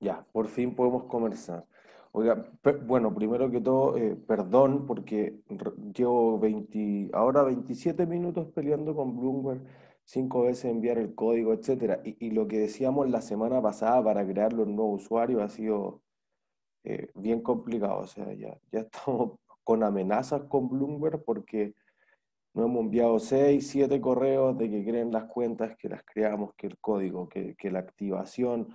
Ya, por fin podemos conversar. Oiga, bueno, primero que todo, eh, perdón porque llevo 20, ahora 27 minutos peleando con Bloomberg, cinco veces enviar el código, etcétera. Y, lo que decíamos la semana pasada para crear los nuevos usuarios ha sido eh, bien complicado. O sea, ya, ya estamos con amenazas con Bloomberg porque no hemos enviado 6, 7 correos de que creen las cuentas, que las creamos, que el código, que, que la activación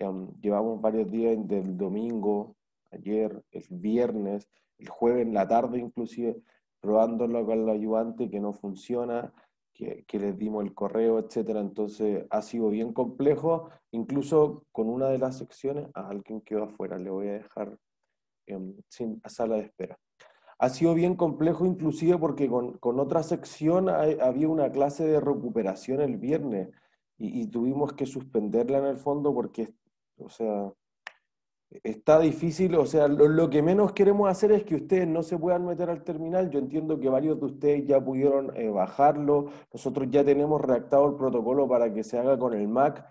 Em, llevamos varios días del domingo, ayer, el viernes, el jueves en la tarde inclusive, probándolo con el ayudante que no funciona, que, que, les dimos el correo, etcétera. Entonces ha sido bien complejo, incluso con una de las secciones, a alguien quedó afuera, le voy a dejar en em, sin, sala de espera. Ha sido bien complejo inclusive porque con, con otra sección había una clase de recuperación el viernes y, y, tuvimos que suspenderla en el fondo porque o sea, está difícil, o sea, lo, que menos queremos hacer es que ustedes no se puedan meter al terminal. Yo entiendo que varios de ustedes ya pudieron eh, bajarlo, nosotros ya tenemos redactado el protocolo para que se haga con el Mac.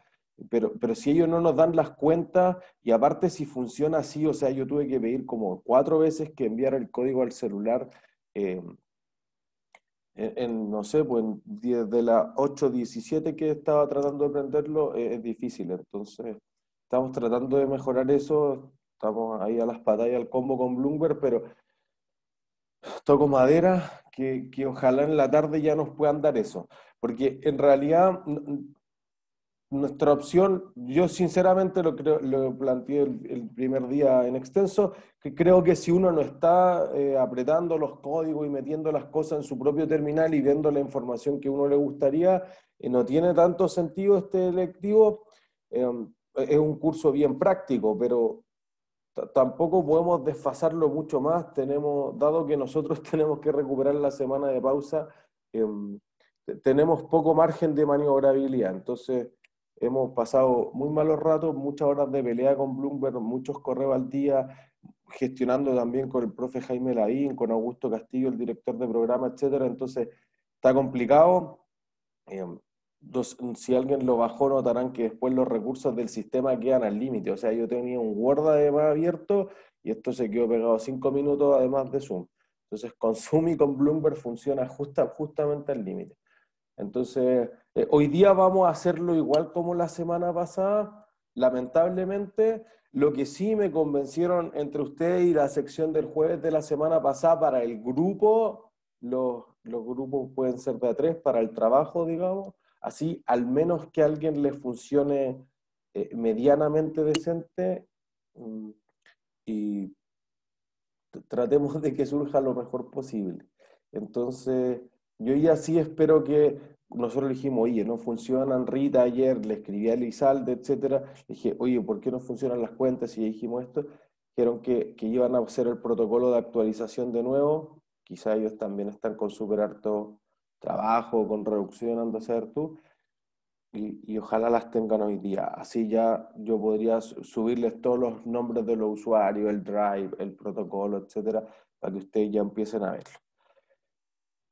Pero, si ellos no nos dan las cuentas y aparte si funciona así, o sea, yo tuve que pedir como cuatro veces que enviar el código al celular em, en, no sé, pues desde las 8.17 que estaba tratando de prenderlo, eh, es difícil. Entonces, estamos tratando de mejorar eso, estamos ahí a las patas y al combo con Bloomberg, pero toco madera, que, ojalá en la tarde ya nos puedan dar eso, porque en realidad nuestra opción, yo sinceramente lo, planteé el, primer día en extenso, que creo que si uno no está eh, apretando los códigos y metiendo las cosas en su propio terminal y viendo la información que uno le gustaría, no tiene tanto sentido este electivo. Em, es un curso bien práctico, pero tampoco podemos desfasarlo mucho más. Tenemos, dado que nosotros tenemos que recuperar la semana de pausa, em, tenemos poco margen de maniobrabilidad. Entonces, hemos pasado muy malos ratos, muchas horas de pelea con Bloomberg, muchos correos al día, gestionando también con el profe Jaime Laín, con Augusto Castillo, el director de programa, etcétera. Entonces, está complicado. Em, si alguien lo bajó, notarán que después los recursos del sistema quedan al límite. O sea, yo tenía un Word además abierto y esto se quedó pegado cinco minutos además de Zoom. Entonces, con Zoom y con Bloomberg funciona justa, justamente al límite. Entonces, eh, hoy día vamos a hacerlo igual como la semana pasada, lamentablemente. Lo que sí me convencieron entre ustedes y la sección del jueves de la semana pasada para el grupo, los, los grupos pueden ser de a tres para el trabajo, digamos, Así, al menos que alguien le funcione eh, medianamente decente mm, y tratemos de que surja lo mejor posible. Entonces, yo ya sí espero que nosotros dijimos, oye, no funcionan, Rita ayer le escribí a Elizalde, etcétera, dije, oye, ¿por qué no funcionan las cuentas? Y dijimos esto, dijeron que, que iban a hacer el protocolo de actualización de nuevo, quizá ellos también están con súper harto trabajo, con reducción han de ser tú. Y, ojalá las tengan hoy día. Así ya yo podría subirles todos los nombres de los usuarios, el drive, el protocolo, etcétera, para que ustedes ya empiecen a verlo.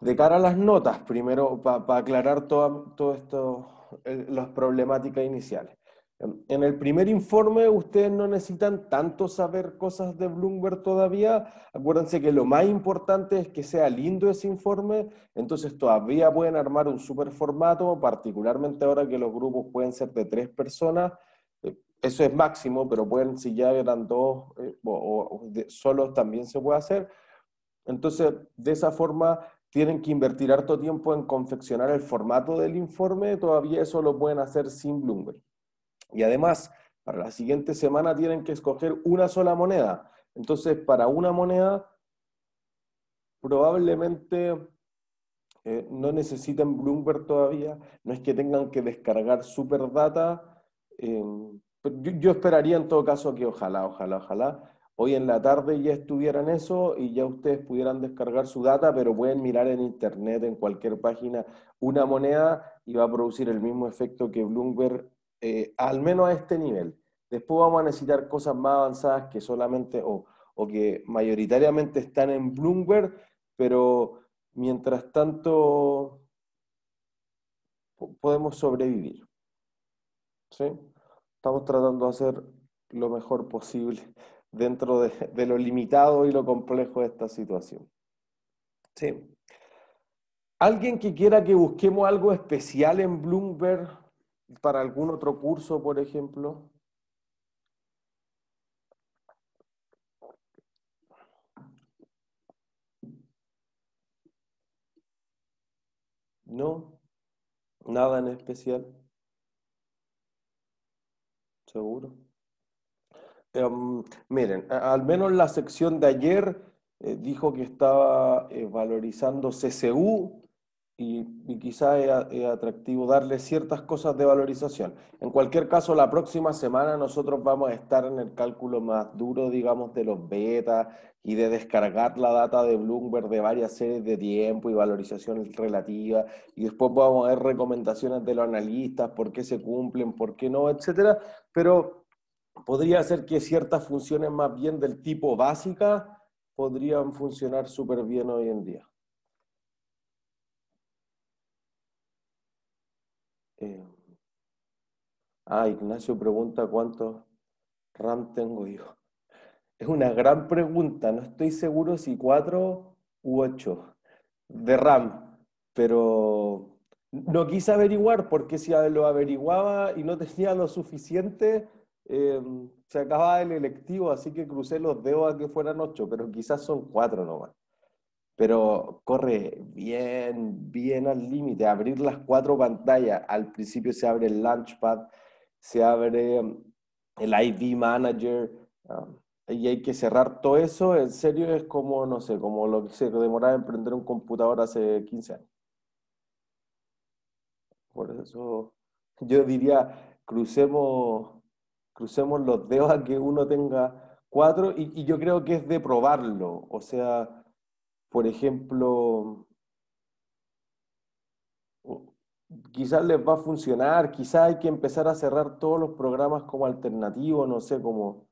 De cara a las notas, primero, para aclarar todas todo, esto, eh, las problemáticas iniciales. En el primer informe ustedes no necesitan tanto saber cosas de Bloomberg todavía. Acuérdense que lo más importante es que sea lindo ese informe, entonces todavía pueden armar un super formato, particularmente ahora que los grupos pueden ser de tres personas. Eh, eso es máximo, pero pueden, si ya eran dos eh, o, solos también se puede hacer. Entonces, de esa forma tienen que invertir harto tiempo en confeccionar el formato del informe, todavía eso lo pueden hacer sin Bloomberg. Y además, para la siguiente semana tienen que escoger una sola moneda. Entonces, para una moneda, probablemente eh, no necesiten Bloomberg todavía, no es que tengan que descargar Superdata. data. Em, yo, esperaría en todo caso que ojalá, ojalá, ojalá, hoy en la tarde ya estuvieran eso y ya ustedes pudieran descargar su data, pero pueden mirar en internet, en cualquier página, una moneda y va a producir el mismo efecto que Bloomberg eh, al menos a este nivel. Después vamos a necesitar cosas más avanzadas que solamente o, que mayoritariamente están en Bloomberg, pero mientras tanto podemos sobrevivir. ¿Sí? Estamos tratando de hacer lo mejor posible dentro de, de, lo limitado y lo complejo de esta situación. Sí. Alguien que quiera que busquemos algo especial en Bloomberg para algún otro curso, por ejemplo? No, nada en especial. Seguro. Em, miren, al menos la sección de ayer eh, dijo que estaba eh, valorizando CCU, y, quizás quizá es, atractivo darle ciertas cosas de valorización. En cualquier caso, la próxima semana nosotros vamos a estar en el cálculo más duro, digamos, de los betas y de descargar la data de Bloomberg de varias series de tiempo y valorización relativa. Y después vamos a ver recomendaciones de los analistas, por qué se cumplen, por qué no, etcétera. Pero podría ser que ciertas funciones más bien del tipo básica podrían funcionar súper bien hoy en día. Em, ah, Ignacio pregunta cuántos RAM tengo yo. Es una gran pregunta, no estoy seguro si cuatro u ocho de RAM, pero no quise averiguar porque si lo averiguaba y no tenía lo suficiente, em, se acababa el electivo, así que crucé los dedos a que fueran ocho, pero quizás son cuatro nomás pero corre bien, bien al límite. Abrir las cuatro pantallas. Al principio se abre el Launchpad, se abre um, el iv Manager. Um, y hay que cerrar todo eso, en serio es como, no sé, como lo que se demoraba en prender un computador hace 15 años. Por eso yo diría, crucemos, crucemos los dedos a que uno tenga cuatro y, y yo creo que es de probarlo, o sea, por ejemplo, quizás les va a funcionar, quizás hay que empezar a cerrar todos los programas como alternativo, no sé, como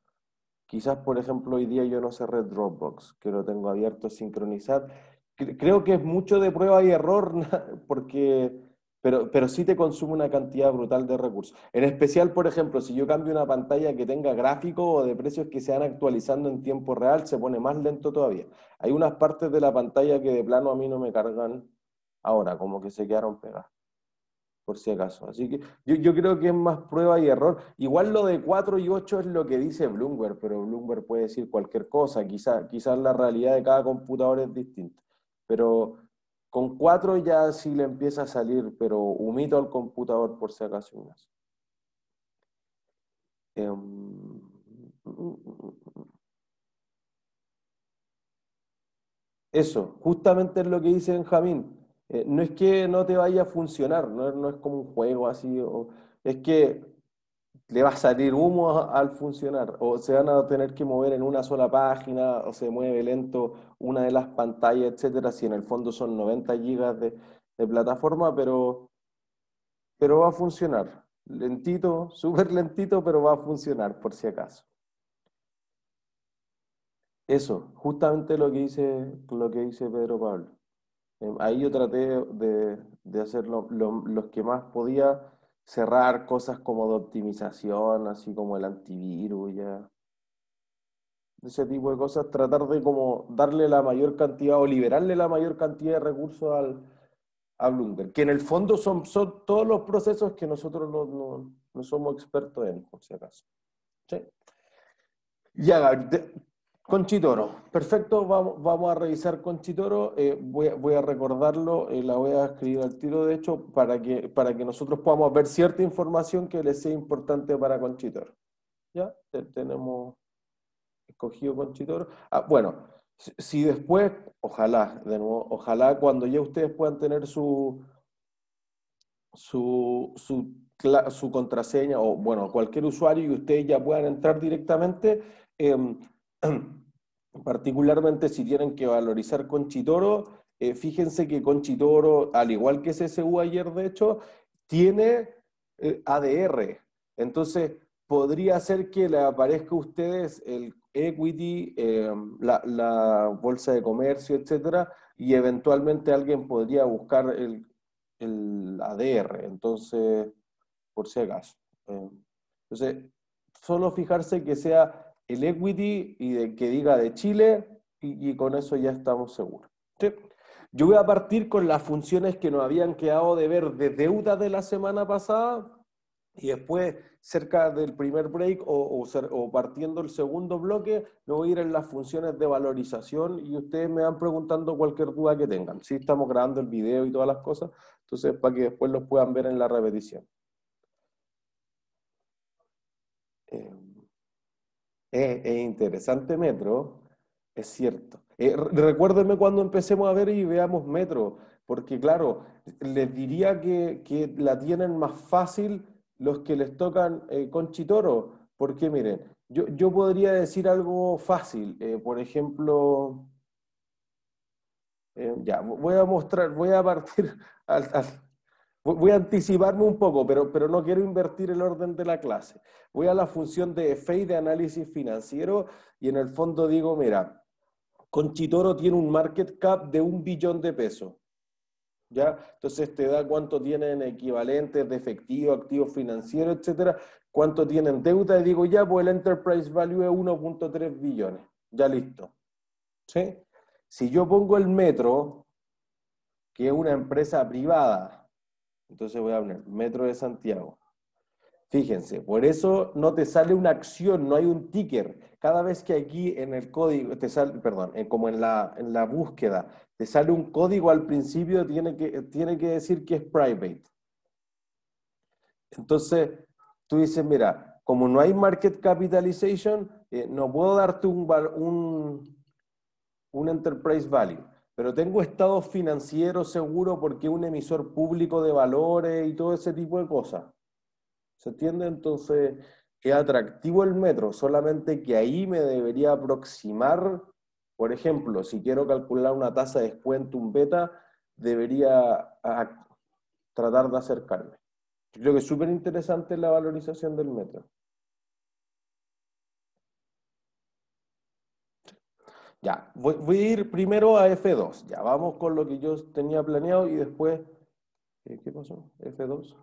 quizás, por ejemplo, hoy día yo no cerré Dropbox, que lo tengo abierto a sincronizar. Creo que es mucho de prueba y error, porque pero, pero sí te consume una cantidad brutal de recursos. En especial, por ejemplo, si yo cambio una pantalla que tenga gráfico o de precios que se van actualizando en tiempo real, se pone más lento todavía. Hay unas partes de la pantalla que de plano a mí no me cargan ahora, como que se quedaron pegadas por si acaso. Así que yo, creo que es más prueba y error. Igual lo de 4 y 8 es lo que dice Bloomberg, pero Bloomberg puede decir cualquier cosa. Quizás la realidad de cada computador es distinta. Pero, con cuatro ya sí le empieza a salir, pero humito al computador por si acaso, em, eso, justamente es lo que dice Benjamín. Eh, no es que no te vaya a funcionar, no, es como un juego así, es que le va a salir humo al funcionar, o se van a tener que mover en una sola página, o se mueve lento una de las pantallas, etcétera, si en el fondo son 90 gigas de, plataforma, pero, pero va a funcionar. Lentito, súper lentito, pero va a funcionar por si acaso. Eso, justamente lo que dice, lo que dice Pedro Pablo. Eh, ahí yo traté de, de hacer los que más podía cerrar cosas como de optimización, así como el antivirus, ya. Ese tipo de cosas, tratar de como darle la mayor cantidad o liberarle la mayor cantidad de recursos al, a Bloomberg, que en el fondo son, todos los procesos que nosotros no, somos expertos en, por si acaso. ¿Sí? Ya, Conchitoro, perfecto, vamos, vamos a revisar Conchitoro, eh, voy, a recordarlo, eh, la voy a escribir al tiro, de hecho, para que, para que nosotros podamos ver cierta información que le sea importante para Conchitoro. ¿Ya? Tenemos escogido Conchitoro. Ah, bueno, si después, ojalá, de nuevo, ojalá cuando ya ustedes puedan tener su, su, contraseña o, bueno, cualquier usuario y ustedes ya puedan entrar directamente, em, particularmente si tienen que valorizar Conchitoro, eh, fíjense que Conchitoro, al igual que CSU ayer, de hecho, tiene eh, ADR. Entonces, podría ser que le aparezca a ustedes el equity, em, la, bolsa de comercio, etcétera, y eventualmente alguien podría buscar el, el ADR. Entonces, por si acaso. Em, entonces, solo fijarse que sea el equity y de, que diga de Chile y, con eso ya estamos seguros. Yo voy a partir con las funciones que nos habían quedado de ver de deuda de la semana pasada y después, cerca del primer break o, o, partiendo el segundo bloque, me voy a ir en las funciones de valorización y ustedes me van preguntando cualquier duda que tengan. Sí, estamos grabando el video y todas las cosas, entonces para que después los puedan ver en la repetición. Es, interesante Metro, es cierto. Eh, recuérdeme cuando empecemos a ver y veamos Metro, porque claro, les diría que, la tienen más fácil los que les tocan eh, con Chitoro, porque miren, yo, podría decir algo fácil, eh, por ejemplo, eh, ya, voy a mostrar, voy a partir al, Voy a anticiparme un poco, pero, pero no quiero invertir el orden de la clase. Voy a la función de FE de análisis financiero y en el fondo digo, mira, Conchitoro tiene un market cap de un billón de pesos. ¿Ya? Entonces te da cuánto tienen equivalentes de efectivo, activos financieros, etcétera, cuánto tienen deuda, y digo, ya, pues el enterprise value es 1.3 billones. Ya listo. ¿Sí? Si yo pongo el metro, que es una empresa privada, entonces voy a poner Metro de Santiago. Fíjense, por eso no te sale una acción, no hay un ticker. Cada vez que aquí en el código, te sale, perdón, eh, como en la, búsqueda, te sale un código al principio, tiene que, tiene que decir que es private. Entonces, tú dices, mira, como no hay market capitalization, eh, no puedo darte un, un, un enterprise value pero tengo estado financiero seguro porque un emisor público de valores y todo ese tipo de cosas. ¿Se entiende? Entonces, es atractivo el metro, solamente que ahí me debería aproximar, por ejemplo, si quiero calcular una tasa de descuento, un beta, debería tratar de acercarme. Yo creo que es súper interesante la valorización del metro. Ya, voy, voy, a ir primero a F2. Ya, vamos con lo que yo tenía planeado y después... Eh, ¿Qué pasó? F2.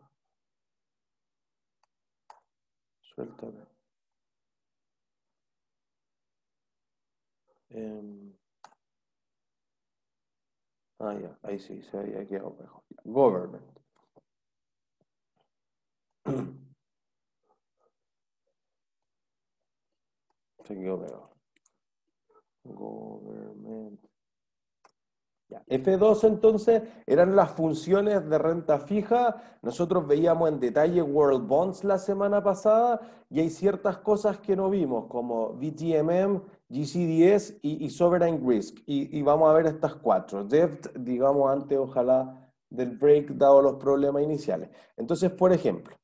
Suéltame. Em, ah, ya, ahí sí, se había mejor. government. Se quedó mejor. Government. F2 este entonces eran las funciones de renta fija. Nosotros veíamos en detalle World Bonds la semana pasada y hay ciertas cosas que no vimos como VTMM, GCDS y, y Sovereign Risk. Y, y, vamos a ver estas cuatro. Debt, digamos antes, ojalá del break dado los problemas iniciales. Entonces, por ejemplo,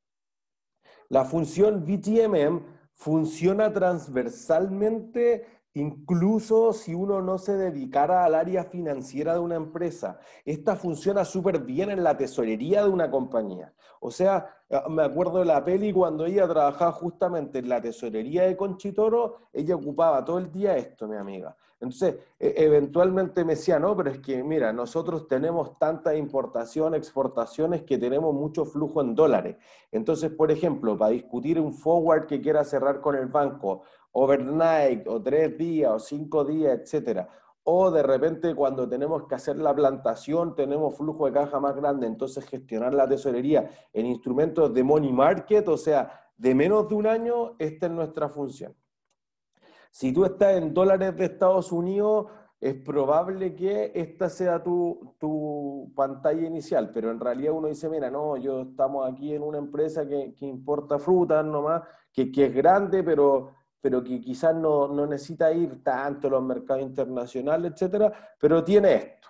la función VTMM funciona transversalmente Incluso si uno no se dedicara al área financiera de una empresa, esta funciona súper bien en la tesorería de una compañía. O sea, ah, me acuerdo de la peli cuando ella trabajaba justamente en la tesorería de Conchitoro, ella ocupaba todo el día esto, mi amiga. Entonces, e, eventualmente me decía, no, pero es que, mira, nosotros tenemos tanta importación, exportaciones, que tenemos mucho flujo en dólares. Entonces, por ejemplo, para discutir un forward que quiera cerrar con el banco, overnight o tres días o cinco días, etcétera. O de repente cuando tenemos que hacer la plantación tenemos flujo de caja más grande, entonces gestionar la tesorería en instrumentos de money market, o sea, de menos de un año, esta es nuestra función. Si tú estás en dólares de Estados Unidos, es probable que esta sea tu, pantalla inicial, pero en realidad uno dice, mira, no, yo estamos aquí en una empresa que, importa frutas nomás, que, que, es grande, pero pero que quizás no, necesita ir tanto a los mercados internacionales, etcétera, pero tiene esto.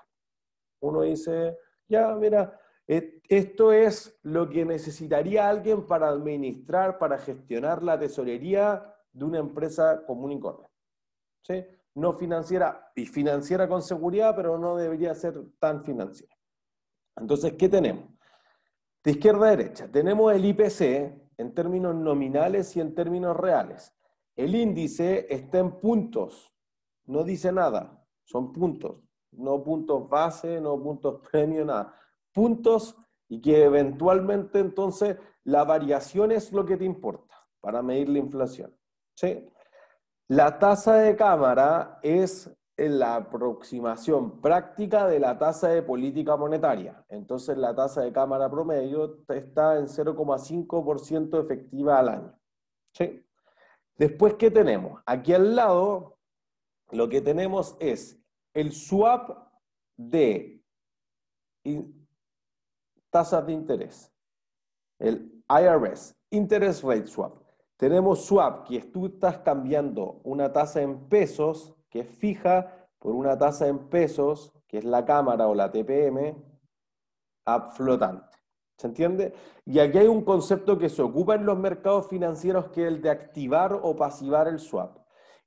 Uno dice, ya, mira, eh, esto es lo que necesitaría alguien para administrar, para gestionar la tesorería de una empresa común y corriente. No financiera, y financiera con seguridad, pero no debería ser tan financiera. Entonces, ¿qué tenemos? De izquierda a derecha, tenemos el IPC en términos nominales y en términos reales. El índice está en puntos, no dice nada, son puntos, no puntos base, no puntos premio, nada. Puntos y que eventualmente entonces la variación es lo que te importa para medir la inflación. ¿sí? La tasa de cámara es la aproximación práctica de la tasa de política monetaria. Entonces la tasa de cámara promedio está en 0,5% efectiva al año. ¿sí? Después, ¿qué tenemos? Aquí al lado, lo que tenemos es el swap de tasas de interés, el IRS, Interest Rate Swap. Tenemos swap, que tú estás cambiando una tasa en pesos, que es fija, por una tasa en pesos, que es la cámara o la TPM, a flotante. ¿Se entiende? Y aquí hay un concepto que se ocupa en los mercados financieros que es el de activar o pasivar el swap.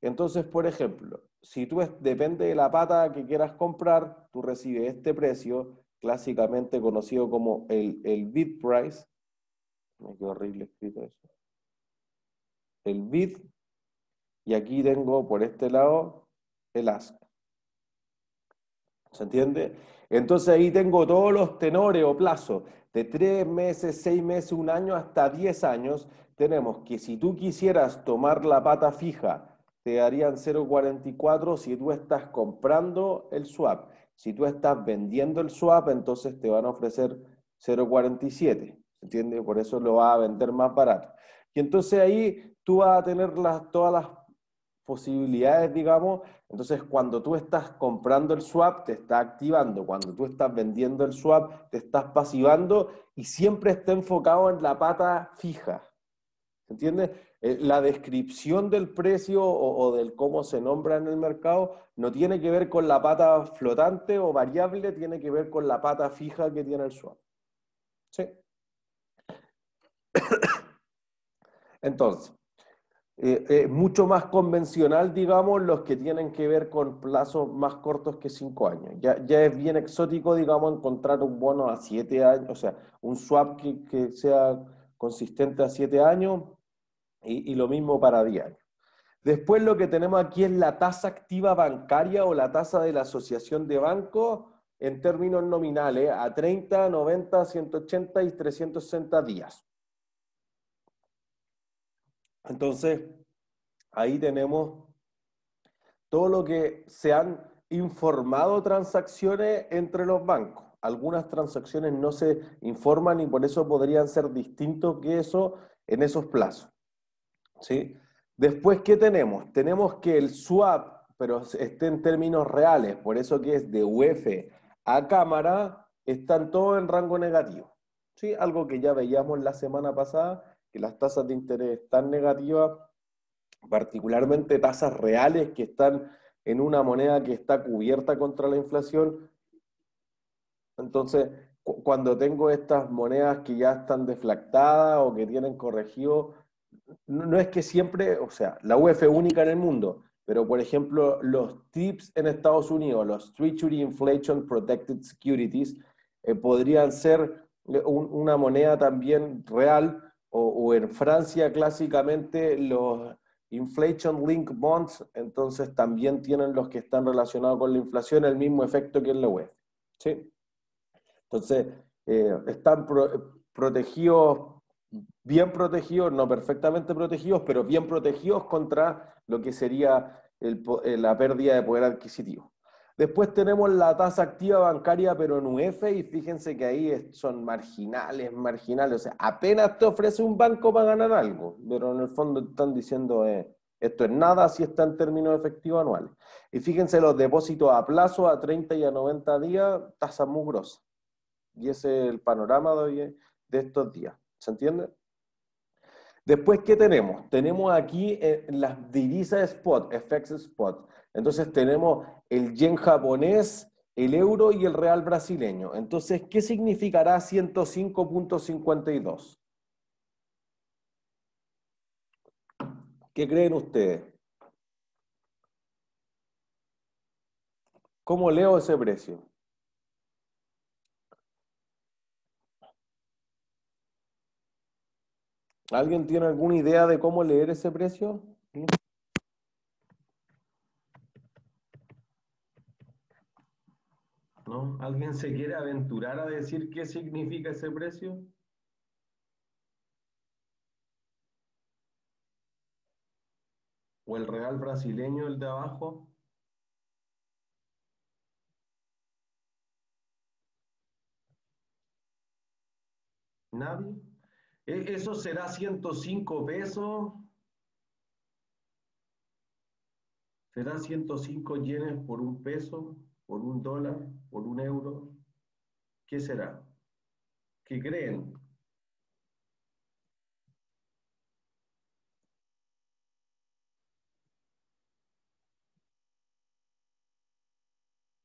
Entonces, por ejemplo, si tú depende de la pata que quieras comprar, tú recibes este precio, clásicamente conocido como el, bid price. Me quedó horrible escrito eso. El bid. Y aquí tengo por este lado el ask. ¿Se entiende? Entonces ahí tengo todos los tenores o plazos de tres meses, seis meses, un año, hasta diez años, tenemos que si tú quisieras tomar la pata fija, te darían 0,44 si tú estás comprando el swap. Si tú estás vendiendo el swap, entonces te van a ofrecer 0,47. ¿Entiendes? Por eso lo va a vender más barato. Y entonces ahí tú vas a tener las, todas las posibilidades, digamos. Entonces, cuando tú estás comprando el swap, te está activando. Cuando tú estás vendiendo el swap, te estás pasivando y siempre está enfocado en la pata fija. ¿entiendes? Eh, la descripción del precio o, o, del cómo se nombra en el mercado no tiene que ver con la pata flotante o variable, tiene que ver con la pata fija que tiene el swap. ¿Sí? Entonces, eh, eh, mucho más convencional, digamos, los que tienen que ver con plazos más cortos que cinco años. Ya, es bien exótico, digamos, encontrar un bono a siete años, o sea, un swap que, sea consistente a siete años y, lo mismo para diez años. Después lo que tenemos aquí es la tasa activa bancaria o la tasa de la asociación de bancos en términos nominales ¿eh? a 30, 90, 180 y 360 días. Entonces, ahí tenemos todo lo que se han informado transacciones entre los bancos. Algunas transacciones no se informan y por eso podrían ser distintos que eso en esos plazos. ¿Sí? Después, ¿qué tenemos? Tenemos que el swap, pero esté en términos reales, por eso que es de UF a cámara, están todos en rango negativo. ¿Sí? Algo que ya veíamos la semana pasada que las tasas de interés están negativas, particularmente tasas reales que están en una moneda que está cubierta contra la inflación. Entonces, cuando tengo estas monedas que ya están deflactadas o que tienen corregido, no, es que siempre, o sea, la UF única en el mundo, pero por ejemplo, los TIPS en Estados Unidos, los Treasury Inflation Protected Securities, eh, podrían ser eh, una moneda también real o, en Francia clásicamente los inflation link bonds, entonces también tienen los que están relacionados con la inflación el mismo efecto que en la UEF. Entonces, eh, están protegidos bien protegidos, no perfectamente protegidos, pero bien protegidos contra lo que sería eh, la pérdida de poder adquisitivo. Después tenemos la tasa activa bancaria, pero en UF, y fíjense que ahí son marginales, marginales. O sea, apenas te ofrece un banco para ganar algo, pero en el fondo están diciendo eh, esto es nada si está en términos efectivos anuales. Y fíjense los depósitos a plazo, a 30 y a 90 días, tasa muy grosa. Y ese es el panorama de, hoy, eh, de estos días. ¿Se entiende? Después, ¿qué tenemos? Tenemos aquí en eh, las divisas spot, FX spot. Entonces tenemos el yen japonés, el euro y el real brasileño. Entonces, ¿qué significará 105.52? ¿Qué creen ustedes? ¿Cómo leo ese precio? ¿Alguien tiene alguna idea de cómo leer ese precio? ¿Alguien se quiere aventurar a decir qué significa ese precio? ¿O el real brasileño, el de abajo? ¿Nadie? ¿E-, ¿Eso será 105 pesos? ¿Será 105 yenes por un peso? por un dólar, por un euro, ¿qué será? ¿Qué creen?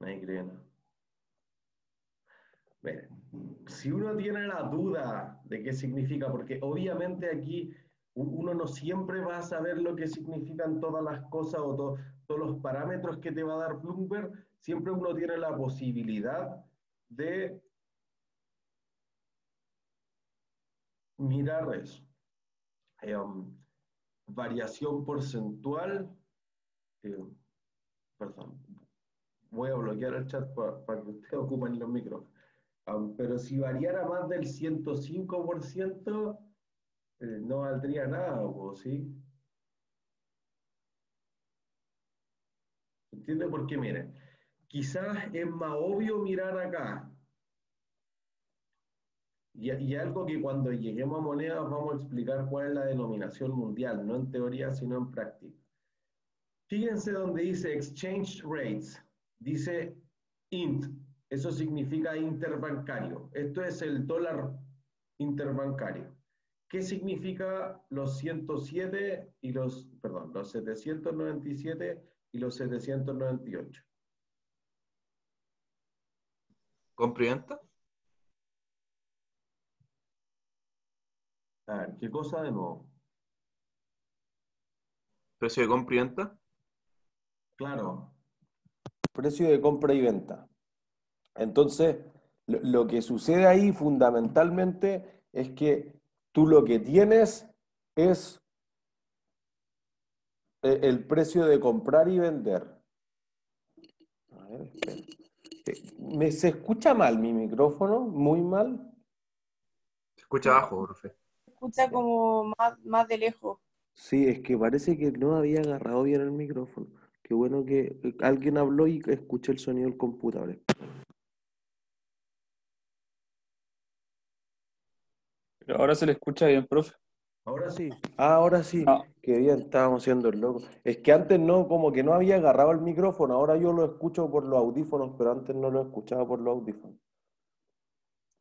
Nadie creen. si uno tiene la duda de qué significa, porque obviamente aquí uno no siempre va a saber lo que significan todas las cosas o todos los parámetros que te va a dar Bloomberg, siempre uno tiene la posibilidad de mirar eso. Em, variación porcentual. Em, perdón, voy a bloquear el chat para, que ustedes ocupen los micrófonos. Em, pero si variara más del 105%, eh, no valdría nada, ¿o sí? ¿Entiende por qué? Miren, Quizás es más obvio mirar acá. Y, algo que cuando lleguemos a monedas vamos a explicar cuál es la denominación mundial, no en teoría, sino en práctica. Fíjense donde dice exchange rates, dice int, eso significa interbancario. Esto es el dólar interbancario. ¿Qué significa los 107 y los, perdón, los 797 y los 798? ¿Compra venta? A ver, ¿qué cosa de nuevo? ¿Precio de compra y venta? Claro. Precio de compra y venta. Entonces, lo, que sucede ahí fundamentalmente es que tú lo que tienes es eh, el precio de comprar y vender. A ver, ¿Me, ¿Se escucha mal mi micrófono? ¿Muy mal? Se escucha abajo, profe. Se escucha como más, más de lejos. Sí, es que parece que no había agarrado bien el micrófono. Qué bueno que alguien habló y escuché el sonido del computador. Pero ahora se le escucha bien, profe. Ahora sí, ah, ahora sí, ah, qué bien estábamos siendo el loco. Es que antes no, como que no había agarrado el micrófono, ahora yo lo escucho por los audífonos, pero antes no lo escuchaba por los audífonos.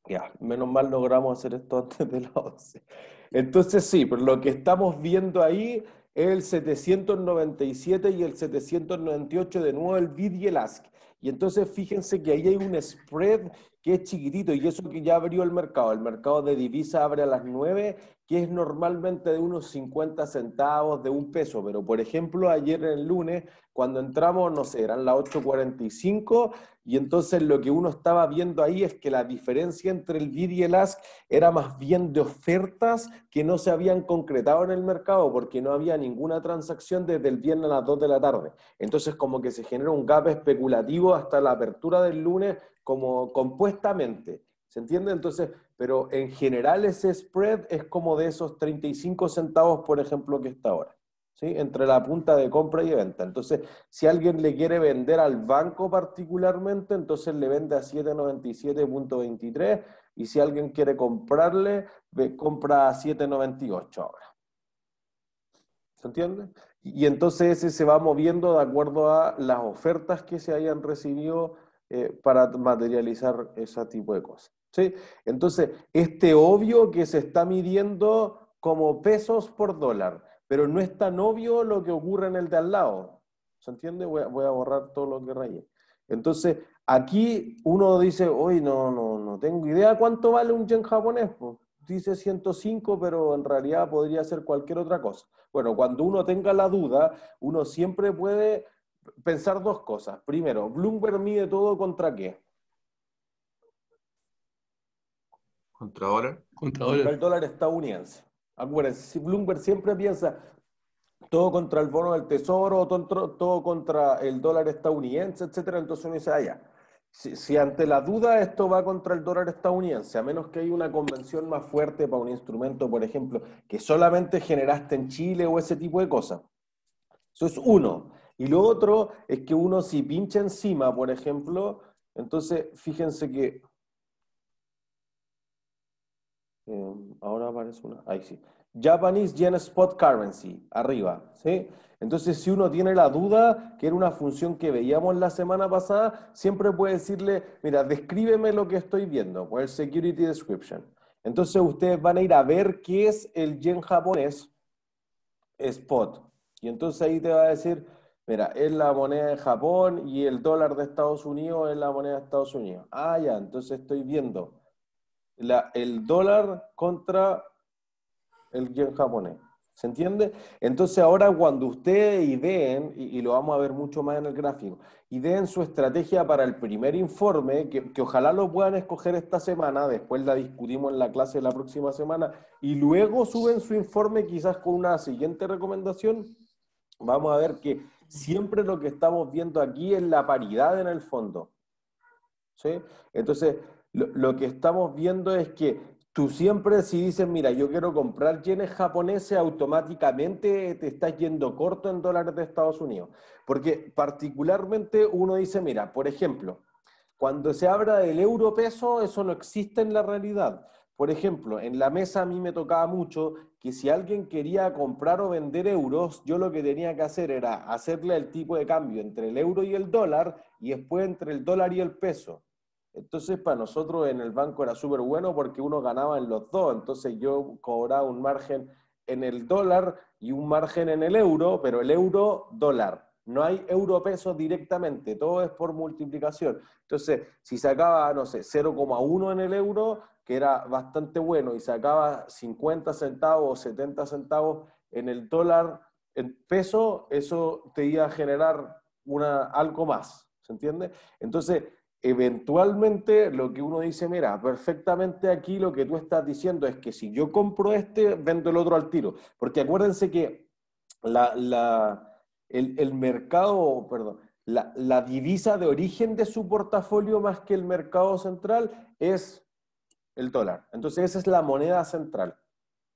Ya, menos mal logramos hacer esto antes de las 11. Entonces sí, pero lo que estamos viendo ahí es el 797 y el 798, de nuevo el Vidielask. Y entonces fíjense que ahí hay un spread que es chiquitito y eso que ya abrió el mercado. El mercado de divisa abre a las 9, que es normalmente de unos 50 centavos de un peso. Pero por ejemplo, ayer el lunes, cuando entramos, no sé, eran las 8.45 y entonces lo que uno estaba viendo ahí es que la diferencia entre el bid y el ask era más bien de ofertas que no se habían concretado en el mercado porque no había ninguna transacción desde el viernes a las 2 de la tarde. Entonces como que se genera un gap especulativo hasta la apertura del lunes como compuestamente. ¿Se entiende? Entonces, pero en general ese spread es como de esos 35 centavos, por ejemplo, que está ahora entre la punta de compra y venta. Entonces, si alguien le quiere vender al banco particularmente, entonces le vende a 797.23 y si alguien quiere comprarle, compra a 798 ahora. ¿Se entiende? Y entonces ese se va moviendo de acuerdo a las ofertas que se hayan recibido eh, para materializar ese tipo de cosas. ¿sí? Entonces, este obvio que se está midiendo como pesos por dólar pero no es tan obvio lo que ocurre en el de al lado. ¿Se entiende? Voy a, borrar todo lo que rayé. Entonces, aquí uno dice, uy, no, no, no tengo idea cuánto vale un yen japonés. dice 105, pero en realidad podría ser cualquier otra cosa. Bueno, cuando uno tenga la duda, uno siempre puede pensar dos cosas. Primero, Bloomberg mide todo contra qué. Contra dólar. Contra, el dólar estadounidense. Acuérdense, si Bloomberg siempre piensa todo contra el bono del tesoro, todo, contra el dólar estadounidense, etcétera, entonces uno dice, ah, ya. Si, si, ante la duda esto va contra el dólar estadounidense, a menos que hay una convención más fuerte para un instrumento, por ejemplo, que solamente generaste en Chile o ese tipo de cosas. Eso es uno. Y lo otro es que uno si pincha encima, por ejemplo, entonces fíjense que Em, ahora aparece una. Ahí sí. Japanese Yen Spot Currency, arriba. ¿sí? Entonces, si uno tiene la duda, que era una función que veíamos la semana pasada, siempre puede decirle, mira, descríbeme lo que estoy viendo, por el Security Description. Entonces, ustedes van a ir a ver qué es el yen japonés spot. Y entonces ahí te va a decir, mira, es la moneda de Japón y el dólar de Estados Unidos es la moneda de Estados Unidos. Ah, ya, entonces estoy viendo el dólar contra el yen japonés. ¿Se entiende? Entonces ahora cuando ustedes ideen, y, y, lo vamos a ver mucho más en el gráfico, ideen su estrategia para el primer informe, que, que, ojalá lo puedan escoger esta semana, después la discutimos en la clase de la próxima semana, y luego suben su informe quizás con una siguiente recomendación, vamos a ver que siempre lo que estamos viendo aquí es la paridad en el fondo. ¿Sí? Entonces, lo, que estamos viendo es que tú siempre si dices, mira, yo quiero comprar yenes japoneses, automáticamente te estás yendo corto en dólares de Estados Unidos. Porque particularmente uno dice, mira, por ejemplo, cuando se habla del euro peso, eso no existe en la realidad. Por ejemplo, en la mesa a mí me tocaba mucho que si alguien quería comprar o vender euros, yo lo que tenía que hacer era hacerle el tipo de cambio entre el euro y el dólar y después entre el dólar y el peso. Entonces, para nosotros en el banco era súper bueno porque uno ganaba en los dos. Entonces, yo cobraba un margen en el dólar y un margen en el euro, pero el euro dólar. No hay euro peso directamente, todo es por multiplicación. Entonces, si sacaba, no sé, 0,1 en el euro, que era bastante bueno, y sacaba 50 centavos o 70 centavos en el dólar en peso, eso te iba a generar una, algo más. ¿Se entiende? Entonces, eventualmente lo que uno dice, mira, perfectamente aquí lo que tú estás diciendo es que si yo compro este, vendo el otro al tiro. Porque acuérdense que la, el, mercado, perdón, la, la, divisa de origen de su portafolio más que el mercado central es el dólar. Entonces esa es la moneda central.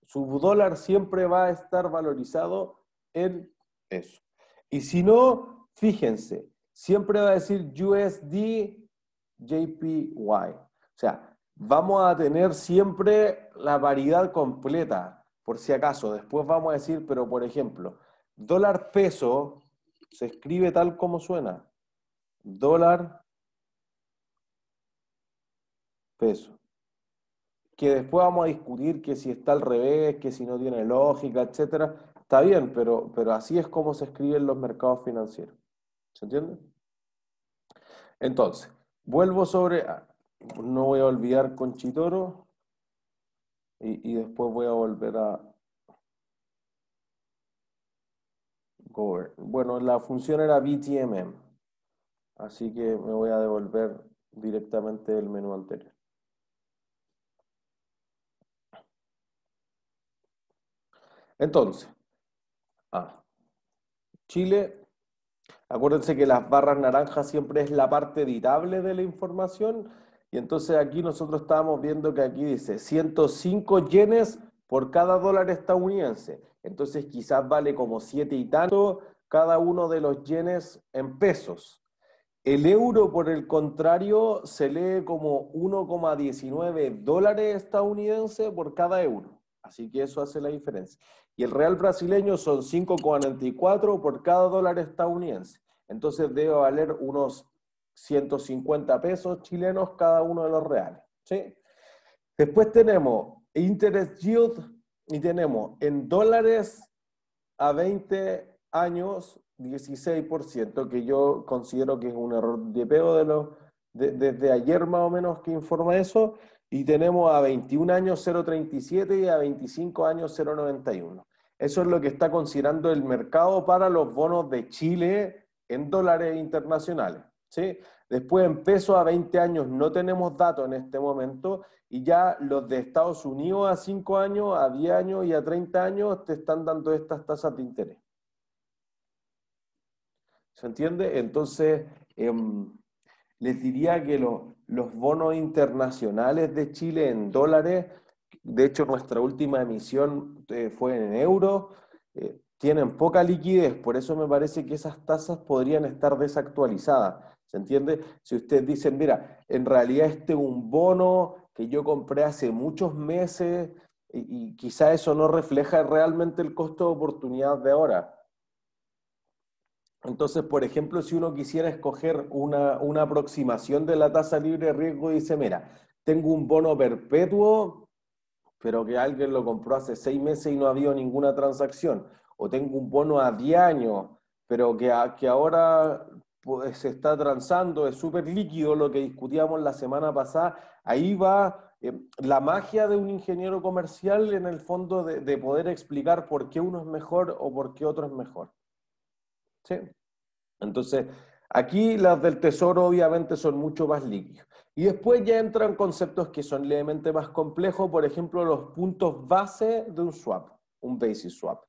Su dólar siempre va a estar valorizado en eso. Y si no, fíjense, siempre va a decir USD JPY. O sea, vamos a tener siempre la variedad completa, por si acaso. Después vamos a decir, pero por ejemplo, dólar peso se escribe tal como suena. Dólar peso. Que después vamos a discutir que si está al revés, que si no tiene lógica, etc. Está bien, pero, pero así es como se escriben los mercados financieros. ¿Se entiende? Entonces, Vuelvo sobre, ah, no voy a olvidar Conchitoro y, y después voy a volver a Gover. Bueno, la función era BTMM, así que me voy a devolver directamente el menú anterior. Entonces, a ah, Chile Acuérdense que las barras naranjas siempre es la parte editable de la información. Y entonces aquí nosotros estábamos viendo que aquí dice 105 yenes por cada dólar estadounidense. Entonces quizás vale como 7 y tanto cada uno de los yenes en pesos. El euro, por el contrario, se lee como 1,19 dólares estadounidenses por cada euro. Así que eso hace la diferencia. Y el real brasileño son 5,44 por cada dólar estadounidense. Entonces debe valer unos 150 pesos chilenos cada uno de los reales. ¿sí? Después tenemos interest yield y tenemos en dólares a 20 años 16%, que yo considero que es un error de pego de los, desde ayer más o menos que informa eso. Y tenemos a 21 años 0.37 y a 25 años 0.91. Eso es lo que está considerando el mercado para los bonos de Chile en dólares internacionales. ¿sí? Después en pesos a 20 años no tenemos datos en este momento y ya los de Estados Unidos a 5 años, a 10 años y a 30 años te están dando estas tasas de interés. ¿Se entiende? Entonces, em, les diría que los bonos internacionales de Chile en dólares, de hecho nuestra última emisión eh, fue en euros, eh, tienen poca liquidez, por eso me parece que esas tasas podrían estar desactualizadas. ¿Se entiende? Si ustedes dicen, mira, en realidad este es un bono que yo compré hace muchos meses y, y quizá eso no refleja realmente el costo de oportunidad de ahora. Entonces, por ejemplo, si uno quisiera escoger una, aproximación de la tasa libre de riesgo, dice, mira, tengo un bono perpetuo, pero que alguien lo compró hace seis meses y no ha habido ninguna transacción. O tengo un bono a 10 años, pero que, que ahora pues, se está transando, es súper líquido lo que discutíamos la semana pasada. Ahí va eh, la magia de un ingeniero comercial en el fondo de, de, poder explicar por qué uno es mejor o por qué otro es mejor. Sí. Entonces, aquí las del tesoro obviamente son mucho más líquidas. Y después ya entran conceptos que son levemente más complejos, por ejemplo, los puntos base de un swap, un basis swap.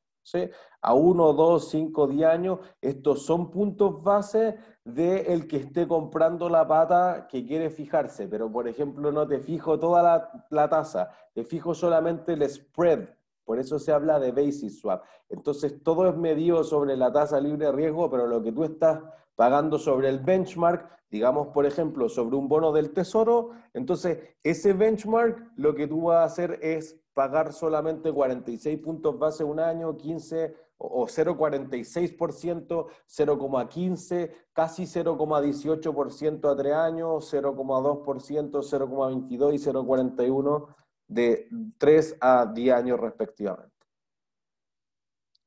A uno, dos, cinco, diez años, estos son puntos base de el que esté comprando la pata que quiere fijarse, pero por ejemplo no te fijo toda la tasa, te fijo solamente el spread por eso se habla de basis swap. Entonces, todo es medido sobre la tasa libre de riesgo, pero lo que tú estás pagando sobre el benchmark, digamos, por ejemplo, sobre un bono del tesoro, entonces ese benchmark lo que tú vas a hacer es pagar solamente 46 puntos base un año, 15 o 0,46%, 0,15, casi 0,18% a tres años, 0,2%, 0,22 y 0,41 de 3 a 10 años respectivamente.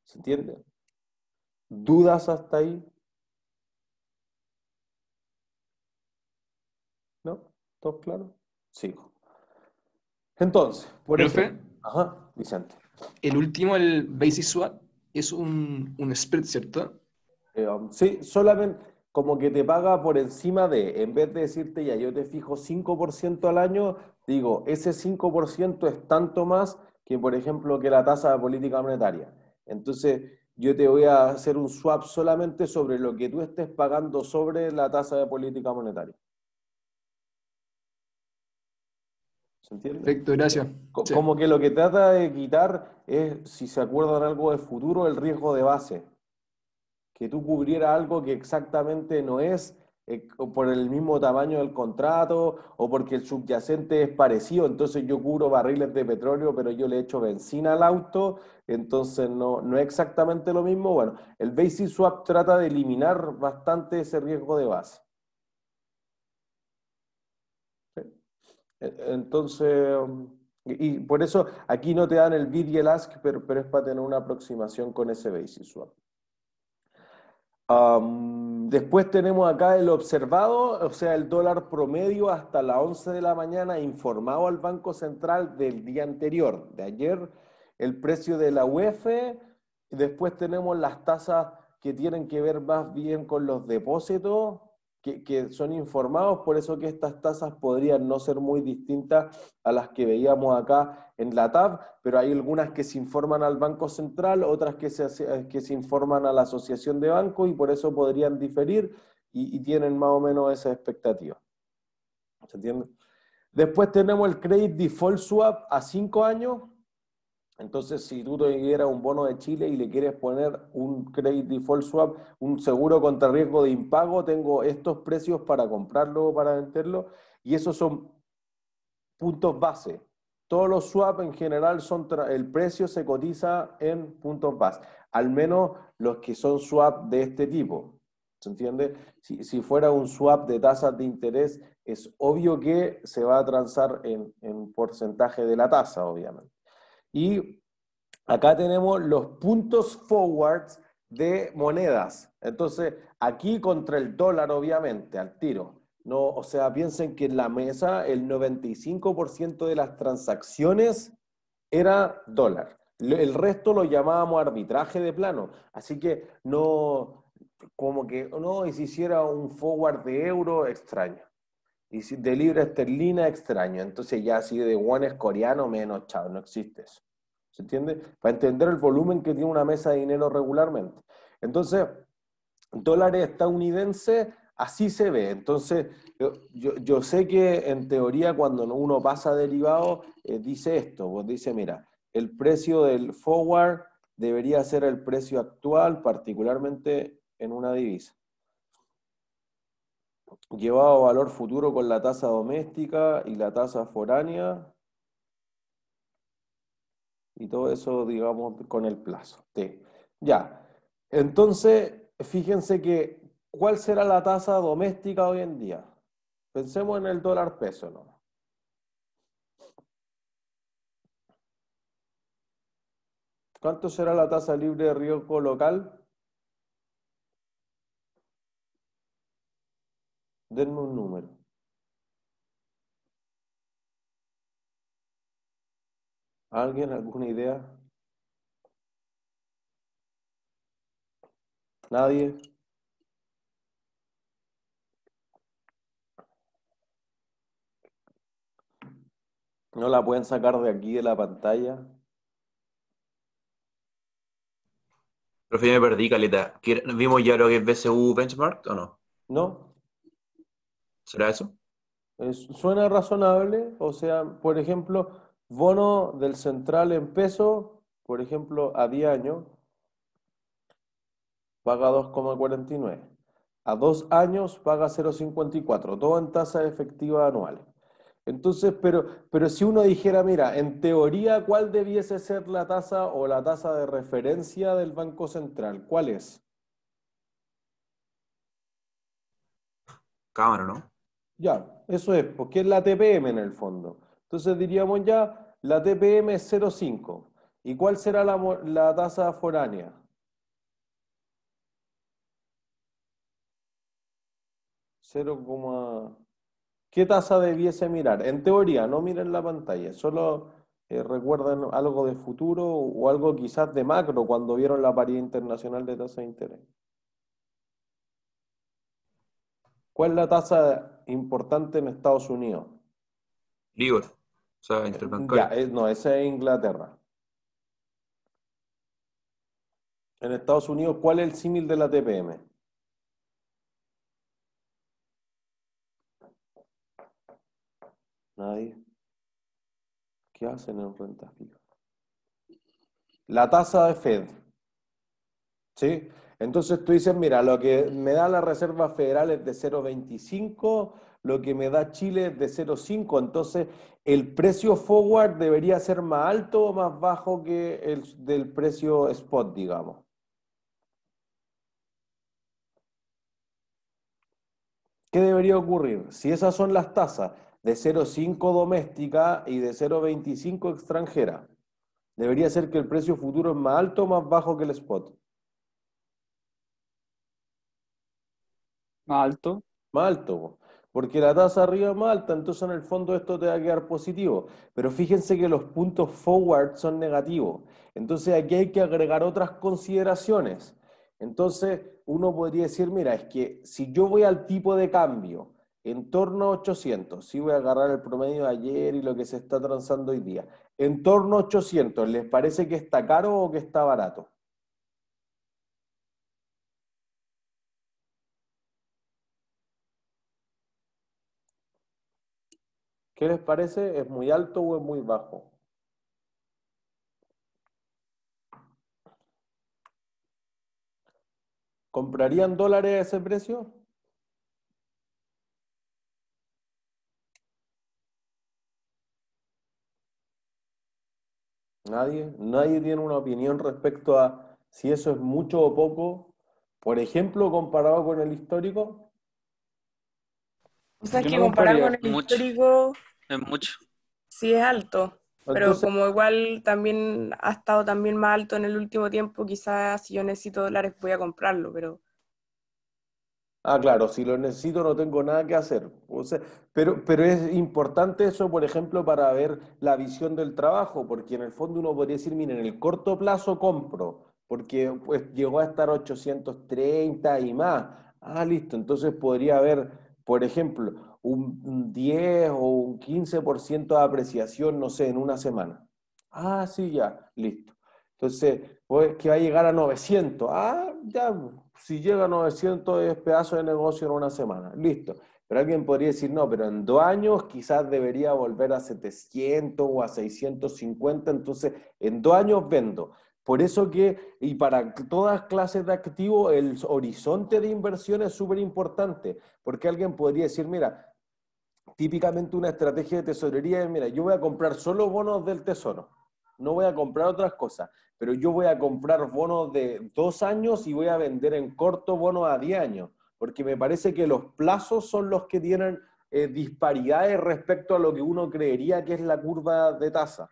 ¿Se entiende? ¿Dudas hasta ahí? ¿No? ¿Todo claro? Sigo. Entonces, por Profe, eso... Ajá, Vicente. El último, el Basic Swap, es un, un spread, ¿cierto? Eh, um, sí, solamente como que te paga por encima de, en vez de decirte ya yo te fijo 5% al año, digo, ese 5% es tanto más que, por ejemplo, que la tasa de política monetaria. Entonces, yo te voy a hacer un swap solamente sobre lo que tú estés pagando sobre la tasa de política monetaria. ¿Se entiende? Perfecto, gracias. Como que lo que trata de quitar es, si se acuerdan algo de futuro, el riesgo de base. Que tú cubriera algo que exactamente no es eh, o por el mismo tamaño del contrato o porque el subyacente es parecido, entonces yo cubro barriles de petróleo, pero yo le echo benzina al auto, entonces no, no es exactamente lo mismo. Bueno, el basis swap trata de eliminar bastante ese riesgo de base. E, entonces, um, y por eso aquí no te dan el bid y el ask, pero, pero es para tener una aproximación con ese basis swap después tenemos acá el observado, o sea, el dólar promedio hasta las 11 de la mañana informado al Banco Central del día anterior, de ayer, el precio de la UEF. E, después tenemos las tasas que tienen que ver más bien con los depósitos, que, son informados, por eso que estas tasas podrían no ser muy distintas a las que veíamos acá en la TAB, pero hay algunas que se informan al Banco Central, otras que se, eh, que se informan a la Asociación de Banco, y por eso podrían diferir y, tienen más o menos esa expectativa. ¿Se entiende? Después tenemos el Credit Default Swap a cinco años, entonces, si tú te un bono de Chile y le quieres poner un credit default swap, un seguro contra riesgo de impago, tengo estos precios para comprarlo o para venderlo. Y esos son puntos base. Todos los swaps en general son, el precio se cotiza en puntos base, al menos los que son swaps de este tipo. ¿Se entiende? Si, fuera un swap de tasas de interés, es obvio que se va a transar en, en porcentaje de la tasa, obviamente. Y Acá tenemos los puntos forwards de monedas. Entonces, aquí contra el dólar, obviamente, al tiro. No, o sea, piensen que en la mesa el 95% de las transacciones era dólar. El resto lo llamábamos arbitraje de plano. Así que no, como que no, y si hiciera un forward de euro, extraño. Y si de libra esterlina, extraño. Entonces ya así de one es coreano, menos, chao, no existe eso. ¿Se entiende? Para entender el volumen que tiene una mesa de dinero regularmente. Entonces, dólares estadounidenses, así se ve. Entonces, yo, sé que en teoría cuando uno pasa derivado, eh, dice esto, pues dice, mira, el precio del forward debería ser el precio actual, particularmente en una divisa. Llevado a valor futuro con la tasa doméstica y la tasa foránea, y todo eso, digamos, con el plazo. Ya, entonces, fíjense que, ¿cuál será la tasa doméstica hoy en día? Pensemos en el dólar peso, ¿no? ¿Cuánto será la tasa libre de riesgo local? Denme un número. ¿Alguien alguna idea? ¿Nadie? ¿No la pueden sacar de aquí de la pantalla? Profe, me perdí, Caleta. ¿Vimos ya lo que es BCU Benchmark o no? No. ¿Será eso? suena razonable. O sea, por ejemplo, Bono del central en peso, por ejemplo, a 10 años, paga 2,49. A dos años paga 0,54, todo en tasa efectiva anual. Entonces, pero, pero si uno dijera, mira, en teoría, ¿cuál debiese ser la tasa o la tasa de referencia del Banco Central? ¿Cuál es? Cámara, ¿no? Ya, eso es, porque es la TPM en el fondo. Entonces diríamos ya, la TPM es 0,5. ¿Y cuál será la, tasa foránea? ¿Qué tasa debiese mirar? En teoría, no miren la pantalla, solo eh, recuerden algo de futuro o algo quizás de macro cuando vieron la paridad internacional de tasa de interés. ¿Cuál es la tasa importante en Estados Unidos? LIBOR. Eh, ya, eh, no, esa es Inglaterra. En Estados Unidos, ¿cuál es el símil de la TPM? Nadie. ¿Qué hacen en renta fija? La tasa de Fed. ¿Sí? Entonces tú dices, mira, lo que me da la Reserva Federal es de 0,25 lo que me da Chile de 0,5. Entonces, ¿el precio forward debería ser más alto o más bajo que el del precio spot, digamos? ¿Qué debería ocurrir? Si esas son las tasas de 0,5 doméstica y de 0,25 extranjera, debería ser que el precio futuro es más alto o más bajo que el spot. Más alto. Más alto porque la tasa arriba es más alta, entonces en el fondo esto te va a quedar positivo. Pero fíjense que los puntos forward son negativos. Entonces aquí hay que agregar otras consideraciones. Entonces uno podría decir, mira, es que si yo voy al tipo de cambio en torno a 800, si voy a agarrar el promedio de ayer y lo que se está transando hoy día, en torno a 800, ¿les parece que está caro o que está barato? ¿Qué les parece? ¿Es muy alto o es muy bajo? ¿Comprarían dólares a ese precio? Nadie, nadie tiene una opinión respecto a si eso es mucho o poco, por ejemplo, comparado con el histórico. O sea, que comparado con el histórico es mucho. Sí, es alto. Pero como igual también ha estado también más alto en el último tiempo, quizás si yo necesito dólares voy a comprarlo, pero... Ah, claro, si lo necesito no tengo nada que hacer. pero, pero es importante eso, por ejemplo, para ver la visión del trabajo, porque en el fondo uno podría decir, miren, en el corto plazo compro, porque pues, llegó a estar 830 y más. Ah, listo, entonces podría haber, por ejemplo, un 10 o un 15% de apreciación, no sé, en una semana. Ah, sí, ya, listo. Entonces, pues que va a llegar a 900. Ah, ya, si llega a 900 es pedazo de negocio en una semana. Listo. Pero alguien podría decir, no, pero en dos años quizás debería volver a 700 o a 650, entonces en dos años vendo. Por eso que, y para todas clases de activo, el horizonte de inversión es súper importante, porque alguien podría decir, mira, típicamente una estrategia de tesorería es, mira, yo voy a comprar solo bonos del tesoro, no voy a comprar otras cosas, pero yo voy a comprar bonos de dos años y voy a vender en corto bonos a diez años, porque me parece que los plazos son los que tienen eh, disparidades respecto a lo que uno creería que es la curva de tasa.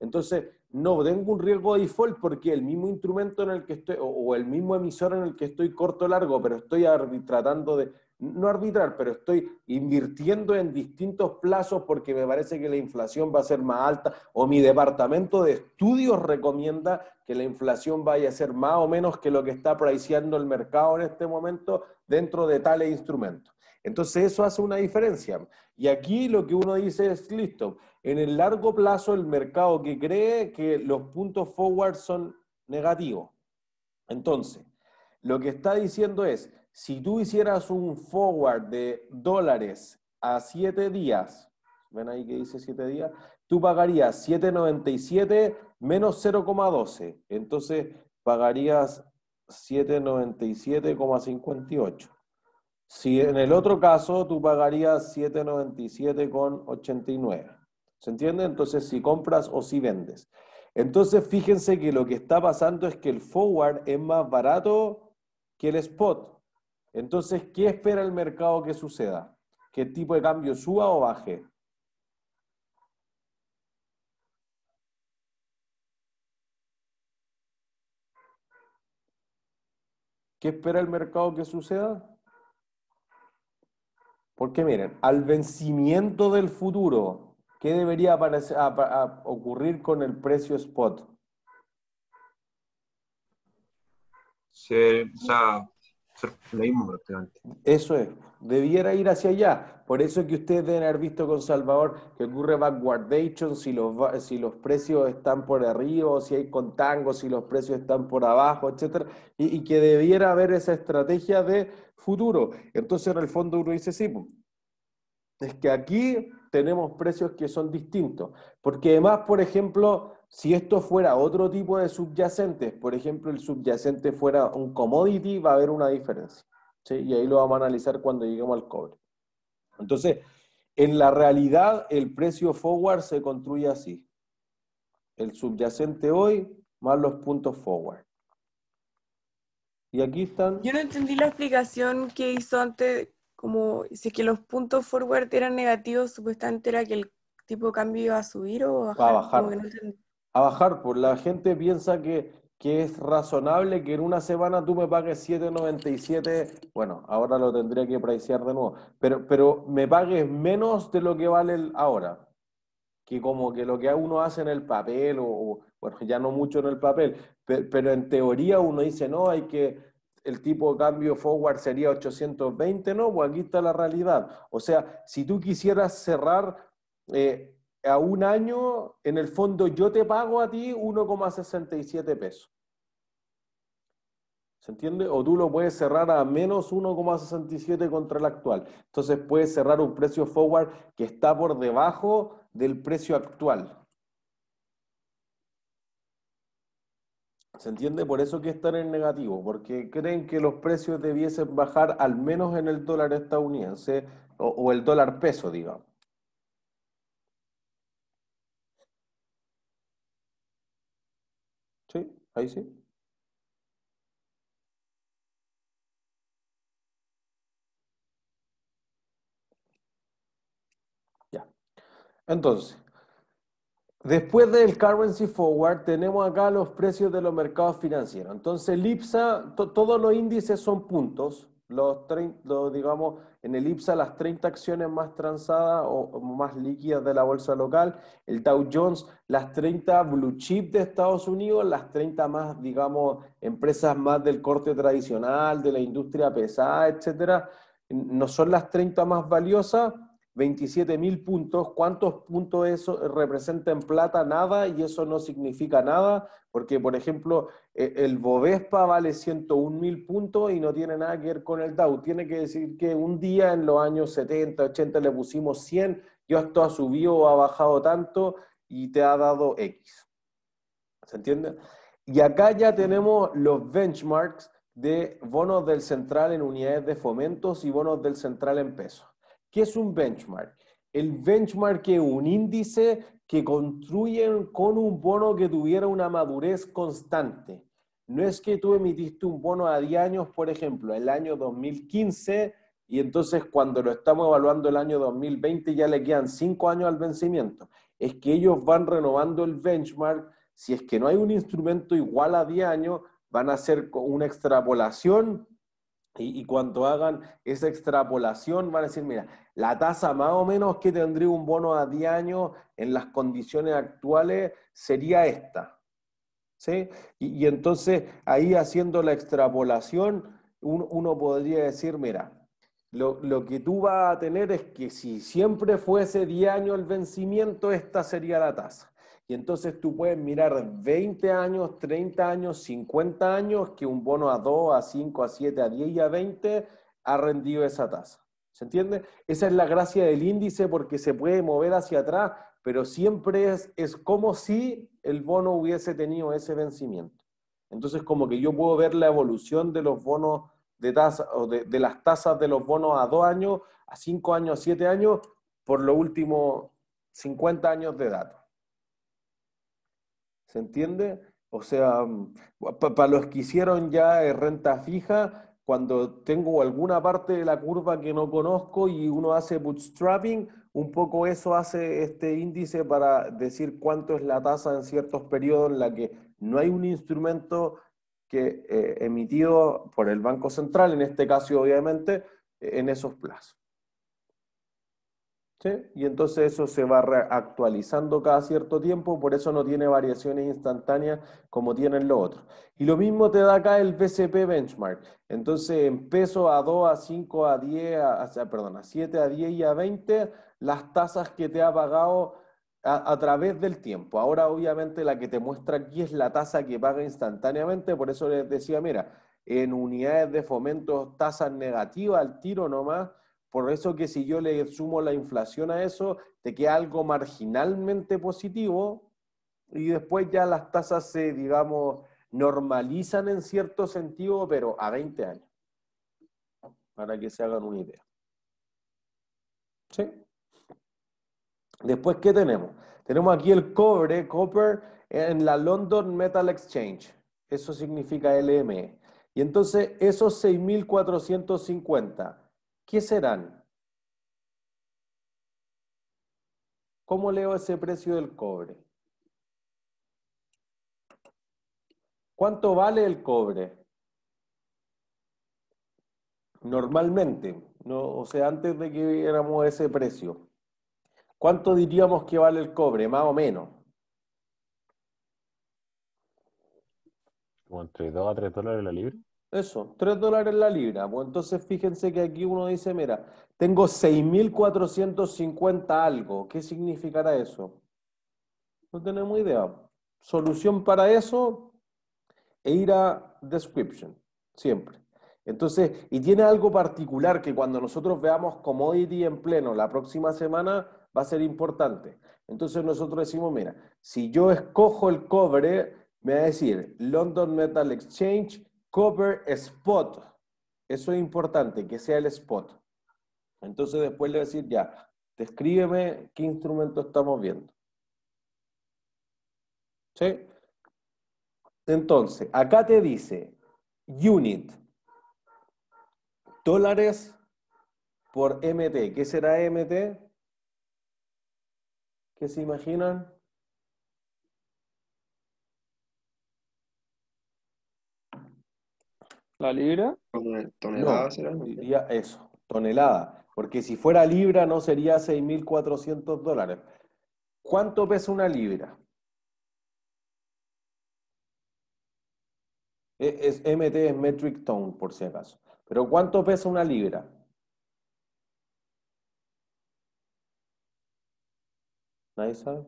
Entonces, no tengo un riesgo de default porque el mismo instrumento en el que estoy, o, el mismo emisor en el que estoy corto largo, pero estoy tratando de no arbitrar, pero estoy invirtiendo en distintos plazos porque me parece que la inflación va a ser más alta o mi departamento de estudios recomienda que la inflación vaya a ser más o menos que lo que está priceando el mercado en este momento dentro de tales instrumentos. Entonces eso hace una diferencia. Y aquí lo que uno dice es, listo, en el largo plazo el mercado que cree que los puntos forward son negativos. Entonces, lo que está diciendo es, si tú hicieras un forward de dólares a 7 días, ven ahí que dice 7 días, tú pagarías 7,97 menos 0,12. Entonces pagarías 7,97,58. Si en el otro caso tú pagarías 7,97,89. ¿Se entiende? Entonces si compras o si vendes. Entonces fíjense que lo que está pasando es que el forward es más barato que el spot. Entonces, ¿qué espera el mercado que suceda? ¿Qué tipo de cambio suba o baje? ¿Qué espera el mercado que suceda? Porque miren, al vencimiento del futuro, ¿qué debería ocurrir con el precio spot? Eso es, debiera ir hacia allá. Por eso es que ustedes deben haber visto con Salvador que ocurre backwardation, si los, si los precios están por arriba, si hay contango, si los precios están por abajo, etc. Y, y, que debiera haber esa estrategia de futuro. Entonces, en el fondo, uno dice, sí, pues, es que aquí tenemos precios que son distintos. Porque además, por ejemplo, si esto fuera otro tipo de subyacentes, por ejemplo, el subyacente fuera un commodity, va a haber una diferencia. Y ahí lo vamos a analizar cuando lleguemos al cobre. Entonces, en la realidad, el precio forward se construye así. El subyacente hoy más los puntos forward. Y aquí están... Yo no entendí la explicación que hizo antes, como si es que los puntos forward eran negativos, supuestamente era que el tipo de cambio iba a subir o bajar a bajar, por pues, la gente piensa que, es razonable que en una semana tú me pagues 7.97, bueno, ahora lo tendría que preciar de nuevo, pero, pero me pagues menos de lo que vale ahora, que como que lo que uno hace en el papel, o, bueno, ya no mucho en el papel, pero, en teoría uno dice, no, hay que el tipo de cambio forward sería 820, no, pues aquí está la realidad. O sea, si tú quisieras cerrar eh, a un año, en el fondo yo te pago a ti 1,67 pesos. ¿Se entiende? O tú lo puedes cerrar a menos 1,67 contra el actual. Entonces puedes cerrar un precio forward que está por debajo del precio actual. ¿Se entiende? Por eso que están en negativo, porque creen que los precios debiesen bajar al menos en el dólar estadounidense o, o el dólar peso, digamos. Ahí sí. Ya. Entonces, Después del currency forward, tenemos acá los precios de los mercados financieros. Entonces, el IPSA, todos los índices son puntos los, digamos, en el IPSA las 30 acciones más transadas o, más líquidas de la bolsa local, el Dow Jones las 30 blue chip de Estados Unidos, las 30 más, digamos, empresas más del corte tradicional, de la industria pesada, etcétera, no son las 30 más valiosas, 27 mil puntos, ¿cuántos puntos eso representa en plata? Nada, y eso no significa nada, porque por ejemplo, e, el Bovespa vale 101 mil puntos y no tiene nada que ver con el Dow. Tiene que decir que un día en los años 70, 80 le pusimos 100, y esto ha subido o ha bajado tanto y te ha dado X. ¿Se entiende? Y acá ya tenemos los benchmarks de bonos del central en unidades de fomentos y bonos del central en pesos. ¿Qué es un benchmark? El benchmark es un índice que construyen con un bono que tuviera una madurez constante. No es que tú emitiste un bono a 10 años, por ejemplo, el año 2015, y entonces cuando lo estamos evaluando el año 2020 ya le quedan 5 años al vencimiento. Es que ellos van renovando el benchmark. Si es que no hay un instrumento igual a 10 años, van a hacer una extrapolación y, cuando hagan esa extrapolación, van a decir, mira, la tasa más o menos que tendría un bono a 10 años en las condiciones actuales sería esta. ¿Sí? Y, entonces ahí haciendo la extrapolación, uno podría decir, mira, lo, lo, que tú vas a tener es que si siempre fuese 10 años el vencimiento, esta sería la tasa. Y entonces tú puedes mirar 20 años, 30 años, 50 años que un bono a 2, a 5, a 7, a 10 y a 20 ha rendido esa tasa. ¿Se entiende? Esa es la gracia del índice porque se puede mover hacia atrás, pero siempre es, es como si el bono hubiese tenido ese vencimiento. Entonces, como que yo puedo ver la evolución de los bonos de tasa o de, de las tasas de los bonos a 2 años, a 5 años, a 7 años, por los últimos 50 años de datos. ¿Se entiende? O sea, mm, para los que hicieron ya eh, renta fija, cuando tengo alguna parte de la curva que no conozco y uno hace bootstrapping, un poco eso hace este índice para decir cuánto es la tasa en ciertos periodos en la que no hay un instrumento que eh, emitido por el Banco Central, en este caso obviamente, en esos plazos. Y entonces eso se va actualizando cada cierto tiempo, por eso no tiene variaciones instantáneas como tienen los otros. Y lo mismo te da acá el BCP benchmark. Entonces, en peso a 2, a 5, a 10, a, perdón, a 7, a 10 y a 20, las tasas que te ha pagado a, través del tiempo. Ahora, obviamente, la que te muestra aquí es la tasa que paga instantáneamente, por eso les decía, mira, en unidades de fomento, tasas negativas al tiro nomás, por eso que si yo le sumo la inflación a eso, te queda algo marginalmente positivo y después ya las tasas se, digamos, normalizan en cierto sentido, pero a 20 años. Para que se hagan una idea. ¿Sí? Después, ¿qué tenemos? Tenemos aquí el cobre, copper, en la London Metal Exchange. Eso significa LME. Y entonces, esos 6.450 ¿Qué serán? ¿Cómo leo ese precio del cobre? ¿Cuánto vale el cobre? Normalmente, no, o sea, antes de que viéramos ese precio, ¿cuánto diríamos que vale el cobre, más o menos? Como entre 2 a 3 dólares la libra. Eso, 3 dólares la libra. bueno pues entonces fíjense que aquí uno dice, mira, tengo 6.450 algo. ¿Qué significará eso? No tenemos idea. Solución para eso e ir a description, siempre. Entonces, y tiene algo particular que cuando nosotros veamos commodity en pleno la próxima semana va a ser importante. Entonces nosotros decimos, mira, si yo escojo el cobre, me va a decir London Metal Exchange Copper spot. Eso es importante, que sea el spot. Entonces después le voy a decir, ya, descríbeme qué instrumento estamos viendo. ¿Sí? Entonces, acá te dice unit, dólares por MT. ¿Qué será MT? ¿Qué se imaginan? ¿La libra? ¿Tonelada eso, tonelada. Porque si fuera libra no sería 6.400 dólares. ¿Cuánto pesa una libra? E, es, MT es metric ton, por si acaso. Pero ¿cuánto pesa una libra? ¿Nadie sabe?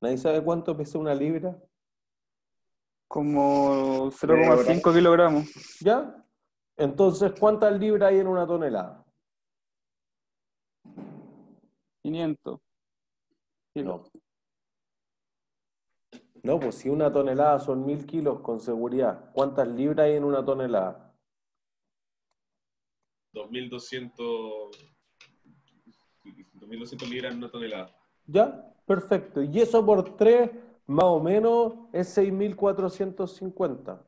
¿Nadie sabe cuánto pesa una libra? Como 0,5 kilogramos. ¿Ya? Entonces, ¿cuántas libras hay en una tonelada? 500. No. No, pues si una tonelada son 1.000 kilos con seguridad, ¿cuántas libras hay en una tonelada? 2200 libras en una tonelada. ¿Ya? Perfecto. Y eso por 3, más o menos, es 6.450.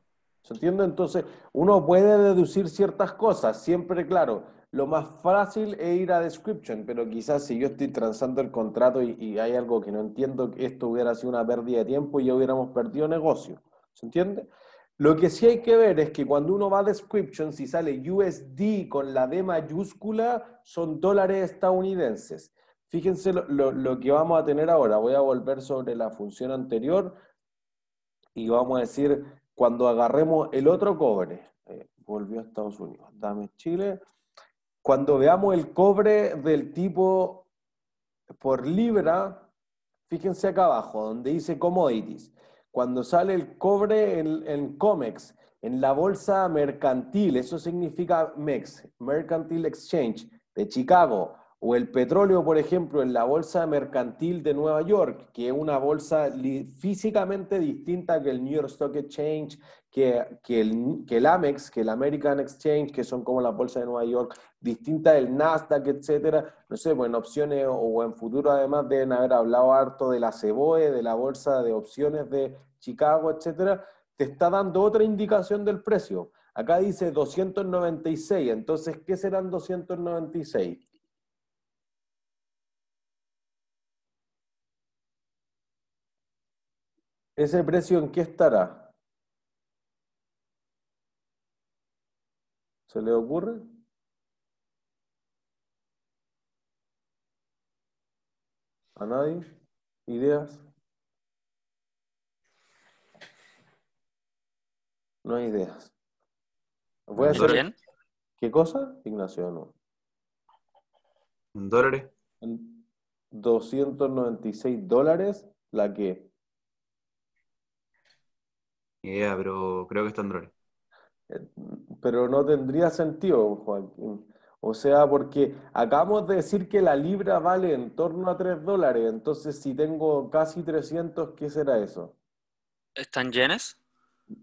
¿Se entiende? Entonces, uno puede deducir ciertas cosas, siempre claro. Lo más fácil es ir a description, pero quizás si yo estoy transando el contrato y, hay algo que no entiendo, esto hubiera sido una pérdida de tiempo y ya hubiéramos perdido negocio. ¿Se entiende? Lo que sí hay que ver es que cuando uno va a description, si sale USD con la D mayúscula, son dólares estadounidenses. Fíjense lo, que vamos a tener ahora. Voy a volver sobre la función anterior y vamos a decir, cuando agarremos el otro cobre, eh, volvió a Estados Unidos, dame Chile, cuando veamos el cobre del tipo por libra, fíjense acá abajo, donde dice commodities, cuando sale el cobre en, en COMEX, en la bolsa mercantil, eso significa MEX, Mercantile Exchange de Chicago, o el petróleo, por ejemplo, en la bolsa mercantil de Nueva York, que es una bolsa físicamente distinta que el New York Stock Exchange, que, el, que el Amex, que el American Exchange, que son como la bolsa de Nueva York, distinta del Nasdaq, etcétera. No sé, pues en opciones o en futuro, además, deben haber hablado harto de la CEBOE, de la bolsa de opciones de Chicago, etcétera. Te está dando otra indicación del precio. Acá dice 296, entonces, ¿qué serán 296? ¿Ese precio en qué estará? ¿Se le ocurre? ¿A nadie? ¿Ideas? No hay ideas. Voy a hacer... ¿Qué cosa, Ignacio? No. dólares? 296 dólares la que pero creo que está en drones. Eh, pero no tendría sentido, Juan. O sea, porque acabamos de decir que la libra vale en torno a 3 dólares, entonces si tengo casi 300, ¿qué será eso? ¿Están yenes?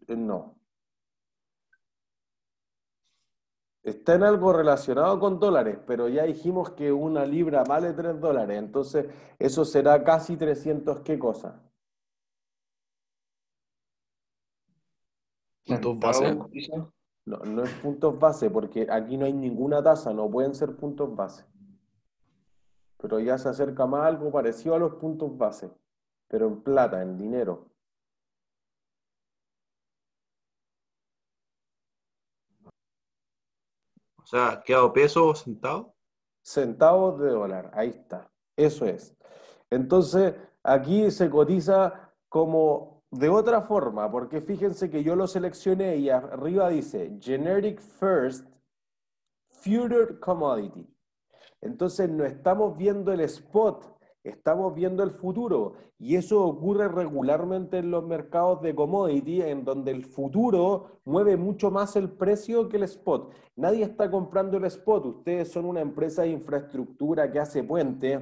Eh, no. Está en algo relacionado con dólares, pero ya dijimos que una libra vale 3 dólares, entonces eso será casi 300, ¿qué cosa? ¿Puntos base? No, no es puntos base, porque aquí no hay ninguna tasa, no pueden ser puntos base. Pero ya se acerca más algo parecido a los puntos base, pero en plata, en dinero. O sea, ¿quedado peso o centavo? Centavos de dólar, ahí está. Eso es. Entonces, aquí se cotiza como de otra forma, porque fíjense que yo lo seleccioné y arriba dice generic first, future commodity. Entonces no estamos viendo el spot, estamos viendo el futuro. Y eso ocurre regularmente en los mercados de commodity, en donde el futuro mueve mucho más el precio que el spot. Nadie está comprando el spot. Ustedes son una empresa de infraestructura que hace puente.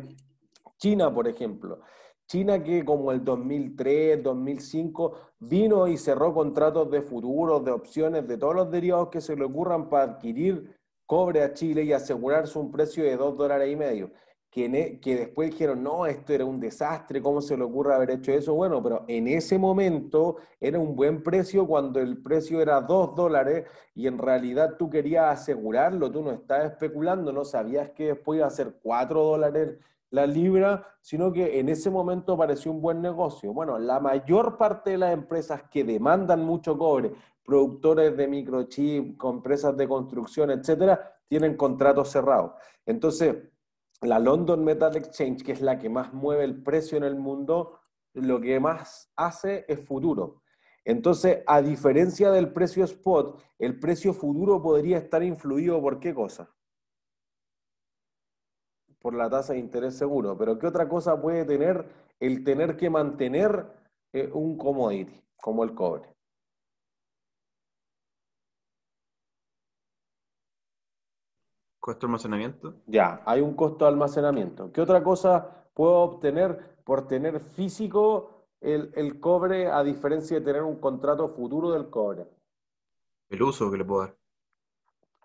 China, por ejemplo. China que como el 2003, 2005 vino y cerró contratos de futuros, de opciones, de todos los derivados que se le ocurran para adquirir cobre a Chile y asegurarse un precio de 2 dólares y medio. Que, e, que después dijeron, no, esto era un desastre, ¿cómo se le ocurre haber hecho eso? Bueno, pero en ese momento era un buen precio cuando el precio era 2 dólares y en realidad tú querías asegurarlo, tú no estabas especulando, no sabías que después iba a ser 4 dólares la libra, sino que en ese momento pareció un buen negocio. Bueno, la mayor parte de las empresas que demandan mucho cobre, productores de microchip, empresas de construcción, etcétera, tienen contratos cerrados. Entonces, la London Metal Exchange, que es la que más mueve el precio en el mundo, lo que más hace es futuro. Entonces, a diferencia del precio spot, el precio futuro podría estar influido por qué cosa? por la tasa de interés seguro, pero ¿qué otra cosa puede tener el tener que mantener eh, un commodity como el cobre? ¿Costo de almacenamiento? Ya, hay un costo de almacenamiento. ¿Qué otra cosa puedo obtener por tener físico el, el cobre a diferencia de tener un contrato futuro del cobre? El uso que le puedo dar.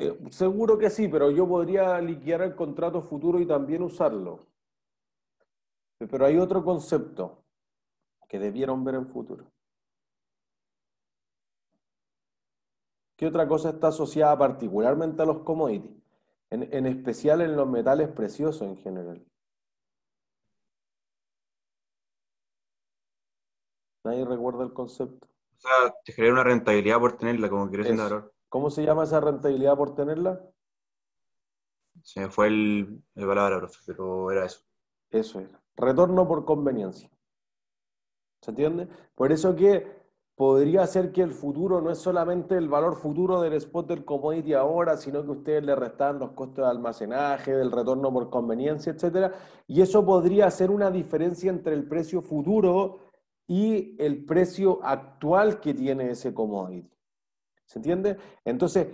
Eh, seguro que sí, pero yo podría liquidar el contrato futuro y también usarlo. Eh, pero hay otro concepto que debieron ver en futuro. ¿Qué otra cosa está asociada particularmente a los commodities? En, especial en los metales preciosos en general. Nadie recuerda el concepto. O sea, te genera una rentabilidad por tenerla, como que decir. ¿Cómo se llama esa rentabilidad por tenerla? Se me fue el, el palabra, pero era eso. Eso era. Retorno por conveniencia. ¿Se entiende? Por eso que podría ser que el futuro no es solamente el valor futuro del spot del commodity ahora, sino que ustedes le restan los costos de almacenaje, del retorno por conveniencia, etc. y eso podría ser una diferencia entre el precio futuro y el precio actual que tiene ese commodity. ¿Se entiende? Entonces,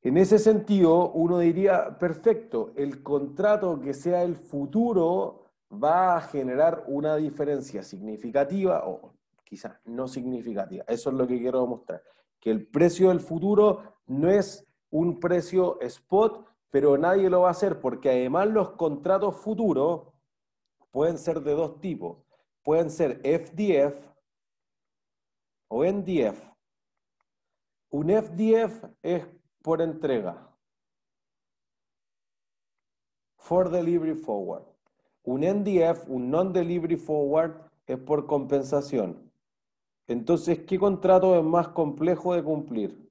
en ese sentido, uno diría, perfecto, el contrato que sea el futuro va a generar una diferencia significativa o quizás no significativa. Eso es lo que quiero mostrar, que el precio del futuro no es un precio spot, pero nadie lo va a hacer porque además los contratos futuros pueden ser de dos tipos. Pueden ser FDF o NDF. Un FDF es por entrega. For delivery forward. Un NDF, un non-delivery forward, es por compensación. Entonces, ¿qué contrato es más complejo de cumplir?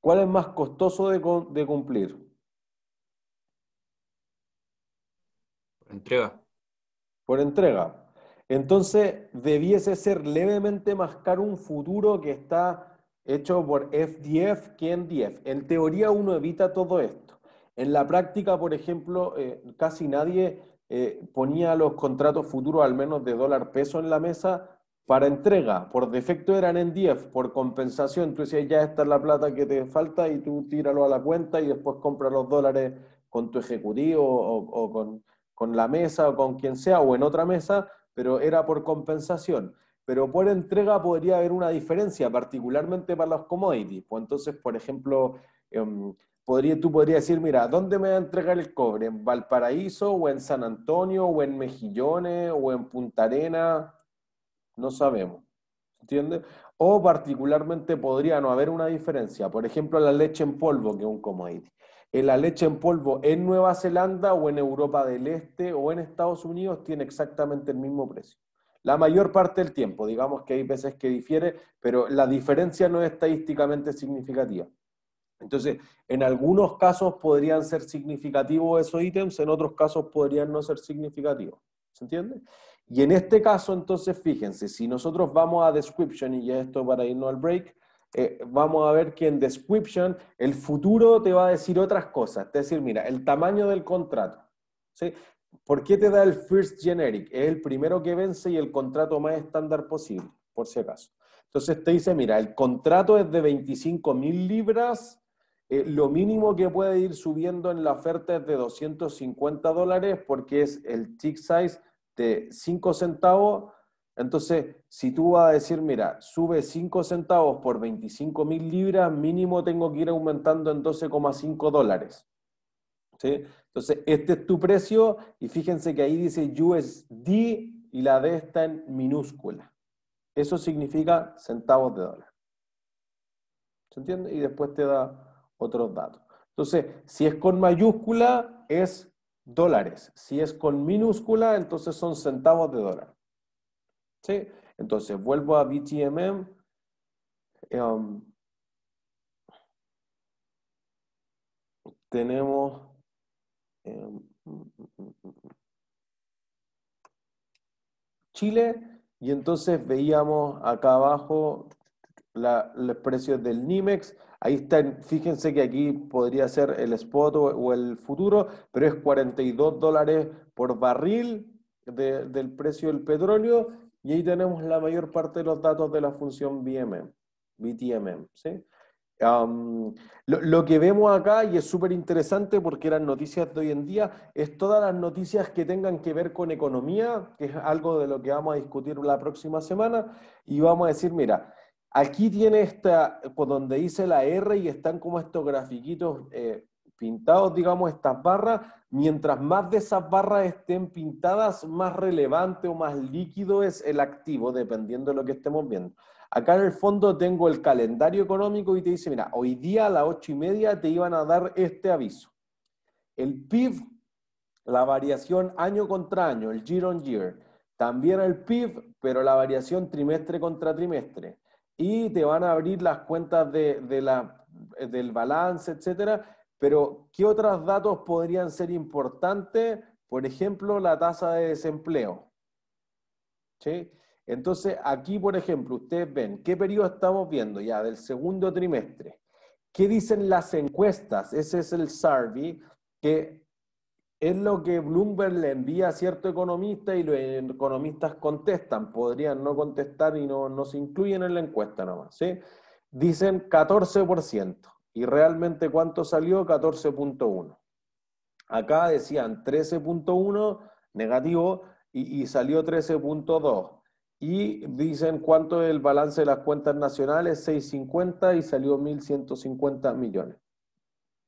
¿Cuál es más costoso de, cumplir? Entrega por entrega. Entonces, debiese ser levemente más caro un futuro que está hecho por FDF que en DF. En teoría uno evita todo esto. En la práctica, por ejemplo, eh, casi nadie eh, ponía los contratos futuros al menos de dólar peso en la mesa para entrega. Por defecto eran en por compensación. Tú decías, ya está la plata que te falta y tú tíralo a la cuenta y después compra los dólares con tu ejecutivo o con con la mesa o con quien sea o en otra mesa, pero era por compensación. Pero por entrega podría haber una diferencia, particularmente para los commodities. Pues entonces, por ejemplo, em, podría, tú podrías decir, mira, ¿dónde me va a entregar el cobre? ¿En Valparaíso o en San Antonio o en Mejillones o en Punta Arena? No sabemos. ¿Entiendes? O particularmente podría no haber una diferencia. Por ejemplo, la leche en polvo, que es un commodity la leche en polvo en Nueva Zelanda o en Europa del Este o en Estados Unidos tiene exactamente el mismo precio. La mayor parte del tiempo, digamos que hay veces que difiere, pero la diferencia no es estadísticamente significativa. Entonces, en algunos casos podrían ser significativos esos ítems, en otros casos podrían no ser significativos. ¿Se entiende? Y en este caso, entonces, fíjense, si nosotros vamos a description, y ya esto para irnos al break, eh, vamos a ver que en description el futuro te va a decir otras cosas. Es decir, mira, el tamaño del contrato. ¿sí? ¿Por qué te da el first generic? Es el primero que vence y el contrato más estándar posible, por si acaso. Entonces te dice, mira, el contrato es de 25 mil libras, eh, lo mínimo que puede ir subiendo en la oferta es de 250 dólares porque es el tick size de 5 centavos entonces, si tú vas a decir, mira, sube 5 centavos por 25 mil libras, mínimo tengo que ir aumentando en 12,5 dólares. Entonces, este es tu precio y fíjense que ahí dice USD y la D está en minúscula. Eso significa centavos de dólar. ¿Se entiende? Y después te da otros datos. Entonces, si es con mayúscula, es dólares. Si es con minúscula, entonces son centavos de dólar. Entonces vuelvo a BTMM. Em, tenemos... Em, Chile y entonces veíamos acá abajo los precios del NIMEX. Ahí está, fíjense que aquí podría ser el spot o, el futuro, pero es 42 dólares por barril del precio del petróleo y ahí tenemos la mayor parte de los datos de la función BMM, BTMM. lo, que vemos acá, y es súper interesante porque eran noticias de hoy en día, es todas las noticias que tengan que ver con economía, que es algo de lo que vamos a discutir la próxima semana, y vamos a decir, mira, aquí tiene esta, por donde dice la R y están como estos grafiquitos eh, pintados, digamos, estas barras, mientras más de esas barras estén pintadas, más relevante o más líquido es el activo, dependiendo de lo que estemos viendo. Acá en el fondo tengo el calendario económico y te dice, mira, hoy día a las ocho y media te iban a dar este aviso. El PIB, la variación año contra año, el year on year. También el PIB, pero la variación trimestre contra trimestre. Y te van a abrir las cuentas del balance, etcétera, pero, ¿qué otros datos podrían ser importantes? Por ejemplo, la tasa de desempleo. Entonces, aquí, por ejemplo, ustedes ven, ¿qué periodo estamos viendo ya? Del segundo trimestre. ¿Qué dicen las encuestas? Ese es el survey, que es lo que Bloomberg le envía a cierto economista y los economistas contestan. Podrían no contestar y no, se incluyen en la encuesta nomás. Dicen 14%. ¿Y realmente cuánto salió? 14.1. Acá decían 13.1 negativo y, salió 13.2. Y dicen cuánto es el balance de las cuentas nacionales, 650 y salió 1.150 millones.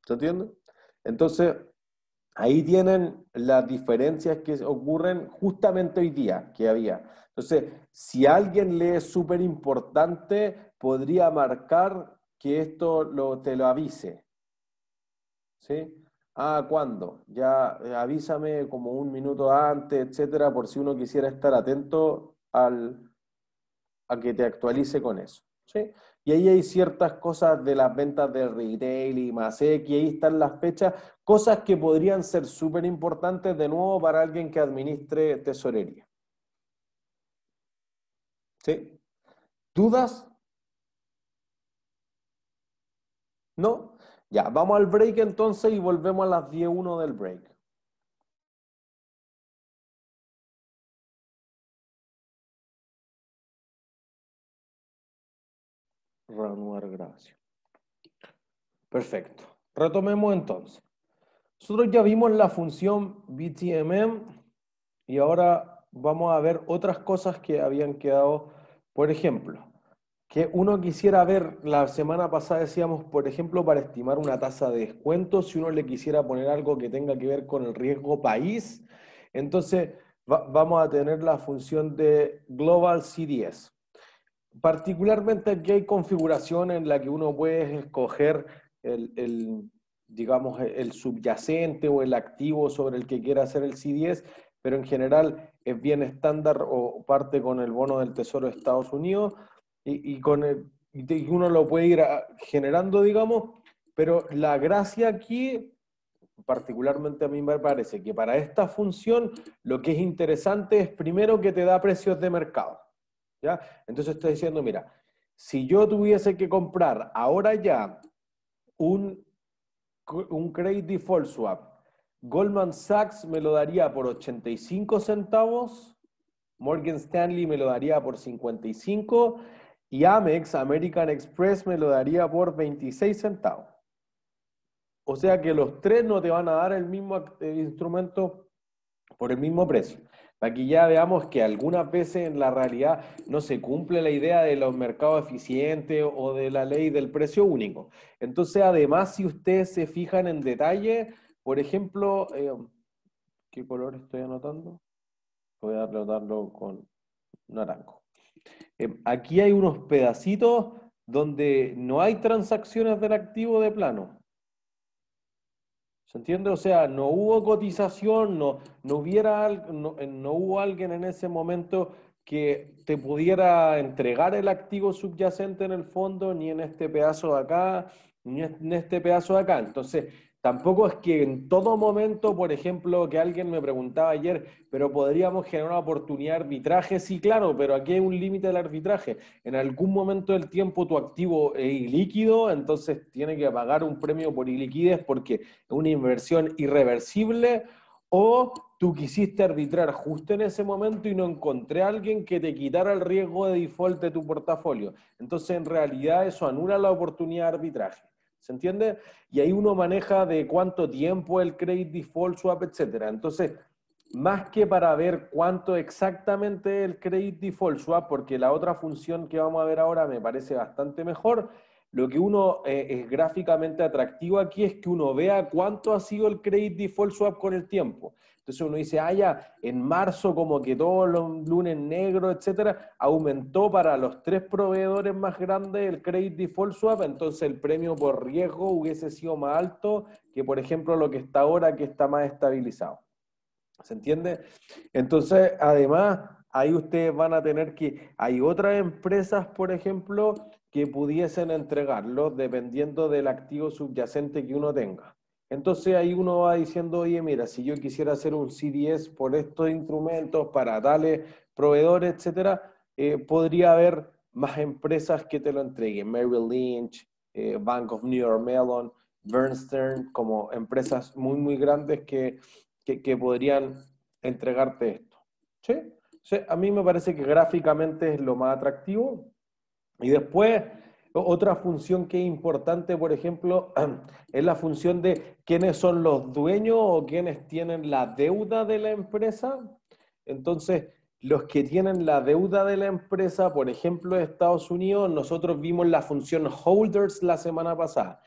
¿Se entiende? Entonces, ahí tienen las diferencias que ocurren justamente hoy día que había. Entonces, si alguien le es súper importante, podría marcar que esto lo, te lo avise. ¿Sí? Ah, ¿cuándo? Ya eh, avísame como un minuto antes, etcétera, por si uno quisiera estar atento al, a que te actualice con eso. ¿sí? Y ahí hay ciertas cosas de las ventas de retail y más X, ahí están las fechas, cosas que podrían ser súper importantes de nuevo para alguien que administre tesorería. ¿Sí? ¿Dudas? No. Ya, vamos al break entonces y volvemos a las 10.1 del break. Renuar, gracias. Perfecto. Retomemos entonces. Nosotros ya vimos la función BTMM y ahora vamos a ver otras cosas que habían quedado. Por ejemplo, que uno quisiera ver, la semana pasada decíamos, por ejemplo, para estimar una tasa de descuento, si uno le quisiera poner algo que tenga que ver con el riesgo país, entonces vamos a tener la función de Global CDS. Particularmente aquí hay configuración en la que uno puede escoger el, digamos, el subyacente o el activo sobre el que quiera hacer el CDS, pero en general es bien estándar o parte con el bono del Tesoro de Estados Unidos, y, con uno lo puede ir ah, generando, digamos, pero la gracia aquí, particularmente a mí me parece que para esta función lo que es interesante es primero que te da precios de mercado. ¿ya? Entonces estoy diciendo, mira, si yo tuviese que comprar ahora ya un, un credit default swap, Goldman Sachs me lo daría por 85 centavos, Morgan Stanley me lo daría por 55 y Amex, American Express, me lo daría por 26 centavos. O sea que los tres no te van a dar el mismo eh, instrumento por el mismo precio. Aquí ya veamos que algunas veces en la realidad no se cumple la idea de los mercados eficientes o de la ley del precio único. Entonces, además, si ustedes se fijan en detalle, por ejemplo, eh, ¿qué color estoy anotando? Voy a anotarlo con naranjo. Em, aquí hay unos pedacitos donde no hay transacciones del activo de plano. ¿Se entiende? O sea, no hubo cotización, no, no, hubiera, eh, no hubo alguien en ese momento que te pudiera entregar el activo subyacente en el fondo, ni en este pedazo de acá, ni en este pedazo de acá. Entonces, Tampoco es que en todo momento, por ejemplo, que alguien me preguntaba ayer, pero podríamos generar una oportunidad de arbitraje, sí, claro, pero aquí hay un límite del arbitraje. En algún momento del tiempo tu activo es ilíquido, entonces tiene que pagar un premio por iliquidez porque es una inversión irreversible, o tú quisiste arbitrar justo en ese momento y no encontré a alguien que te quitara el riesgo de default de tu portafolio. Entonces, en realidad, eso anula la oportunidad de arbitraje. ¿Se entiende? Y ahí uno maneja de cuánto tiempo el credit default swap, etc. Entonces, más que para ver cuánto exactamente el credit default swap, porque la otra función que vamos a ver ahora me parece bastante mejor, lo que uno eh, es gráficamente atractivo aquí es que uno vea cuánto ha sido el credit default swap con el tiempo. Entonces uno dice, ah, ya, en marzo como que todos los lunes negros, etcétera, aumentó para los tres proveedores más grandes el credit default swap, entonces el premio por riesgo hubiese sido más alto que, por ejemplo, lo que está ahora, que está más estabilizado. ¿Se entiende? Entonces, además, ahí ustedes van a tener que, hay otras empresas, por ejemplo, que pudiesen entregarlo dependiendo del activo subyacente que uno tenga. Entonces ahí uno va diciendo, oye, mira, si yo quisiera hacer un CDS por estos instrumentos, para tales proveedores, etcétera, eh, podría haber más empresas que te lo entreguen. Merrill Lynch, eh, Bank of New York Mellon, Bernstein, como empresas muy, muy grandes que, que, podrían entregarte esto. ¿Sí? a mí me parece que gráficamente es lo más atractivo. Y después, otra función que es importante, por ejemplo, es la función de quiénes son los dueños o quiénes tienen la deuda de la empresa. Entonces, los que tienen la deuda de la empresa, por ejemplo, Estados Unidos, nosotros vimos la función holders la semana pasada.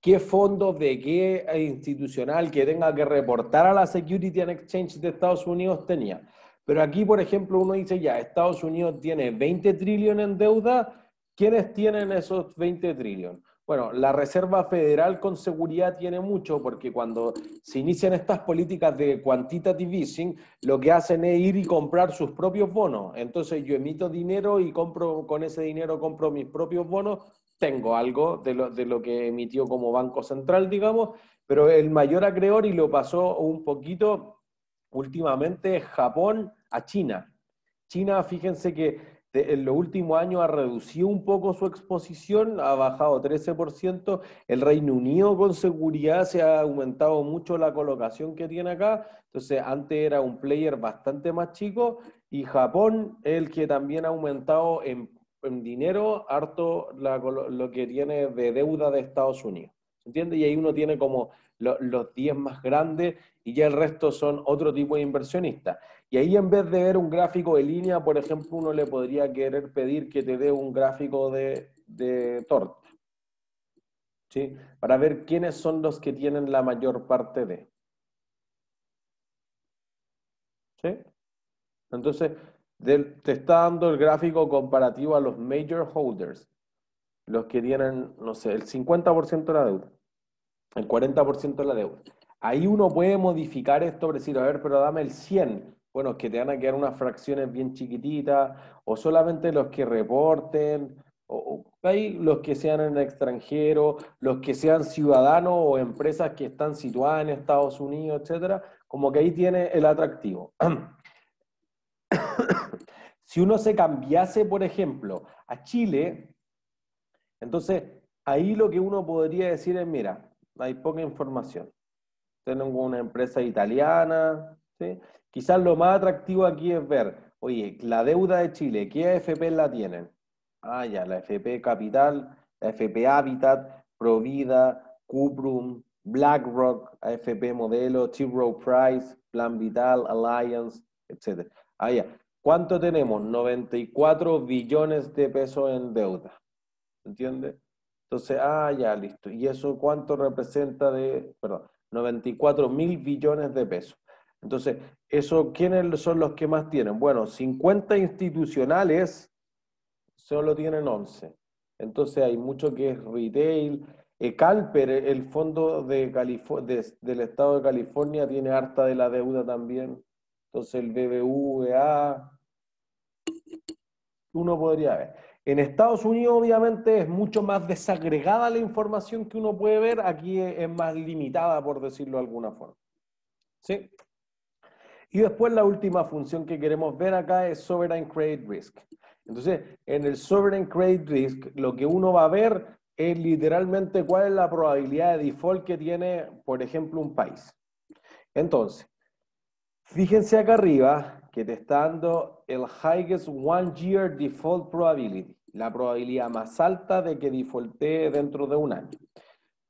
¿Qué fondo de qué eh, institucional que tenga que reportar a la Security and Exchange de Estados Unidos tenía? Pero aquí, por ejemplo, uno dice ya, Estados Unidos tiene 20 trillones en deuda, ¿Quiénes tienen esos 20 trillones? Bueno, la Reserva Federal con seguridad tiene mucho porque cuando se inician estas políticas de quantitative easing, lo que hacen es ir y comprar sus propios bonos. Entonces yo emito dinero y compro con ese dinero compro mis propios bonos, tengo algo de lo, de lo que emitió como Banco Central, digamos, pero el mayor acreedor, y lo pasó un poquito últimamente, Japón a China. China, fíjense que en los últimos años ha reducido un poco su exposición, ha bajado 13%. El Reino Unido con seguridad se ha aumentado mucho la colocación que tiene acá. Entonces, antes era un player bastante más chico. Y Japón, el que también ha aumentado en, dinero harto lo que tiene de deuda de Estados Unidos. ¿Se entiende? Y ahí uno tiene como los 10 más grandes y ya el resto son otro tipo de inversionistas. Y ahí en vez de ver un gráfico de línea, por ejemplo, uno le podría querer pedir que te dé un gráfico de, torta. ¿Sí? Para ver quiénes son los que tienen la mayor parte de. ¿Sí? Entonces, te está dando el gráfico comparativo a los major holders, los que tienen, no sé, el 50% de la deuda, el 40% de la deuda. Ahí uno puede modificar esto, decir, a ver, pero dame el 100 bueno, que te van a quedar unas fracciones bien chiquititas, o solamente los que reporten, o, los que sean en extranjero, los que sean ciudadanos o empresas que están situadas en Estados Unidos, etcétera, como que ahí tiene el atractivo. si uno se cambiase, por ejemplo, a Chile, entonces ahí lo que uno podría decir es, mira, hay poca información. Tengo una empresa italiana, ¿sí? Quizás lo más atractivo aquí es ver, oye, la deuda de Chile, ¿qué AFP la tienen? Ah, ya, la AFP Capital, la FP Habitat, Provida, Cuprum, BlackRock, AFP Modelo, T. row Price, Plan Vital, Alliance, etc. Ah, ya. ¿Cuánto tenemos? 94 billones de pesos en deuda. ¿Entiendes? Entonces, ah, ya, listo. ¿Y eso cuánto representa de, perdón, 94 mil billones de pesos? Entonces, eso, ¿quiénes son los que más tienen? Bueno, 50 institucionales solo tienen 11. Entonces hay mucho que es retail. Eh, Calper, el fondo del estado de California, tiene harta de la deuda también. Entonces el BBVA, uno podría ver. En Estados Unidos obviamente es mucho más desagregada la información que uno puede ver, aquí es más limitada por decirlo de alguna forma. ¿Sí? Y después la última función que queremos ver acá es Sovereign Credit Risk. Entonces, en el Sovereign Credit Risk, lo que uno va a ver es literalmente cuál es la probabilidad de default que tiene, por ejemplo, un país. Entonces, fíjense acá arriba que te está dando el highest one year default probability, la probabilidad más alta de que defaultee dentro de un año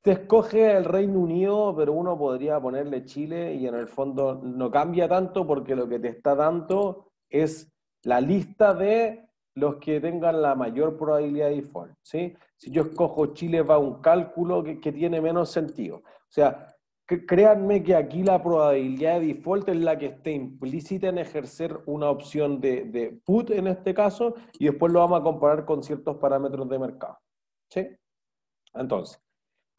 te escoge el Reino Unido, pero uno podría ponerle Chile y en el fondo no cambia tanto porque lo que te está dando es la lista de los que tengan la mayor probabilidad de default. ¿sí? Si yo escojo Chile va un cálculo que, tiene menos sentido. O sea, créanme que aquí la probabilidad de default es la que esté implícita en ejercer una opción de, de put en este caso y después lo vamos a comparar con ciertos parámetros de mercado. ¿sí? Entonces,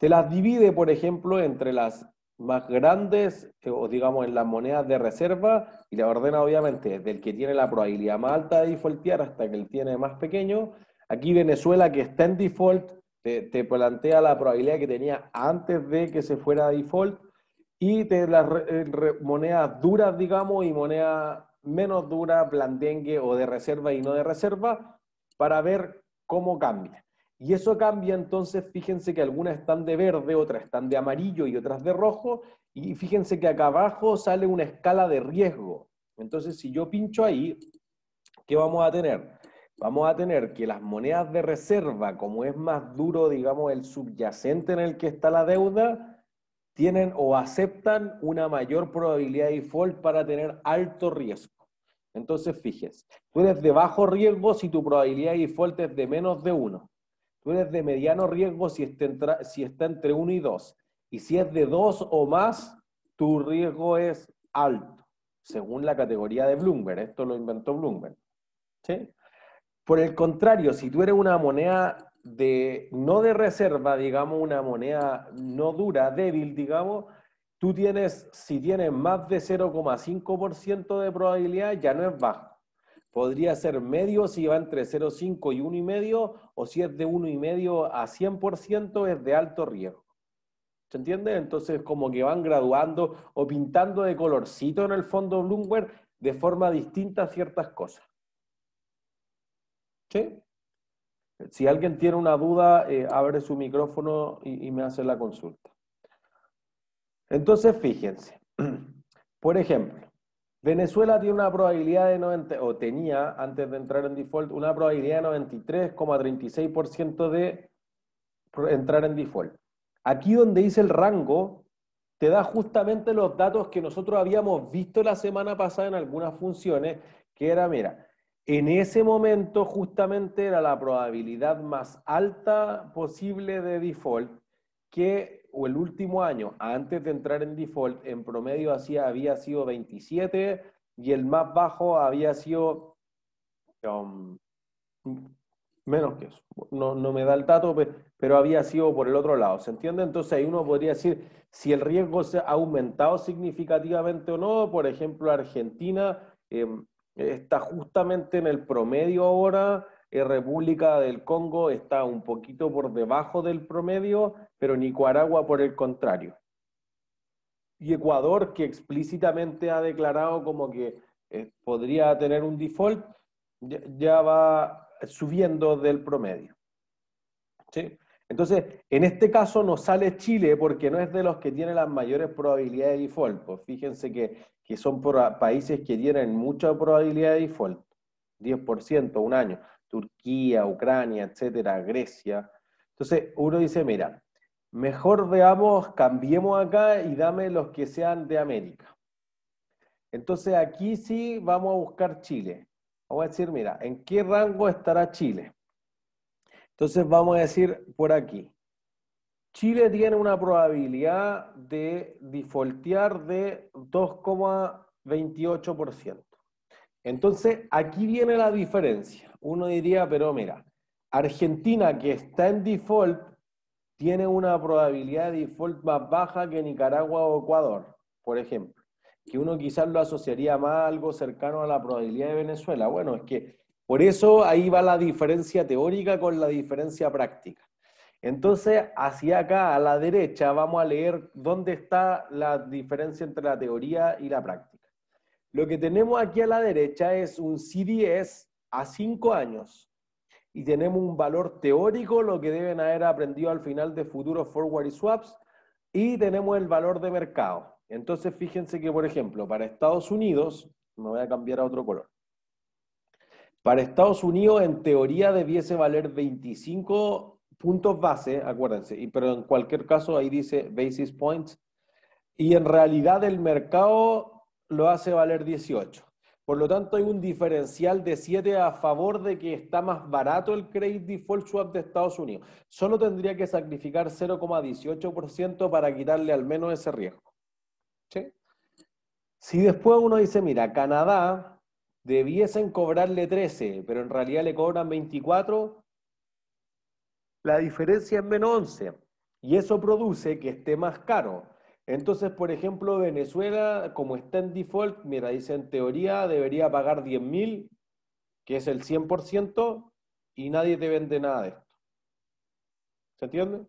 te las divide, por ejemplo, entre las más grandes, eh, o digamos en las monedas de reserva, y la ordena obviamente del que tiene la probabilidad más alta de defaultear hasta que tiene más pequeño. Aquí Venezuela, que está en default, te, plantea la probabilidad que tenía antes de que se fuera a default, y te las eh, monedas duras, digamos, y moneda menos duras, blandengue o de reserva y no de reserva, para ver cómo cambia. Y eso cambia, entonces fíjense que algunas están de verde, otras están de amarillo y otras de rojo, y fíjense que acá abajo sale una escala de riesgo. Entonces, si yo pincho ahí, ¿qué vamos a tener? Vamos a tener que las monedas de reserva, como es más duro, digamos, el subyacente en el que está la deuda, tienen o aceptan una mayor probabilidad de default para tener alto riesgo. Entonces, fíjense, tú eres de bajo riesgo si tu probabilidad de default es de menos de uno tú eres de mediano riesgo si, este está entre, si 1 y 2. Y si es de 2 o más, tu riesgo es alto, según la categoría de Bloomberg. Esto lo inventó Bloomberg. Por el contrario, si tú eres una moneda de, no de reserva, digamos, una moneda no dura, débil, digamos, tú tienes, si tienes más de 0,5% de probabilidad, ya no es bajo podría ser medio si va entre 0,5 y 1,5 o si es de 1,5 a 100% es de alto riesgo. ¿Se entiende? Entonces como que van graduando o pintando de colorcito en el fondo Bloomberg de forma distinta ciertas cosas. ¿Sí? Si alguien tiene una duda, eh, abre su micrófono y me hace la consulta. Entonces, fíjense. Por ejemplo, Venezuela tiene una probabilidad de 90, o tenía antes de entrar en default, una probabilidad de 93,36% de entrar en default. Aquí donde dice el rango, te da justamente los datos que nosotros habíamos visto la semana pasada en algunas funciones, que era, mira, en ese momento justamente era la probabilidad más alta posible de default que o el último año, antes de entrar en default, en promedio hacía, había sido 27 y el más bajo había sido um, menos que eso. No, no, me da el dato, pero había sido por el otro lado. ¿Se entiende? Entonces ahí uno podría decir si el riesgo se ha aumentado significativamente o no. Por ejemplo, Argentina em, está justamente en el promedio ahora República del Congo está un poquito por debajo del promedio, pero Nicaragua por el contrario. Y Ecuador, que explícitamente ha declarado como que eh, podría tener un default, ya, va subiendo del promedio. Entonces, en este caso no sale Chile porque no es de los que tiene las mayores probabilidades de default. Pues fíjense que, que son países que tienen mucha probabilidad de default, 10% un año. Turquía, Ucrania, etcétera, Grecia. Entonces, uno dice, mira, mejor veamos, cambiemos acá y dame los que sean de América. Entonces, aquí sí vamos a buscar Chile. Vamos a decir, mira, ¿en qué rango estará Chile? Entonces, vamos a decir por aquí. Chile tiene una probabilidad de defaultear de 2,28%. Entonces, aquí viene la diferencia uno diría, pero mira, Argentina que está en default tiene una probabilidad de default más baja que Nicaragua o Ecuador, por ejemplo, que uno quizás lo asociaría más a algo cercano a la probabilidad de Venezuela. Bueno, es que por eso ahí va la diferencia teórica con la diferencia práctica. Entonces, hacia acá, a la derecha, vamos a leer dónde está la diferencia entre la teoría y la práctica. Lo que tenemos aquí a la derecha es un CDS a cinco años y tenemos un valor teórico, lo que deben haber aprendido al final de futuros forward y swaps, y tenemos el valor de mercado. Entonces, fíjense que, por ejemplo, para Estados Unidos, me voy a cambiar a otro color. Para Estados Unidos, en teoría, debiese valer 25 puntos base, acuérdense, y, pero en cualquier caso ahí dice basis points, y en realidad el mercado lo hace valer 18. Por lo tanto, hay un diferencial de 7 a favor de que está más barato el credit default swap de Estados Unidos. Solo tendría que sacrificar 0,18% para quitarle al menos ese riesgo. Si después uno dice, mira, Canadá debiesen cobrarle 13, pero en realidad le cobran 24, la diferencia es menos 11. Y eso produce que esté más caro. Entonces, por ejemplo, Venezuela, como está en default, mira, dice en teoría debería pagar 10.000, que es el 100%, y nadie te vende nada de esto. ¿Se entiende?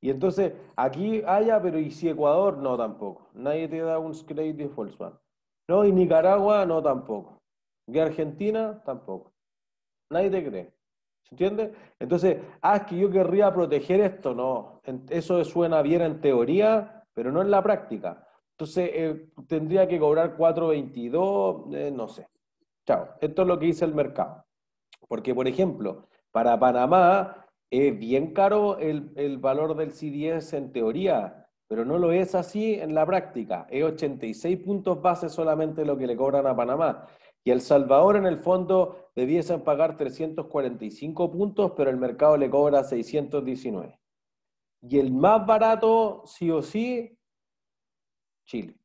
Y entonces, aquí haya, pero ¿y si Ecuador? No, tampoco. Nadie te da un credit default swap. No, y Nicaragua, no, tampoco. Y Argentina, tampoco. Nadie te cree. ¿Se entiende? Entonces, ah, es que yo querría proteger esto. No, eso suena bien en teoría, pero no en la práctica. Entonces, eh, tendría que cobrar 4.22, eh, no sé. Chao. Esto es lo que dice el mercado. Porque, por ejemplo, para Panamá es bien caro el, valor del C10 en teoría, pero no lo es así en la práctica. Es 86 puntos base solamente lo que le cobran a Panamá. Y El Salvador, en el fondo, debiesen pagar 345 puntos, pero el mercado le cobra 619. Y el más barato, sí o sí, Chile.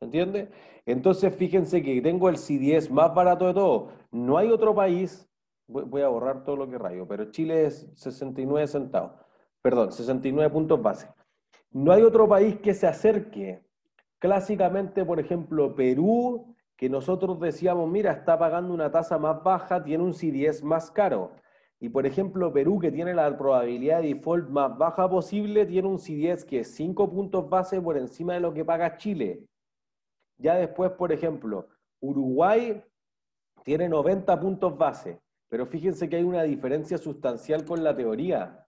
¿Entiende? Entonces, fíjense que tengo el C10 más barato de todo. No hay otro país, voy a borrar todo lo que rayo, pero Chile es 69 centavos, perdón, 69 puntos base. No hay otro país que se acerque. Clásicamente, por ejemplo, Perú, que nosotros decíamos, mira, está pagando una tasa más baja, tiene un C10 más caro. Y por ejemplo, Perú, que tiene la probabilidad de default más baja posible, tiene un C10 que es 5 puntos base por encima de lo que paga Chile. Ya después, por ejemplo, Uruguay tiene 90 puntos base, pero fíjense que hay una diferencia sustancial con la teoría.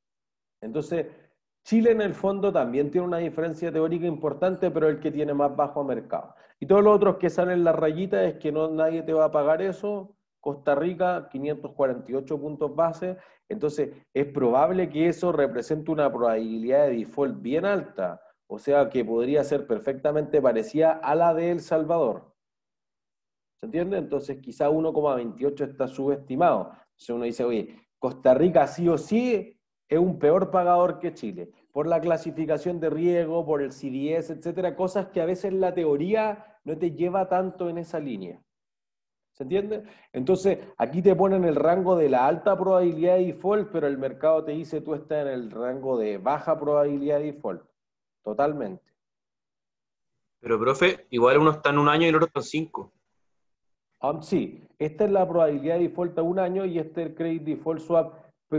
Entonces, Chile en el fondo también tiene una diferencia teórica importante, pero el que tiene más bajo mercado. Y todos los otros que salen la rayita es que no, nadie te va a pagar eso, Costa Rica 548 puntos base, entonces es probable que eso represente una probabilidad de default bien alta, o sea que podría ser perfectamente parecida a la de El Salvador. ¿Se entiende? Entonces quizá 1,28 está subestimado. Entonces uno dice, oye, Costa Rica sí o sí es un peor pagador que Chile, por la clasificación de riesgo, por el CDS, etcétera, cosas que a veces la teoría no te lleva tanto en esa línea. ¿Se entiende? Entonces, aquí te ponen el rango de la alta probabilidad de default, pero el mercado te dice tú estás en el rango de baja probabilidad de default. Totalmente. Pero, profe, igual uno está en un año y el otro está en cinco. Ah, sí, esta es la probabilidad de default a un año y este es el credit default swap,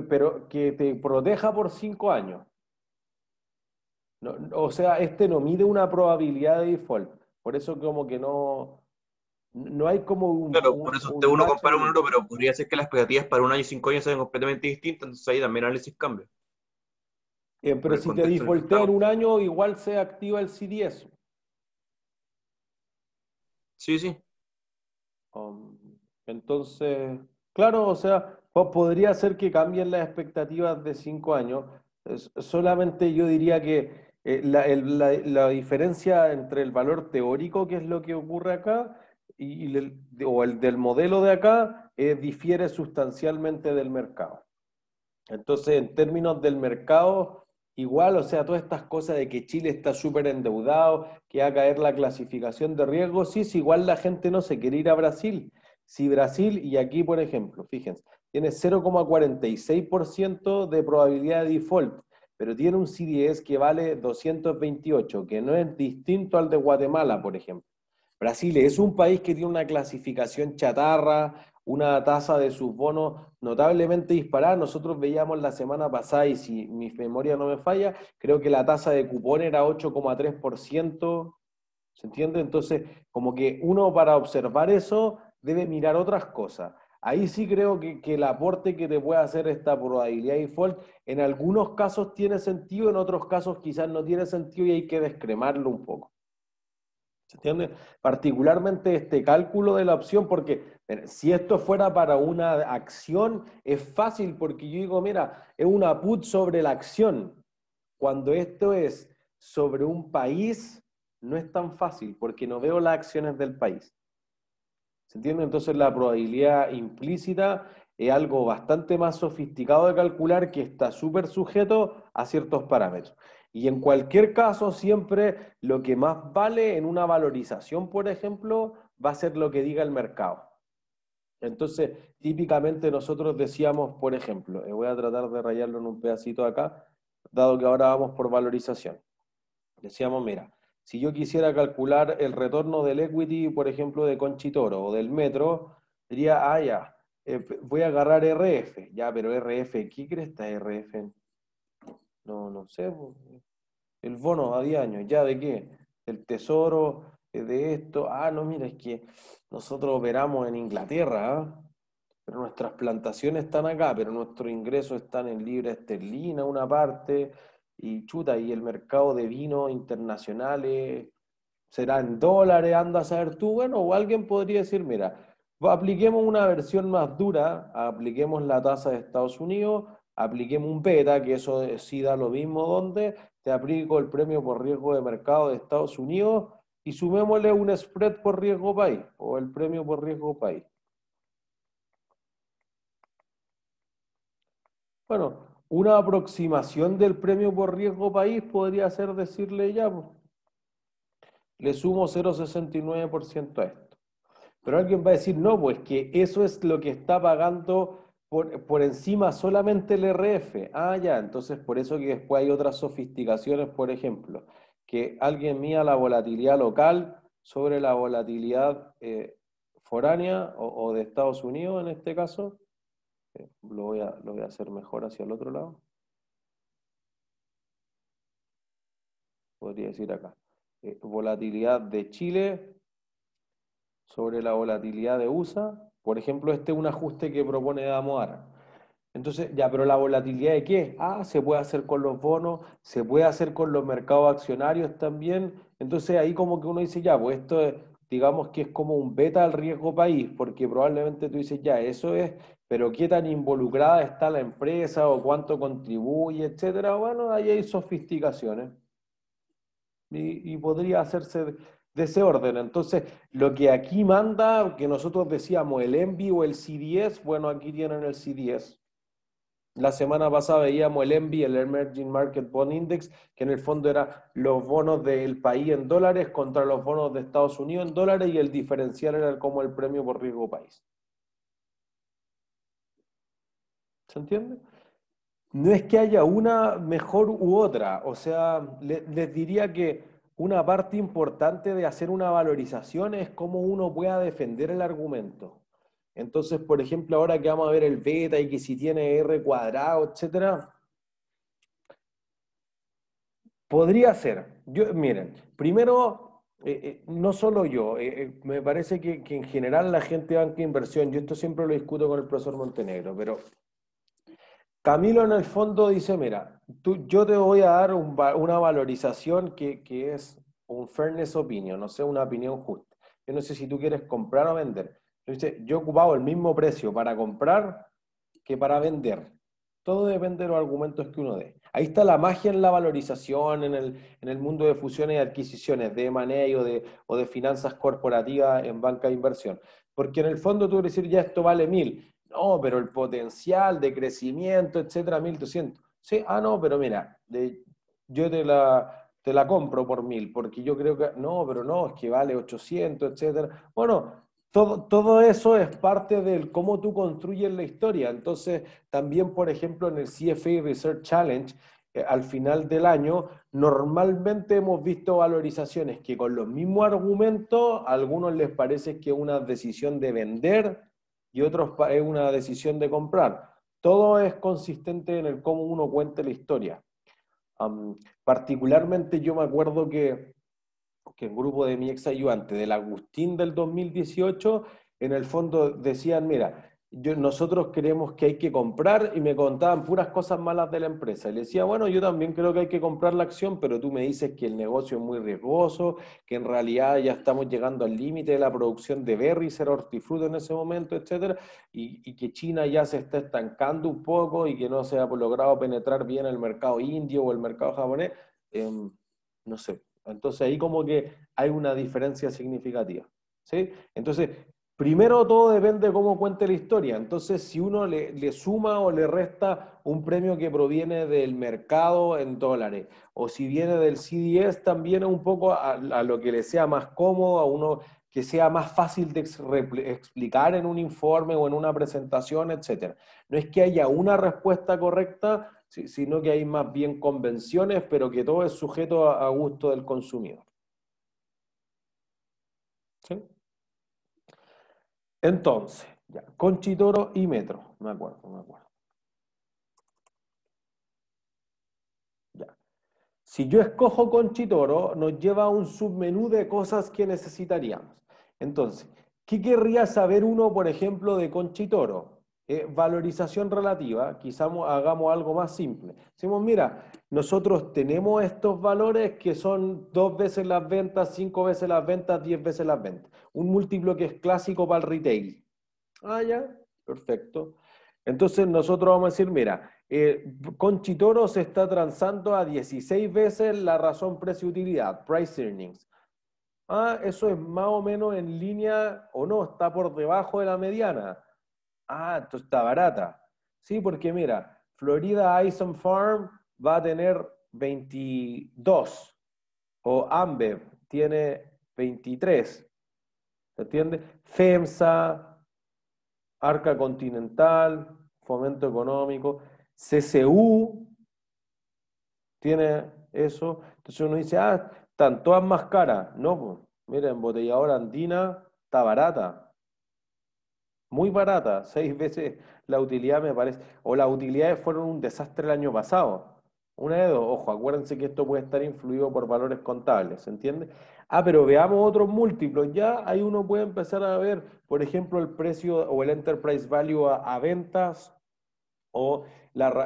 pero que te proteja por cinco años. o sea, este no mide una probabilidad de default. Por eso como que no, no hay como un. Claro, por eso uno compara un uno, pero podría ser que las expectativas para un año y cinco años sean completamente distintas, entonces ahí también análisis cambia. Bien, pero si te disvoltea en un año, igual se activa el c Sí, sí. Um, entonces, claro, o sea, podría ser que cambien las expectativas de cinco años. solamente yo diría que eh, la diferencia entre el valor teórico, que es lo que ocurre acá, y el, o el del modelo de acá eh, difiere sustancialmente del mercado. Entonces, en términos del mercado, igual, o sea, todas estas cosas de que Chile está súper endeudado, que va a caer la clasificación de riesgo, sí, sí, igual la gente no se quiere ir a Brasil. Si Brasil, y aquí por ejemplo, fíjense, tiene 0,46% de probabilidad de default, pero tiene un CDS que vale 228, que no es distinto al de Guatemala, por ejemplo. Brasil es un país que tiene una clasificación chatarra, una tasa de sus bonos notablemente disparada. Nosotros veíamos la semana pasada, y si mi memoria no me falla, creo que la tasa de cupón era 8,3%. ¿Se entiende? Entonces, como que uno para observar eso debe mirar otras cosas. Ahí sí creo que, el aporte que te puede hacer esta probabilidad de default en algunos casos tiene sentido, en otros casos quizás no tiene sentido y hay que descremarlo un poco. ¿Se entiende? Particularmente este cálculo de la opción, porque si esto fuera para una acción, es fácil porque yo digo, mira, es una put sobre la acción. Cuando esto es sobre un país, no es tan fácil porque no veo las acciones del país. ¿Se entiende? Entonces la probabilidad implícita es algo bastante más sofisticado de calcular que está súper sujeto a ciertos parámetros. Y en cualquier caso, siempre lo que más vale en una valorización, por ejemplo, va a ser lo que diga el mercado. Entonces, típicamente nosotros decíamos, por ejemplo, eh, voy a tratar de rayarlo en un pedacito acá, dado que ahora vamos por valorización. Decíamos, mira, si yo quisiera calcular el retorno del equity, por ejemplo, de Conchitoro o del Metro, diría, ah, ya, eh, voy a agarrar RF. Ya, pero RF, ¿qué crees está RF? no, no sé, el bono a 10 años, ¿ya de qué? ¿El tesoro, eh, de esto. Ah, no, mira, es que nosotros operamos en Inglaterra, ¿ah? pero nuestras plantaciones están acá, pero nuestros ingresos están en libra esterlina, una parte, y chuta, y el mercado de vinos internacionales será en dólares, anda a saber tú, bueno, o alguien podría decir, mira, apliquemos una versión más dura, apliquemos la tasa de Estados Unidos, apliquemos un beta, que eso sí da lo mismo donde, te aplico el premio por riesgo de mercado de Estados Unidos y sumémosle un spread por riesgo país o el premio por riesgo país. Bueno, una aproximación del premio por riesgo país podría ser decirle ya, pues, le sumo 0,69% a esto. Pero alguien va a decir, no, pues que eso es lo que está pagando por, encima solamente el RF. Ah, ya, entonces por eso que después hay otras sofisticaciones, por ejemplo, que alguien mía la volatilidad local sobre la volatilidad eh, foránea o, de Estados Unidos en este caso. Eh, lo, voy a, hacer mejor hacia el otro lado. Podría decir acá. Eh, volatilidad de Chile sobre la volatilidad de USA por ejemplo, este es un ajuste que propone Damoar. Entonces, ya, pero la volatilidad de qué? Ah, se puede hacer con los bonos, se puede hacer con los mercados accionarios también. Entonces, ahí como que uno dice, ya, pues esto es, digamos que es como un beta al riesgo país, porque probablemente tú dices, ya, eso es, pero qué tan involucrada está la empresa o cuánto contribuye, etcétera. Bueno, ahí hay sofisticaciones. Y, y podría hacerse de ese orden. Entonces, lo que aquí manda, que nosotros decíamos el ENVI o el C10, bueno, aquí tienen el C10. La semana pasada veíamos el ENVI, el Emerging Market Bond Index, que en el fondo era los bonos del país en dólares contra los bonos de Estados Unidos en dólares y el diferencial era como el premio por riesgo país. ¿Se entiende? No es que haya una mejor u otra, o sea, les diría que una parte importante de hacer una valorización es cómo uno pueda defender el argumento. Entonces, por ejemplo, ahora que vamos a ver el beta y que si tiene R cuadrado, etcétera, podría ser. Yo, miren, primero, eh, eh, no solo yo, eh, me parece que, que en general la gente banca inversión, yo esto siempre lo discuto con el profesor Montenegro, pero Camilo en el fondo dice, mira, tú, yo te voy a dar una valorización que, es un fairness opinion, no sé, una opinión justa. Yo no sé si tú quieres comprar o vender. dice yo he ocupado el mismo precio para comprar que para vender. Todo depende de los argumentos que uno dé. Ahí está la magia en la valorización, en el, mundo de fusiones y adquisiciones, de manejo o de finanzas corporativas en banca de inversión. Porque en el fondo tú vas decir, ya esto vale mil, no, pero el potencial de crecimiento, etcétera, 1200. Sí, ah, no, pero mira, de, yo te la, te la compro por 1000, porque yo creo que, no, pero no, es que vale 800, etcétera. Bueno, todo, todo, eso es parte del cómo tú construyes la historia. Entonces, también, por ejemplo, en el CFA Research Challenge, eh, al final del año, normalmente hemos visto valorizaciones que con los mismos argumentos, a algunos les parece que una decisión de vender, y otros es una decisión de comprar. Todo es consistente en el cómo uno cuente la historia. particularmente yo me acuerdo que, que el grupo de mi ex ayudante, del Agustín del 2018, en el fondo decían, mira, nosotros creemos que hay que comprar y me contaban puras cosas malas de la empresa. Y le decía, bueno, yo también creo que hay que comprar la acción, pero tú me dices que el negocio es muy riesgoso, que en realidad ya estamos llegando al límite de la producción de berries, era hortifruto en ese momento, etcétera, y, que China ya se está estancando un poco y que no se ha logrado penetrar bien el mercado indio o el mercado japonés. Em, no sé. Entonces ahí como que hay una diferencia significativa. ¿sí? Entonces, Primero todo depende de cómo cuente la historia. Entonces, si uno le, suma o le resta un premio que proviene del mercado en dólares, o si viene del CDS, también es un poco a, lo que le sea más cómodo, a uno que sea más fácil de explicar en un informe o en una presentación, etc. No es que haya una respuesta correcta, sino que hay más bien convenciones, pero que todo es sujeto a gusto del consumidor. ¿Sí? Entonces, ya, Conchitoro y Metro, me acuerdo, me acuerdo. Ya. Si yo escojo Conchitoro, nos lleva a un submenú de cosas que necesitaríamos. Entonces, ¿qué querría saber uno, por ejemplo, de Conchitoro? Eh, valorización relativa, quizás hagamos algo más simple. Decimos, mira, nosotros tenemos estos valores que son dos veces las ventas, cinco veces las ventas, diez veces las ventas. Un múltiplo que es clásico para el retail. Ah, ya, perfecto. Entonces nosotros vamos a decir, mira, eh, Conchitoro se está transando a 16 veces la razón precio-utilidad, price earnings. Ah, eso es más o menos en línea o no, está por debajo de la mediana Ah, entonces está barata. Sí, porque mira, Florida Ison Farm va a tener 22 o Ambev tiene 23. ¿Se entiende? FEMSA, Arca Continental, Fomento Económico, CCU tiene eso. Entonces uno dice, ah, tanto es más cara. No, pues, mira, embotelladora andina está barata muy barata, seis veces la utilidad me parece, o las utilidades fueron un desastre el año pasado. Una de dos, ojo, acuérdense que esto puede estar influido por valores contables, ¿se entiende? Ah, pero veamos otros múltiplos, ya ahí uno puede empezar a ver, por ejemplo, el precio o el enterprise value a, ventas o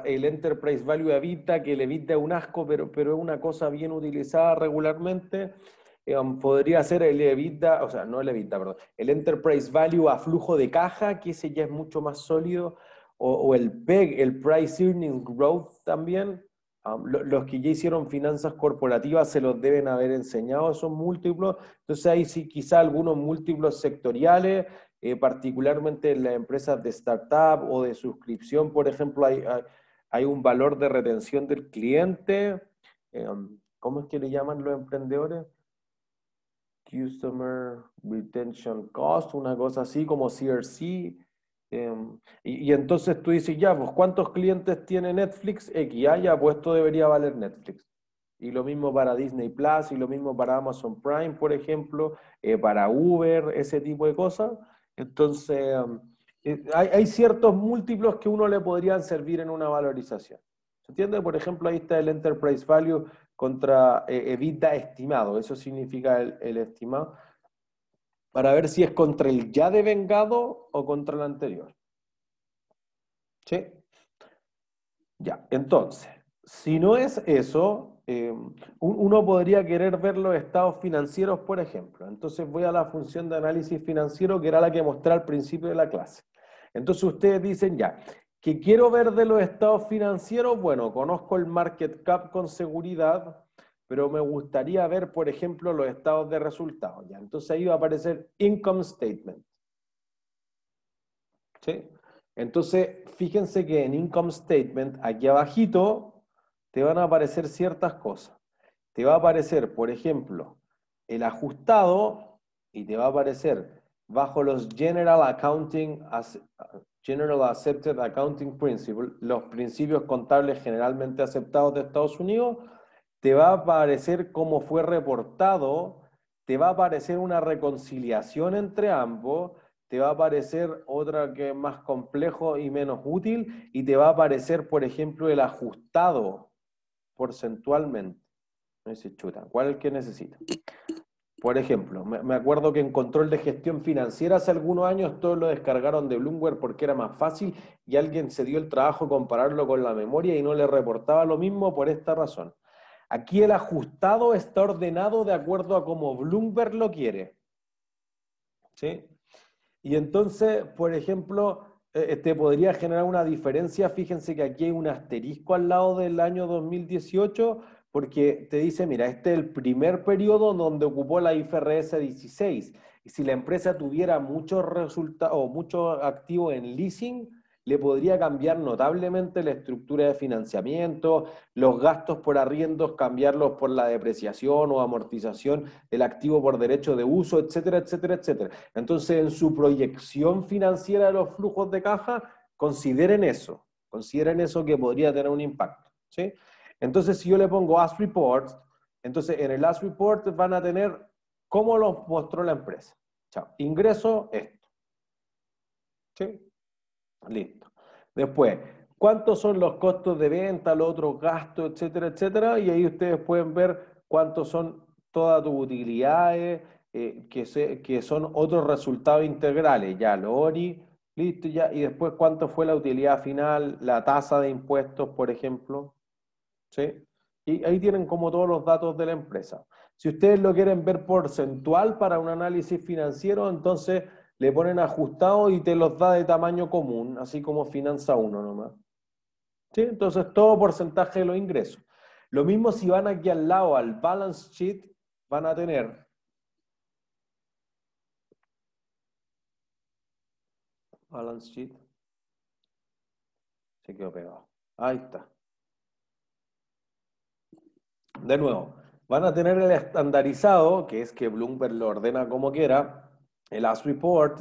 el enterprise value a Vita, que le evita un asco, pero, pero es una cosa bien utilizada regularmente podría ser el EBITDA, o sea, no el EBITDA, perdón, el Enterprise Value a flujo de caja, que ese ya es mucho más sólido, o, el PEG, el Price Earning Growth también. Ah, los que ya hicieron finanzas corporativas se los deben haber enseñado esos múltiplos. Entonces ahí sí quizá algunos múltiplos sectoriales, eh, particularmente en las empresas de startup o de suscripción, por ejemplo, hay, un valor de retención del cliente. Eh, ¿Cómo es que le llaman los emprendedores? Customer Retention Cost, una cosa así como CRC. Em, y, entonces tú dices, ya, pues ¿cuántos clientes tiene Netflix? X, ah, ya, pues esto debería valer Netflix. Y lo mismo para Disney Plus, y lo mismo para Amazon Prime, por ejemplo, eh, para Uber, ese tipo de cosas. Entonces, em, eh, hay, ciertos múltiplos que uno le podrían servir en una valorización. ¿Se entiende? Por ejemplo, ahí está el Enterprise Value contra evita eh, estimado, eso significa el, estimado, para ver si es contra el ya devengado o contra el anterior. ¿Sí? Ya, entonces, si no es eso, em, uno podría querer ver los estados financieros, por ejemplo. Entonces voy a la función de análisis financiero, que era la que mostré al principio de la clase. Entonces ustedes dicen ya, ¿Qué quiero ver de los estados financieros? Bueno, conozco el market cap con seguridad, pero me gustaría ver, por ejemplo, los estados de resultados. Entonces ahí va a aparecer income statement. Entonces, fíjense que en income statement, aquí abajito, te van a aparecer ciertas cosas. Te va a aparecer, por ejemplo, el ajustado y te va a aparecer bajo los General Accounting General Accepted Accounting Principles, los principios contables generalmente aceptados de Estados Unidos, te va a aparecer cómo fue reportado, te va a aparecer una reconciliación entre ambos, te va a aparecer otra que es más complejo y menos útil, y te va a aparecer, por ejemplo, el ajustado porcentualmente. No chuta, ¿cuál es el que necesita? Por ejemplo, me acuerdo que en control de gestión financiera hace algunos años todos lo descargaron de Bloomberg porque era más fácil y alguien se dio el trabajo de compararlo con la memoria y no le reportaba lo mismo por esta razón. Aquí el ajustado está ordenado de acuerdo a cómo Bloomberg lo quiere. ¿Sí? Y entonces, por ejemplo, e, este, podría generar una diferencia. Fíjense que aquí hay un asterisco al lado del año 2018 porque te dice, mira, este es el primer periodo donde ocupó la IFRS 16. Y si la empresa tuviera muchos resultados, muchos activos en leasing, le podría cambiar notablemente la estructura de financiamiento, los gastos por arriendos, cambiarlos por la depreciación o amortización del activo por derecho de uso, etcétera, etcétera, etcétera. Entonces, en su proyección financiera de los flujos de caja, consideren eso, consideren eso que podría tener un impacto. ¿sí? Entonces, si yo le pongo Ask reports, entonces en el Ask report van a tener cómo lo mostró la empresa. Chao. Ingreso esto. ¿Sí? Listo. Después, cuántos son los costos de venta, los otros gastos, etcétera, etcétera. Y ahí ustedes pueden ver cuántos son todas tus utilidades, eh, que, que son otros resultados integrales, ya lo listo, ya. Y después cuánto fue la utilidad final, la tasa de impuestos, por ejemplo. ¿sí? Y ahí tienen como todos los datos de la empresa. Si ustedes lo quieren ver porcentual para un análisis financiero, entonces le ponen ajustado y te los da de tamaño común, así como Finanza uno nomás. ¿Sí? Entonces todo porcentaje de los ingresos. Lo mismo si van aquí al lado, al balance sheet, van a tener balance sheet. Se quedó pegado. Ahí está de nuevo, van a tener el estandarizado, que es que Bloomberg lo ordena como quiera, el as report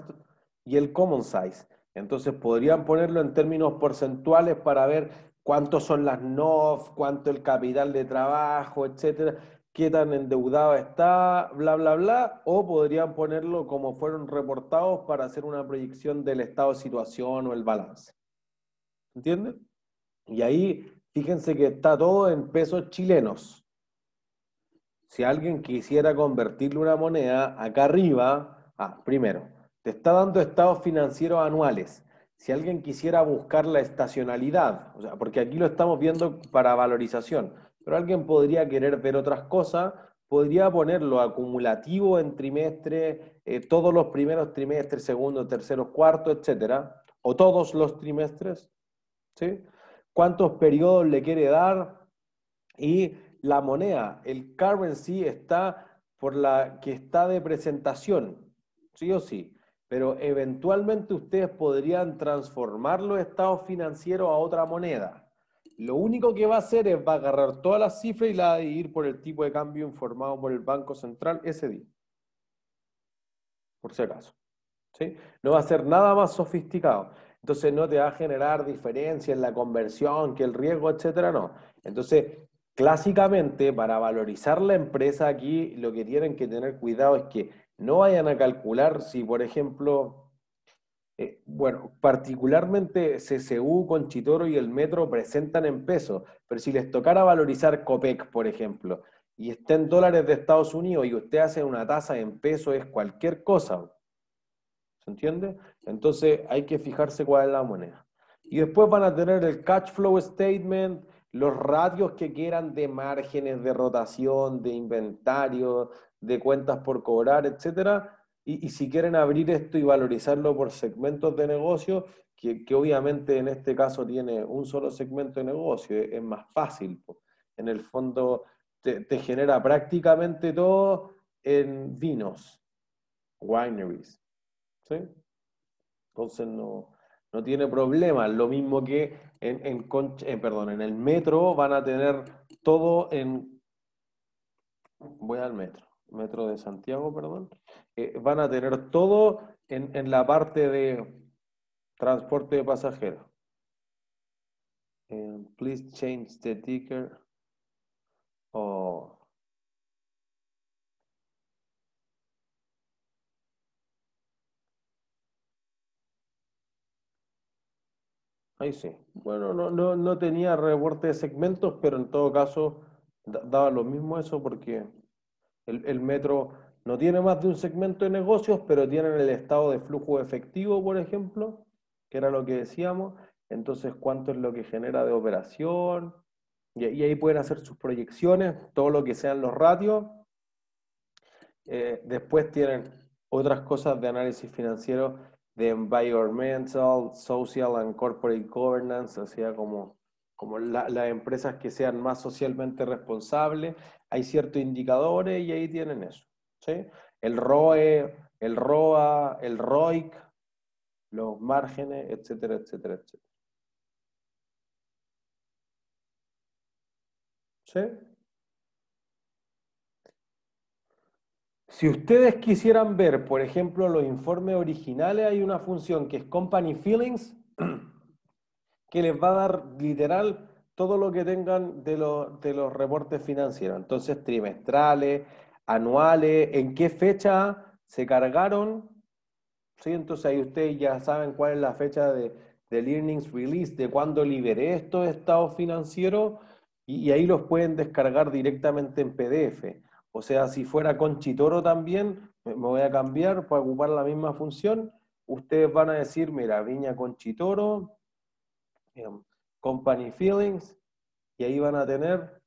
y el common size. Entonces podrían ponerlo en términos porcentuales para ver cuántos son las NOF, cuánto el capital de trabajo, etcétera, qué tan endeudado está, bla, bla, bla, o podrían ponerlo como fueron reportados para hacer una proyección del estado de situación o el balance. ¿Entienden? Y ahí, fíjense que está todo en pesos chilenos si alguien quisiera convertirle una moneda, acá arriba, ah, primero, te está dando estados financieros anuales. Si alguien quisiera buscar la estacionalidad, o sea, porque aquí lo estamos viendo para valorización, pero alguien podría querer ver otras cosas, podría ponerlo acumulativo en trimestre, eh, todos los primeros trimestres, segundo, tercero, cuarto, etcétera, o todos los trimestres, ¿sí? ¿Cuántos periodos le quiere dar? Y la moneda, el currency está por la que está de presentación, sí o sí, pero eventualmente ustedes podrían transformar los estados financieros a otra moneda. Lo único que va a hacer es va a agarrar todas las cifras y la va a por el tipo de cambio informado por el Banco Central ese día. Por si acaso. ¿Sí? No va a ser nada más sofisticado. Entonces no te va a generar diferencia en la conversión, que el riesgo, etcétera, no. Entonces, clásicamente, para valorizar la empresa aquí, lo que tienen que tener cuidado es que no vayan a calcular si, por ejemplo, eh, bueno, particularmente CCU, Conchitoro y el Metro presentan en peso, pero si les tocara valorizar COPEC, por ejemplo, y está en dólares de Estados Unidos y usted hace una tasa en peso, es cualquier cosa. ¿Se entiende? Entonces hay que fijarse cuál es la moneda. Y después van a tener el cash flow statement, los radios que quieran de márgenes, de rotación, de inventario, de cuentas por cobrar, etc. Y, si quieren abrir esto y valorizarlo por segmentos de negocio, que, obviamente en este caso tiene un solo segmento de negocio, e, es, más fácil. En el fondo te, genera prácticamente todo en vinos, wineries. ¿sí? Entonces no, no tiene problema. Lo mismo que en, eh, perdón, en el metro van a tener todo en... Voy al metro, metro de Santiago, perdón. Eh, van a tener todo en, la parte de transporte de pasajeros. Eh, please change the ticker. Oh. Ahí sí. Bueno, no, tenía reporte de segmentos, pero en todo caso daba lo mismo eso porque el, metro no tiene más de un segmento de negocios, pero tienen el estado de flujo efectivo, por ejemplo, que era lo que decíamos. Entonces, ¿cuánto es lo que genera de operación? Y, ahí pueden hacer sus proyecciones, todo lo que sean los ratios. Eh, después tienen otras cosas de análisis financiero de environmental, social and corporate governance, o sea, como, como las empresas que sean más socialmente responsables, hay ciertos indicadores y ahí tienen eso. ¿sí? El ROE, el ROA, el ROIC, los márgenes, etcétera, etcétera, etcétera. ¿Sí? Si ustedes quisieran ver, por ejemplo, los informes originales, hay una función que es Company Feelings, que les va a dar literal todo lo que tengan de, los reportes financieros. Entonces, trimestrales, anuales, en qué fecha se cargaron. Entonces ahí ustedes ya saben cuál es la fecha de, del earnings release, de cuándo liberé estos estados financieros y ahí los pueden descargar directamente en PDF. O sea, si fuera Conchitoro también, me voy a cambiar para ocupar la misma función. Ustedes van a decir, mira, Viña Conchitoro, eh, Company Feelings, y ahí van a tener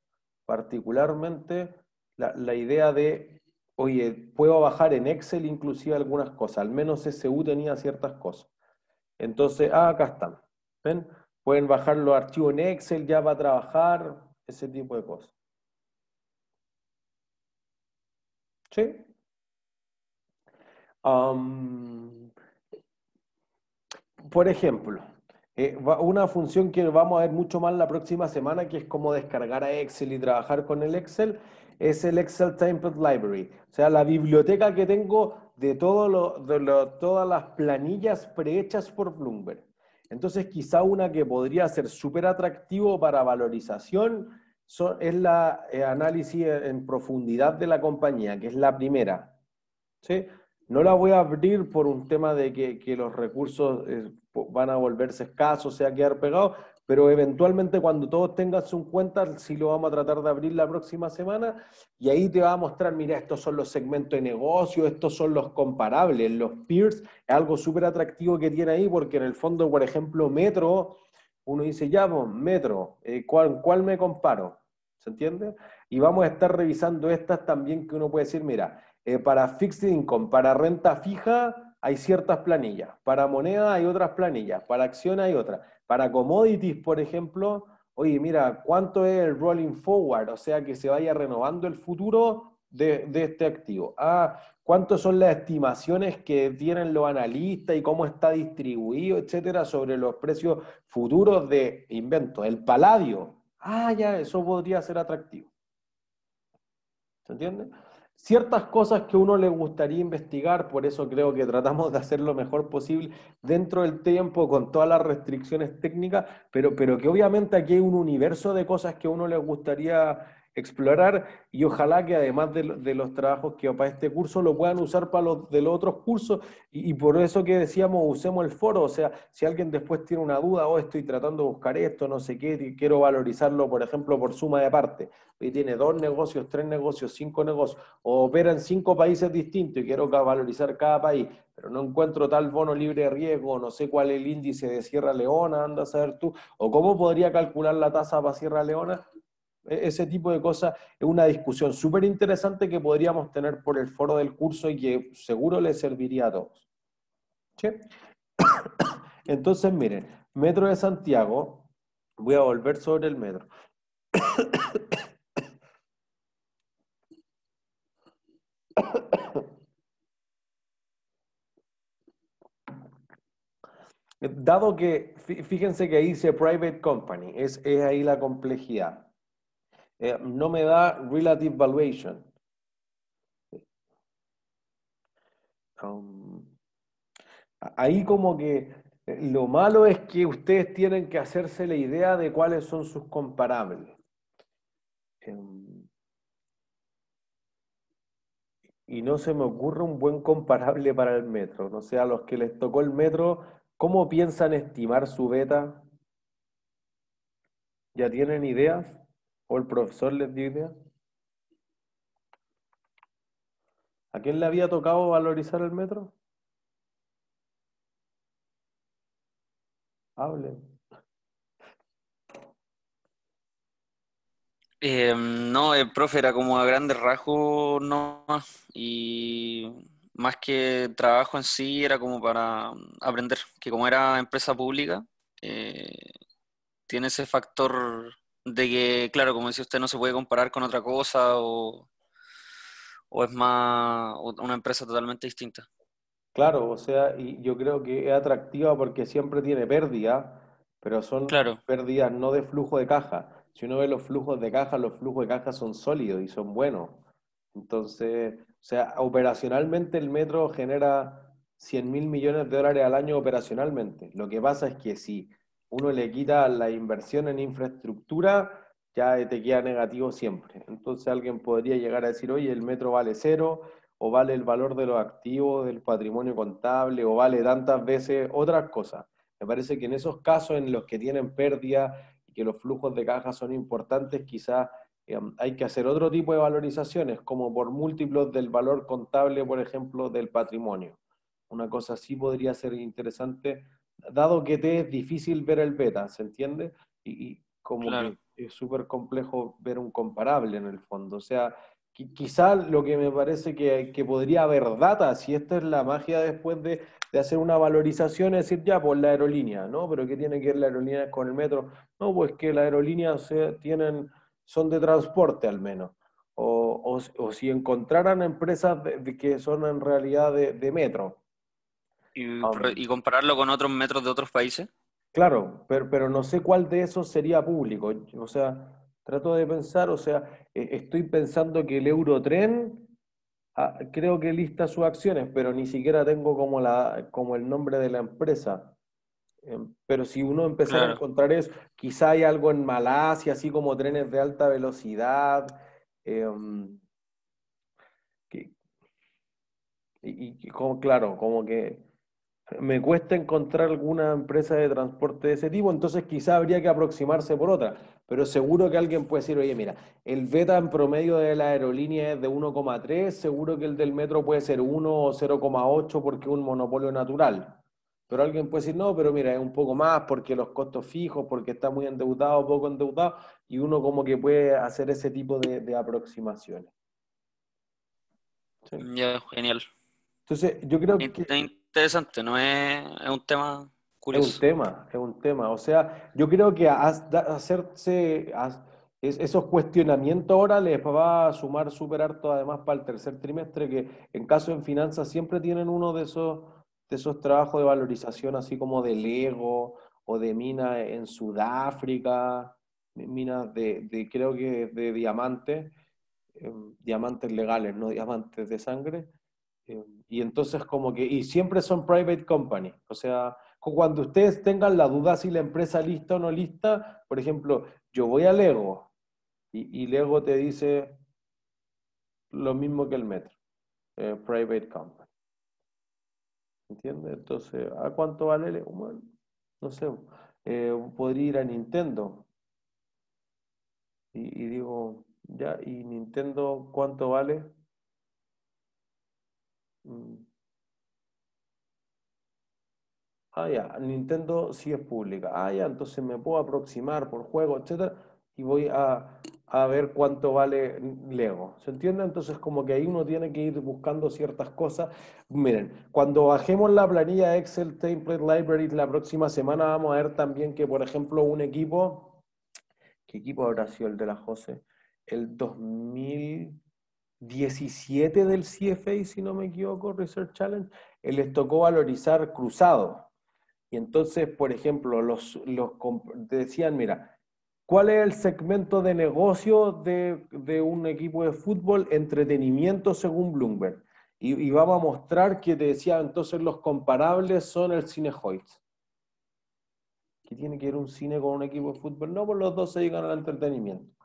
particularmente la, idea de, oye, puedo bajar en Excel inclusive algunas cosas, al menos SU tenía ciertas cosas. Entonces, ah, acá están. Pueden bajar los archivos en Excel ya para trabajar, ese tipo de cosas. Sí. por ejemplo, eh, una función que vamos a ver mucho más la próxima semana, que es cómo descargar a Excel y trabajar con el Excel, es el Excel Template Library. O sea, la biblioteca que tengo de, todas las planillas prehechas por Bloomberg. Entonces, quizá una que podría ser súper atractivo para valorización es la eh, análisis en profundidad de la compañía, que es la primera. ¿sí? No la voy a abrir por un tema de que, que los recursos eh, van a volverse escasos, sea quedar pegado, pero eventualmente cuando todos tengan su cuenta, sí lo vamos a tratar de abrir la próxima semana, y ahí te va a mostrar, mira, estos son los segmentos de negocio, estos son los comparables, los peers, es algo súper atractivo que tiene ahí, porque en el fondo, por ejemplo, Metro uno dice, ya, metro, eh, ¿cuál, me comparo? ¿Se entiende? Y vamos a estar revisando estas también que uno puede decir, mira, eh, para fixed income, para renta fija, hay ciertas planillas, para moneda hay otras planillas, para acción hay otras, para commodities, por ejemplo, oye, mira, ¿cuánto es el rolling forward? O sea, que se vaya renovando el futuro de, de este activo. Ah, ¿Cuántas son las estimaciones que tienen los analistas y cómo está distribuido, etcétera, sobre los precios futuros de invento? El paladio. Ah, ya, eso podría ser atractivo. ¿Se entiende? Ciertas cosas que uno le gustaría investigar, por eso creo que tratamos de hacer lo mejor posible dentro del tiempo, con todas las restricciones técnicas, pero, pero que obviamente aquí hay un universo de cosas que uno le gustaría explorar y ojalá que además de, los trabajos que para este curso lo puedan usar para los de los otros cursos y, por eso que decíamos usemos el foro, o sea, si alguien después tiene una duda, o oh, estoy tratando de buscar esto, no sé qué, quiero valorizarlo, por ejemplo, por suma de parte, y tiene dos negocios, tres negocios, cinco negocios, o opera en cinco países distintos y quiero valorizar cada país, pero no encuentro tal bono libre de riesgo, no sé cuál es el índice de Sierra Leona, anda a saber tú, o cómo podría calcular la tasa para Sierra Leona, e-, ese tipo de cosas es una discusión súper interesante que podríamos tener por el foro del curso y que seguro les serviría a todos. Entonces, miren, Metro de Santiago, voy a volver sobre el metro. Dado que, fíjense que dice private company, es ahí la complejidad. Eh, no me da relative valuation. Um, ahí como que eh, lo malo es que ustedes tienen que hacerse la idea de cuáles son sus comparables. Em, y no se me ocurre un buen comparable para el metro. No sé, a los que les tocó el metro, ¿cómo piensan estimar su beta? ¿Ya tienen ideas? ¿O el profesor les dio idea? ¿A quién le había tocado valorizar el metro? Hable. Em, no, el profe era como a grandes rasgos no y más que trabajo en sí era como para aprender, que como era empresa pública, eh, tiene ese factor de que, claro, como decía usted, no se puede comparar con otra cosa o, es más una empresa totalmente distinta. Claro, o sea, y yo creo que es atractiva porque siempre tiene pérdida, pero son pérdidas no de flujo de caja. Si uno ve los flujos de caja, los flujos de caja son sólidos y son buenos. Entonces, o sea, operacionalmente el metro genera 100 mil millones de dólares al año operacionalmente. Lo que pasa es que si uno le quita la inversión en infraestructura, ya te queda negativo siempre. Entonces alguien podría llegar a decir, oye, el metro vale cero, o vale el valor de los activos, del patrimonio contable, o vale tantas veces otras cosas. Me parece que en esos casos en los que tienen pérdida y que los flujos de caja son importantes, quizás eh, hay que hacer otro tipo de valorizaciones, como por múltiplos del valor contable, por ejemplo, del patrimonio. Una cosa sí podría ser interesante dado que te es difícil ver el beta, ¿se entiende? Y, como es súper complejo ver un comparable en el fondo. O sea, quizá lo que me parece que, podría haber data, si esta es la magia después de, hacer una valorización, es decir, ya, por la aerolínea, ¿no? Pero ¿qué tiene que ver la aerolínea con el metro? No, pues que las aerolíneas tienen, son de transporte al menos. O, o, si encontraran empresas que son en realidad de metro, Ah, ¿Y, compararlo con otros metros de otros países? Claro, pero, no sé cuál de esos sería público. O sea, trato de pensar, o sea, e, estoy pensando que el Eurotren ah, creo que lista sus acciones, pero ni siquiera tengo como, la, como el nombre de la empresa. Em, pero si uno empezara a encontrar eso, quizá hay algo en Malasia, así como trenes de alta velocidad. Em, y, y como, claro, como que me cuesta encontrar alguna empresa de transporte de ese tipo, entonces quizá habría que aproximarse por otra, pero seguro que alguien puede decir, oye, mira, el beta en promedio de la aerolínea es de 1,3, seguro que el del metro puede ser 1 o 0,8 porque es un monopolio natural. Pero alguien puede decir, no, pero mira, es un poco más porque los costos fijos, porque está muy endeudado, poco endeudado, y uno como que puede hacer ese tipo de, aproximaciones. Ya, genial. Entonces, yo creo que interesante, no es, un tema curioso. Es un tema, es un tema. O sea, yo creo que hacerse esos cuestionamientos ahora les va a sumar superar harto además para el tercer trimestre, que en caso en finanzas siempre tienen uno de esos, de esos trabajos de valorización, así como de Lego o de mina en Sudáfrica, minas de, creo que de diamantes, em, diamantes legales, no diamantes de sangre. Eh, y entonces como que, y siempre son private company, o sea, cuando ustedes tengan la duda si la empresa lista o no lista, por ejemplo, yo voy a Lego y, Lego te dice lo mismo que el metro, eh, private company. ¿Entiendes? Entonces, ¿a cuánto vale Lego? no sé, eh, podría ir a Nintendo y, y digo, ya, ¿y Nintendo cuánto vale? Mm. Ah, ya, Nintendo sí es pública. Ah, ya, entonces me puedo aproximar por juego, etcétera, y voy a, ver cuánto vale Lego. ¿Se entiende? Entonces, como que ahí uno tiene que ir buscando ciertas cosas. Miren, cuando bajemos la planilla Excel Template Library la próxima semana, vamos a ver también que, por ejemplo, un equipo. ¿Qué equipo habrá sido el de la José? El 2000. 17 del CFA, si no me equivoco, Research Challenge, eh, les tocó valorizar cruzado. Y entonces, por ejemplo, los, los decían, mira, ¿cuál es el segmento de negocio de, un equipo de fútbol? Entretenimiento según Bloomberg. Y, vamos a mostrar que te decía, entonces los comparables son el cine Hoyt. ¿Qué tiene que ver un cine con un equipo de fútbol? No, pues los dos se llegan al entretenimiento.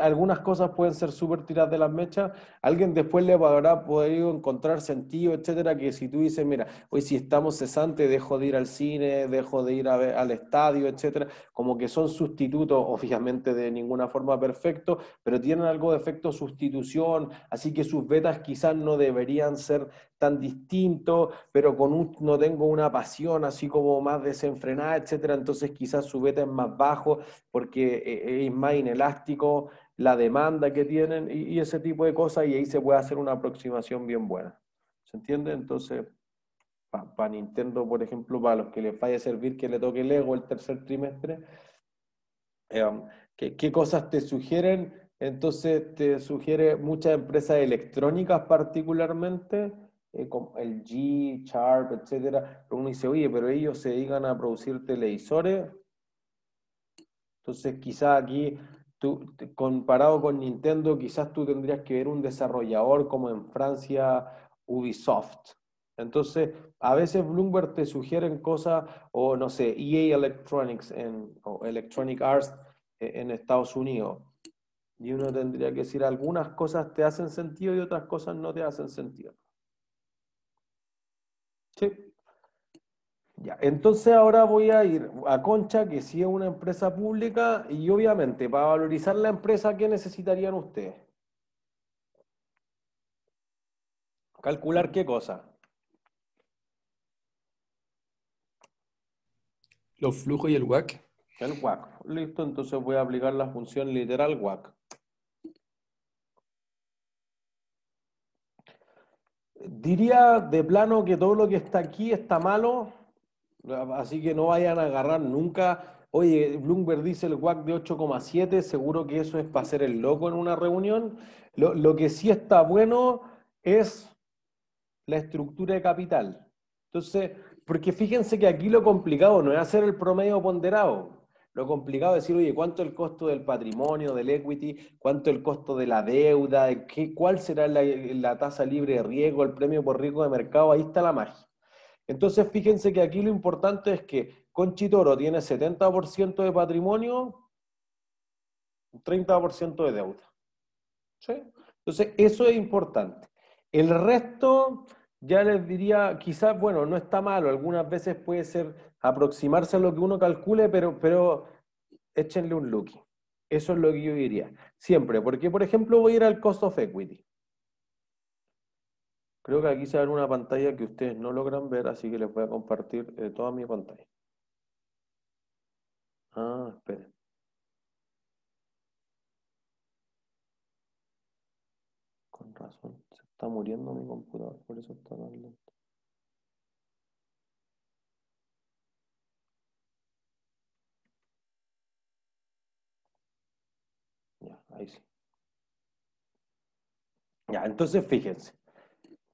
Algunas cosas pueden ser súper tiradas de las mechas, alguien después le habrá podido encontrar sentido, etcétera, que si tú dices, mira, hoy si estamos cesantes, dejo de ir al cine, dejo de ir al estadio, etcétera, como que son sustitutos, obviamente de ninguna forma perfecto, pero tienen algo de efecto sustitución, así que sus vetas quizás no deberían ser tan distinto, pero con un, no tengo una pasión así como más desenfrenada, etcétera, entonces quizás su beta es más bajo porque eh, eh, es más inelástico la demanda que tienen y, ese tipo de cosas y ahí se puede hacer una aproximación bien buena. ¿Se entiende? Entonces, para Nintendo, por ejemplo, para los que les vaya a servir que le toque el el tercer trimestre, eh, um, ¿qué, ¿qué cosas te sugieren? Entonces, te sugiere muchas empresas electrónicas particularmente, eh, el G, Sharp, etcétera, uno dice, oye, pero ellos se dedican a producir televisores. Entonces, quizá aquí, comparado con Nintendo, quizás tú tendrías que ver un desarrollador como en Francia, Ubisoft. Entonces, a veces Bloomberg te sugieren cosas, o no sé, EA Electronics en, o Electronic Arts eh, en Estados Unidos. Y uno tendría que decir, algunas cosas te hacen sentido y otras cosas no te hacen sentido. Sí. Ya, entonces ahora voy a ir a Concha, que sí es una empresa pública, y obviamente para valorizar la empresa, ¿qué necesitarían ustedes? Calcular qué cosa. Los flujos y el WAC. El WAC. Listo, entonces voy a aplicar la función literal WAC. Diría de plano que todo lo que está aquí está malo, así que no vayan a agarrar nunca. Oye, Bloomberg dice el WAC de 8,7, seguro que eso es para hacer el loco en una reunión. Lo, lo que sí está bueno es la estructura de capital. Entonces, porque fíjense que aquí lo complicado no es hacer el promedio ponderado, lo complicado es decir, oye, ¿cuánto el costo del patrimonio, del equity? ¿Cuánto el costo de la deuda? qué, ¿Cuál será la, tasa libre de riesgo, el premio por riesgo de mercado? Ahí está la magia. Entonces, fíjense que aquí lo importante es que Conchitoro tiene 70% de patrimonio, 30% de deuda. Entonces, eso es importante. El resto, ya les diría, quizás, bueno, no está malo, algunas veces puede ser aproximarse a lo que uno calcule, pero, pero échenle un look Eso es lo que yo diría. Siempre. Porque, por ejemplo, voy a ir al cost of equity. Creo que aquí se abre una pantalla que ustedes no logran ver, así que les voy a compartir eh, toda mi pantalla. Ah, esperen. Con razón, se está muriendo mi computador, por eso está tan Ya, entonces fíjense.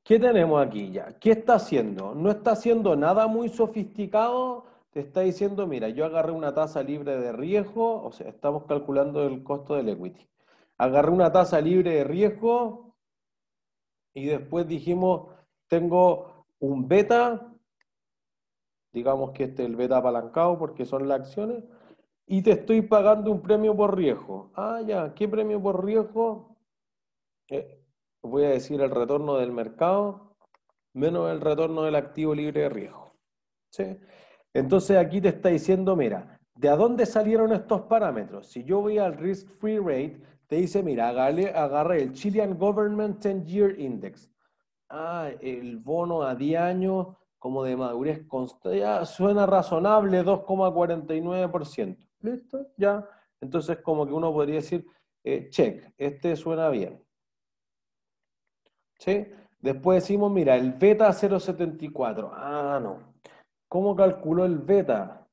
¿Qué tenemos aquí ya? ¿Qué está haciendo? No está haciendo nada muy sofisticado. Te está diciendo, mira, yo agarré una tasa libre de riesgo, o sea, estamos calculando el costo del equity. Agarré una tasa libre de riesgo y después dijimos, tengo un beta, digamos que este es el beta apalancado porque son las acciones, y te estoy pagando un premio por riesgo. Ah, ya, ¿qué premio por riesgo? Eh, voy a decir el retorno del mercado menos el retorno del activo libre de riesgo. Entonces aquí te está diciendo, mira, ¿de dónde salieron estos parámetros? Si yo voy al risk free rate, te dice, mira, agarré, el Chilean Government 10 Year Index. Ah, el bono a 10 años como de madurez constante, suena razonable, 2,49%. ¿Listo? Ya. Entonces, como que uno podría decir, eh, check, este suena bien. ¿Sí? Después decimos, mira, el beta 0.74. Ah, no. ¿Cómo calculó el beta?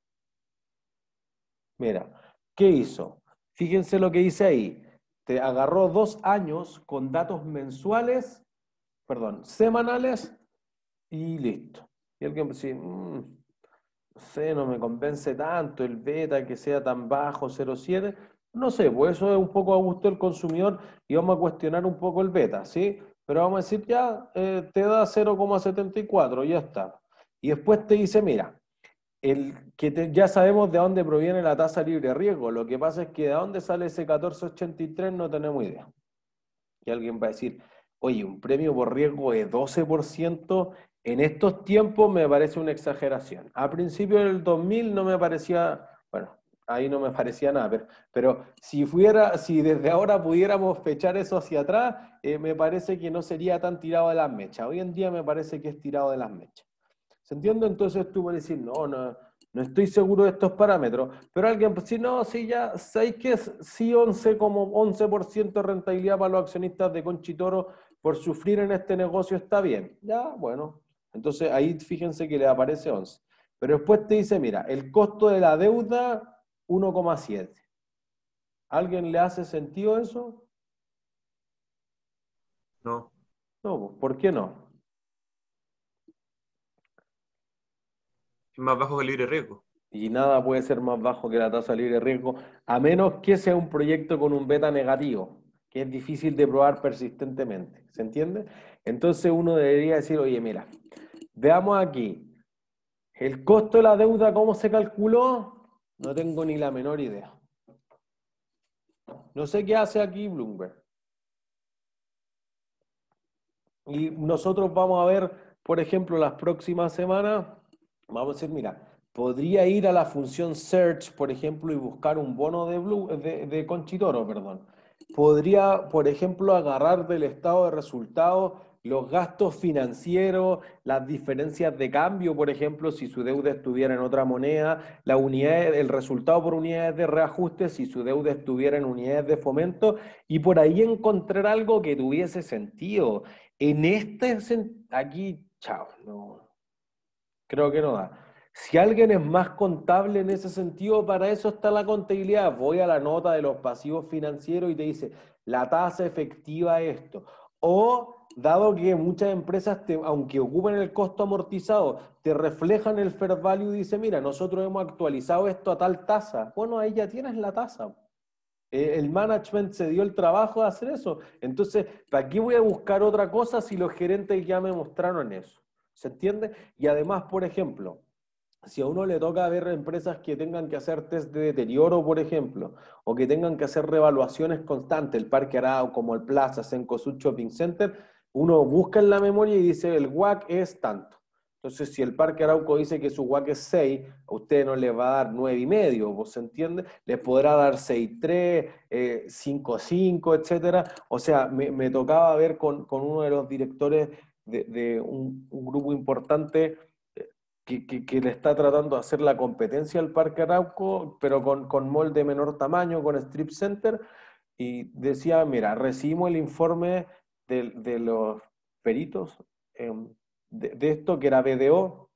Mira, ¿qué hizo? Fíjense lo que hice ahí. Te agarró dos años con datos mensuales, perdón, semanales y listo. Y alguien, decía, mmm, no sé, no me convence tanto el beta que sea tan bajo, 0,7. No sé, pues eso es un poco a gusto del consumidor y vamos a cuestionar un poco el beta, ¿sí? Pero vamos a decir, ya, eh, te da 0,74, ya está. Y después te dice, mira, el que ya sabemos de dónde proviene la tasa libre de riesgo. Lo que pasa es que de dónde sale ese 1483 no tenemos idea. Y alguien va a decir, oye, un premio por riesgo de 12% en estos tiempos me parece una exageración. A principio del 2000 no me parecía, bueno, ahí no me parecía nada, pero, si fuera, si desde ahora pudiéramos fechar eso hacia atrás, eh, me parece que no sería tan tirado de las mechas. Hoy en día me parece que es tirado de las mechas. ¿Se entiende? Entonces tú puedes decir, no, no, no estoy seguro de estos parámetros. Pero alguien, si no, si ya, ¿sabéis que es? Sí, 11, como 11% de rentabilidad para los accionistas de Conchitoro por sufrir en este negocio está bien. Ya, bueno, entonces ahí fíjense que le aparece 11. Pero después te dice, mira, el costo de la deuda 1,7. ¿Alguien le hace sentido eso? No. No, pues, ¿por qué no? Es más bajo que el libre riesgo. Y nada puede ser más bajo que la tasa libre de riesgo, a menos que sea un proyecto con un beta negativo, que es difícil de probar persistentemente. ¿Se entiende? Entonces uno debería decir, oye, mira, veamos aquí, el costo de la deuda, ¿cómo se calculó? No tengo ni la menor idea. No sé qué hace aquí Bloomberg. Y nosotros vamos a ver, por ejemplo, las próximas semanas, vamos a decir, mira, podría ir a la función search, por ejemplo, y buscar un bono de, de, Conchitoro, perdón. Podría, por ejemplo, agarrar del estado de resultados los gastos financieros, las diferencias de cambio, por ejemplo, si su deuda estuviera en otra moneda, la unidad, el resultado por unidades de reajuste, si su deuda estuviera en unidades de fomento, y por ahí encontrar algo que tuviese sentido. En este sentido, aquí, chao, no. Creo que no da. Si alguien es más contable en ese sentido, para eso está la contabilidad. Voy a la nota de los pasivos financieros y te dice la tasa efectiva esto. O dado que muchas empresas, aunque ocupen el costo amortizado, te reflejan el fair value y dicen, mira, nosotros hemos actualizado esto a tal tasa. Bueno, ahí ya tienes la tasa. Eh, el management se dio el trabajo de hacer eso. Entonces, ¿para qué voy a buscar otra cosa si los gerentes ya me mostraron eso? ¿Se entiende? Y además, por ejemplo, si a uno le toca ver empresas que tengan que hacer test de deterioro, por ejemplo, o que tengan que hacer revaluaciones constantes, el Parque arado, como el Plaza, Sencosud Shopping Center, uno busca en la memoria y dice el WAC es tanto. Entonces, si el Parque Arauco dice que su WAC es 6, a usted no le va a dar 9,5, y medio, ¿vos entiende? Le podrá dar 6,3, 5,5, eh, etcétera. O sea, me, tocaba ver con, uno de los directores de, un, grupo importante eh, que, le está tratando de hacer la competencia al Parque Arauco, pero con, con mall de menor tamaño, con strip center, y decía, mira, recibimos el informe de, los peritos em, de, esto que era BDO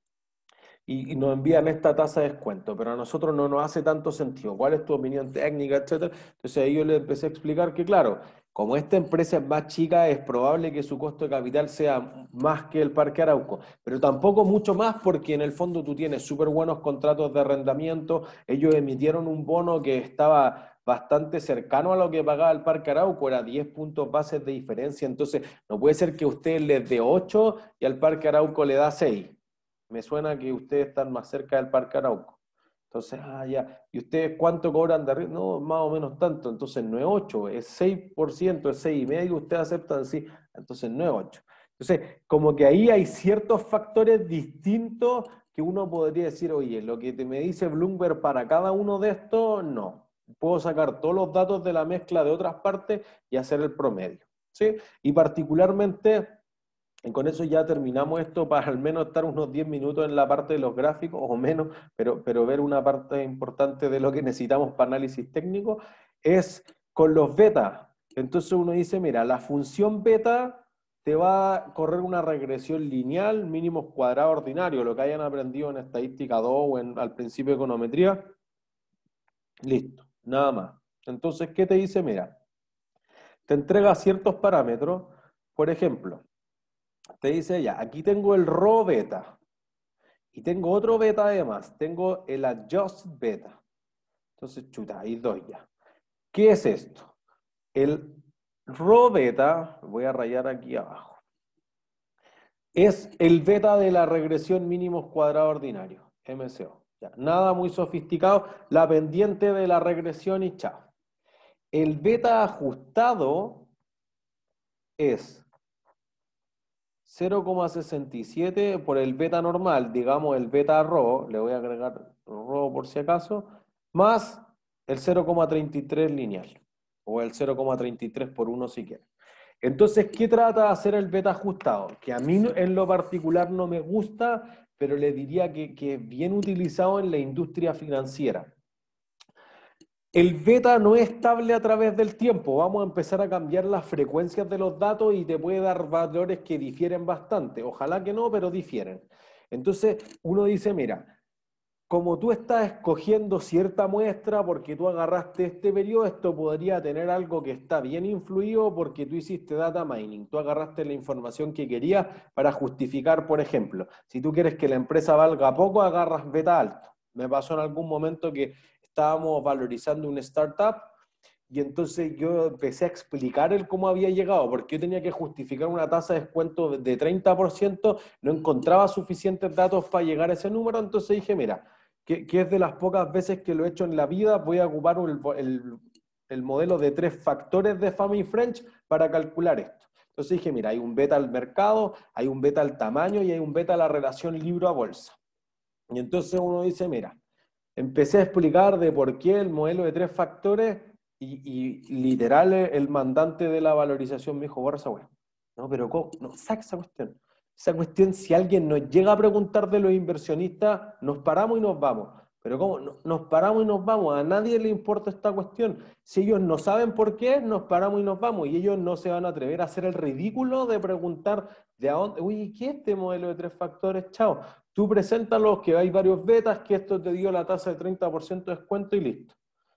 y, nos envían esta tasa de descuento, pero a nosotros no nos hace tanto sentido. ¿Cuál es tu opinión técnica, etcétera? Entonces ahí yo le empecé a explicar que, claro, como esta empresa es más chica, es probable que su costo de capital sea más que el Parque Arauco, pero tampoco mucho más porque en el fondo tú tienes súper buenos contratos de arrendamiento, ellos emitieron un bono que estaba bastante cercano a lo que pagaba el Parque Arauco, era 10 puntos bases de diferencia, entonces no puede ser que usted les dé 8 y al Parque Arauco le da 6. Me suena que ustedes están más cerca del Parque Arauco. Entonces, ah, ya, ¿y ustedes cuánto cobran de arriba? No, más o menos tanto, entonces no es 8, es 6%, es 6,5, ustedes aceptan, sí, entonces no es 8. Entonces, como que ahí hay ciertos factores distintos que uno podría decir, oye, lo que te me dice Bloomberg para cada uno de estos, no puedo sacar todos los datos de la mezcla de otras partes y hacer el promedio. ¿sí? Y particularmente, con eso ya terminamos esto para al menos estar unos 10 minutos en la parte de los gráficos o menos, pero, pero ver una parte importante de lo que necesitamos para análisis técnico, es con los betas. Entonces uno dice, mira, la función beta te va a correr una regresión lineal, mínimos cuadrados ordinario, lo que hayan aprendido en estadística 2 o en, al principio de econometría. Listo nada más. Entonces, ¿qué te dice? Mira, te entrega ciertos parámetros, por ejemplo, te dice ya, aquí tengo el rho beta y tengo otro beta además, tengo el adjust beta. Entonces, chuta, ahí doy ya. ¿Qué es esto? El rho beta, voy a rayar aquí abajo, es el beta de la regresión mínimos cuadrado ordinario, MCO nada muy sofisticado, la pendiente de la regresión y chao. El beta ajustado es 0,67 por el beta normal, digamos el beta rho, le voy a agregar rho por si acaso, más el 0,33 lineal, o el 0,33 por 1 si quieres. Entonces, ¿qué trata de hacer el beta ajustado? Que a mí en lo particular no me gusta pero le diría que, es bien utilizado en la industria financiera. El beta no es estable a través del tiempo. Vamos a empezar a cambiar las frecuencias de los datos y te puede dar valores que difieren bastante. Ojalá que no, pero difieren. Entonces, uno dice, mira, como tú estás escogiendo cierta muestra porque tú agarraste este periodo, esto podría tener algo que está bien influido porque tú hiciste data mining, tú agarraste la información que querías para justificar, por ejemplo, si tú quieres que la empresa valga poco, agarras beta alto. Me pasó en algún momento que estábamos valorizando una startup y entonces yo empecé a explicar el cómo había llegado, porque yo tenía que justificar una tasa de descuento de 30%, no encontraba suficientes datos para llegar a ese número, entonces dije, mira, que, es de las pocas veces que lo he hecho en la vida, voy a ocupar el, modelo de tres factores de Family French para calcular esto. Entonces dije, mira, hay un beta al mercado, hay un beta al tamaño y hay un beta a la relación libro a bolsa. Y entonces uno dice, mira, empecé a explicar de por qué el modelo de tres factores y, y literal el mandante de la valorización me dijo, borra esa No, pero ¿cómo? No, saca esa cuestión. Esa cuestión, si alguien nos llega a preguntar de los inversionistas, nos paramos y nos vamos. Pero ¿cómo? Nos paramos y nos vamos. A nadie le importa esta cuestión. Si ellos no saben por qué, nos paramos y nos vamos. Y ellos no se van a atrever a hacer el ridículo de preguntar de a dónde, uy, ¿qué es este modelo de tres factores? Chao. Tú los que hay varios betas, que esto te dio la tasa de 30% de descuento y listo.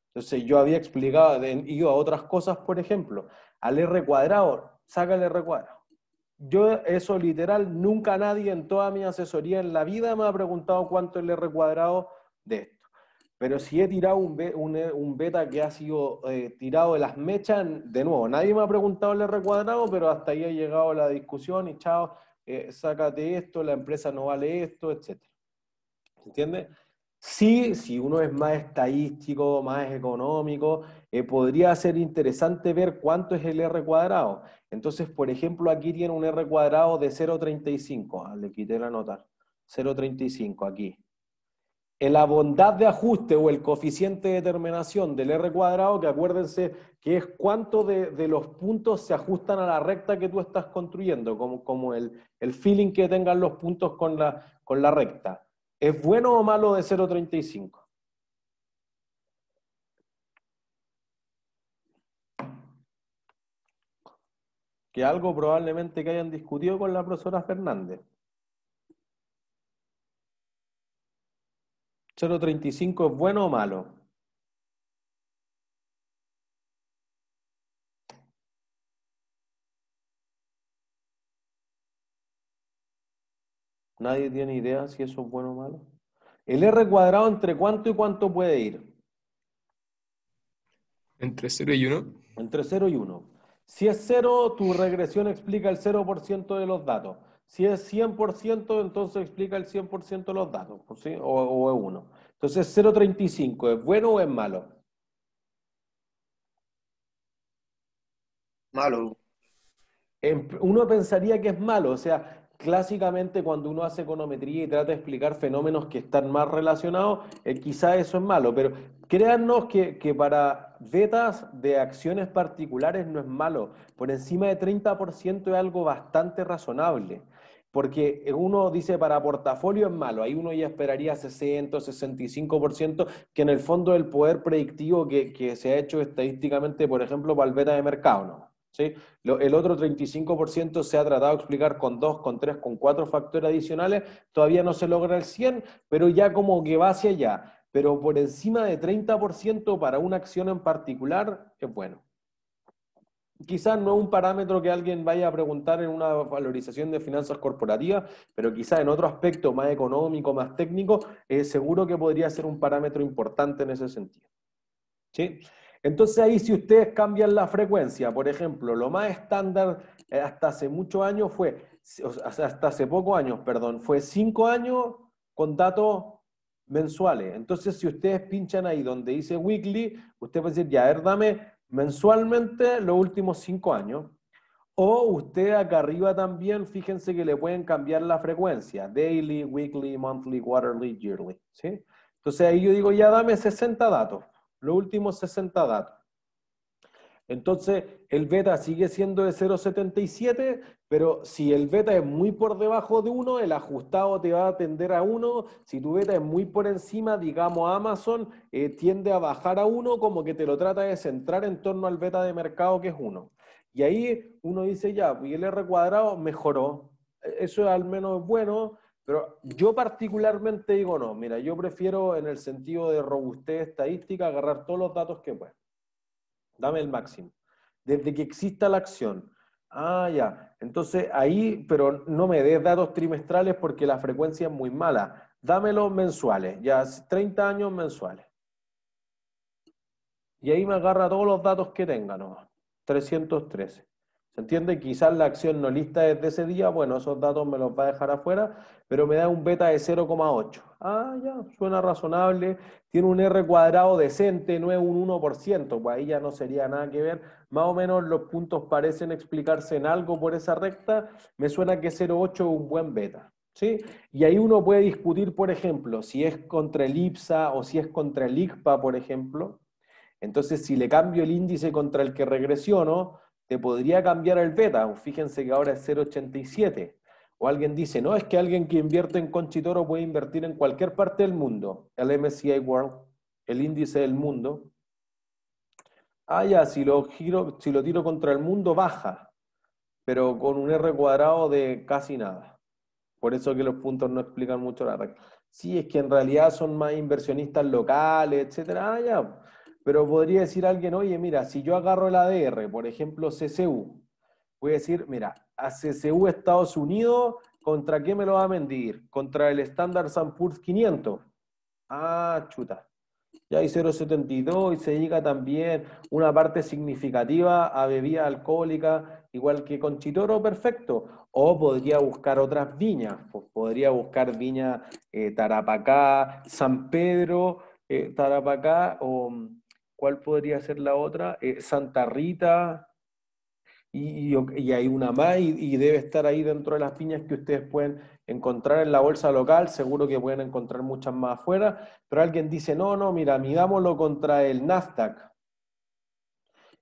Entonces yo había explicado, de, ido a otras cosas, por ejemplo, al R cuadrado, saca el R cuadrado. Yo eso literal, nunca nadie en toda mi asesoría en la vida me ha preguntado cuánto es el recuadrado de esto. Pero si he tirado un, beta que ha sido eh, tirado de las mechas, de nuevo, nadie me ha preguntado el R cuadrado, pero hasta ahí ha llegado la discusión y chao, eh, sácate esto, la empresa no vale esto, etc. ¿Entiendes? Sí, si uno es más estadístico, más económico, eh, podría ser interesante ver cuánto es el R cuadrado. Entonces, por ejemplo, aquí tiene un R cuadrado de 0,35. Ah, le quité la nota. 0,35 aquí. La bondad de ajuste o el coeficiente de determinación del R cuadrado, que acuérdense que es cuánto de, los puntos se ajustan a la recta que tú estás construyendo, como, el, feeling que tengan los puntos con la recta. ¿Es bueno o malo de 0.35? Que algo probablemente que hayan discutido con la profesora Fernández. 0.35 es bueno o malo. Nadie tiene idea si eso es bueno o malo. ¿El R cuadrado entre cuánto y cuánto puede ir? Entre 0 y 1. Entre 0 y 1. Si es 0, tu regresión explica el 0% de los datos. Si es 100%, entonces explica el 100% de los datos, ¿sí? o, o es 1. Entonces 0.35, ¿es bueno o es malo? Malo. Em, uno pensaría que es malo, o sea, clásicamente cuando uno hace econometría y trata de explicar fenómenos que están más relacionados, eh, quizá eso es malo, pero créannos que, para betas de acciones particulares no es malo, por encima de 30% es algo bastante razonable. Porque eh, uno dice para portafolio es malo, ahí uno ya esperaría 60 65%, que en el fondo el poder predictivo que, se ha hecho estadísticamente, por ejemplo, para el beta de mercado, ¿no? el otro 35% se ha tratado de explicar con dos, con tres, con cuatro factores adicionales, todavía no se logra el 100, pero ya como que va hacia allá. Pero por encima de 30% para una acción en particular es bueno. Quizás no es un parámetro que alguien vaya a preguntar en una valorización de finanzas corporativas, pero quizás en otro aspecto más económico, más técnico, eh, seguro que podría ser un parámetro importante en ese sentido. ¿Sí? Entonces ahí si ustedes cambian la frecuencia, por ejemplo, lo más estándar eh, hasta hace muchos años fue, hasta hace pocos años, perdón, fue cinco años con datos mensuales. Entonces si ustedes pinchan ahí donde dice weekly, usted puede decir, ya, a ver, dame mensualmente los últimos cinco años. O usted acá arriba también, fíjense que le pueden cambiar la frecuencia, daily, weekly, monthly, quarterly, yearly. ¿sí? Entonces ahí yo digo, ya dame 60 datos lo último 60 datos. Entonces, el beta sigue siendo de 0,77, pero si el beta es muy por debajo de 1, el ajustado te va a tender a 1. Si tu beta es muy por encima, digamos Amazon, eh, tiende a bajar a 1, como que te lo trata de centrar en torno al beta de mercado que es 1. Y ahí uno dice, ya, pues, el R cuadrado mejoró. E-, eso al menos es bueno, pero yo particularmente digo no, mira, yo prefiero en el sentido de robustez estadística agarrar todos los datos que pueda. Dame el máximo. Desde que exista la acción. Ah, ya. Entonces ahí, pero no me des datos trimestrales porque la frecuencia es muy mala. Dámelo mensuales, ya 30 años mensuales. Y ahí me agarra todos los datos que tenga no. 313. ¿Se entiende? Quizás la acción no lista desde ese día, bueno, esos datos me los va a dejar afuera, pero me da un beta de 0,8. Ah, ya, suena razonable, tiene un R cuadrado decente, no es un 1%, pues ahí ya no sería nada que ver. Más o menos los puntos parecen explicarse en algo por esa recta, me suena que 0,8 es un buen beta. ¿Sí? Y ahí uno puede discutir, por ejemplo, si es contra el IPSA o si es contra el ICPA, por ejemplo. Entonces, si le cambio el índice contra el que regresiono, te podría cambiar el beta. Fíjense que ahora es 0,87. O alguien dice, no, es que alguien que invierte en Conchitoro puede invertir en cualquier parte del mundo. El MSCI World, el índice del mundo. Ah, ya, si lo, giro, si lo tiro contra el mundo, baja. Pero con un R cuadrado de casi nada. Por eso que los puntos no explican mucho la Sí, es que en realidad son más inversionistas locales, etc. Ah, ya pero podría decir alguien, oye, mira, si yo agarro el ADR, por ejemplo, CCU, voy a decir, mira, a CCU Estados Unidos, ¿contra qué me lo va a vendir? Contra el estándar Poor's 500. Ah, chuta. Ya hay 0,72 y se llega también una parte significativa a bebida alcohólica, igual que con Chitoro, perfecto. O podría buscar otras viñas, podría buscar viña eh, Tarapacá, San Pedro, eh, Tarapacá o mm, ¿Cuál podría ser la otra? Eh, Santa Rita. Y, hay una más y, debe estar ahí dentro de las piñas que ustedes pueden encontrar en la bolsa local. Seguro que pueden encontrar muchas más afuera. Pero alguien dice, no, no, mira, midámoslo contra el Nasdaq.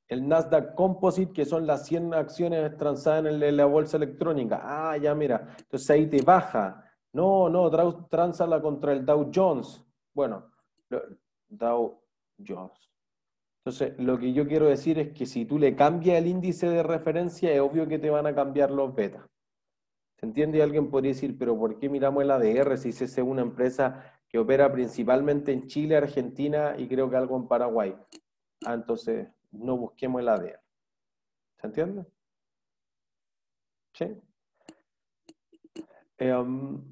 El Nasdaq Composite, que son las 100 acciones transadas en, en la bolsa electrónica. Ah, ya mira. Entonces ahí te baja. No, no, transala contra el Dow Jones. Bueno, Dow Jones. Entonces, lo que yo quiero decir es que si tú le cambias el índice de referencia, es obvio que te van a cambiar los betas. ¿Se entiende? Y alguien podría decir, pero ¿por qué miramos el ADR si es una empresa que opera principalmente en Chile, Argentina y creo que algo en Paraguay? Ah, entonces, no busquemos el ADR. ¿Se entiende? ¿Sí? Em,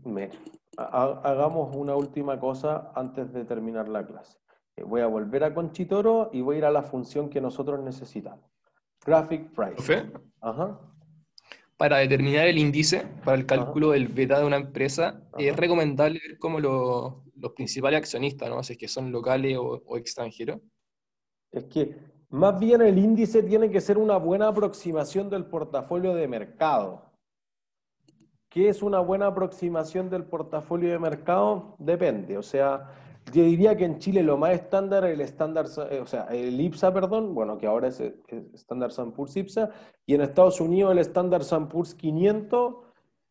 hagamos una última cosa antes de terminar la clase. Eh, voy a volver a Conchitoro y voy a ir a la función que nosotros necesitamos. Graphic price. Ajá. Para determinar el índice, para el cálculo del beta de una empresa, es recomendable ver cómo los principales accionistas, ¿no? Si es que son locales o, o extranjeros. Es que más bien el índice tiene que ser una buena aproximación del portafolio de mercado. ¿Qué es una buena aproximación del portafolio de mercado? Depende. O sea, yo diría que en Chile lo más estándar, el estándar, eh, o sea, el IPSA, perdón, bueno, que ahora es eh, estándar Poor's IPSA, y en Estados Unidos el estándar Poor's 500,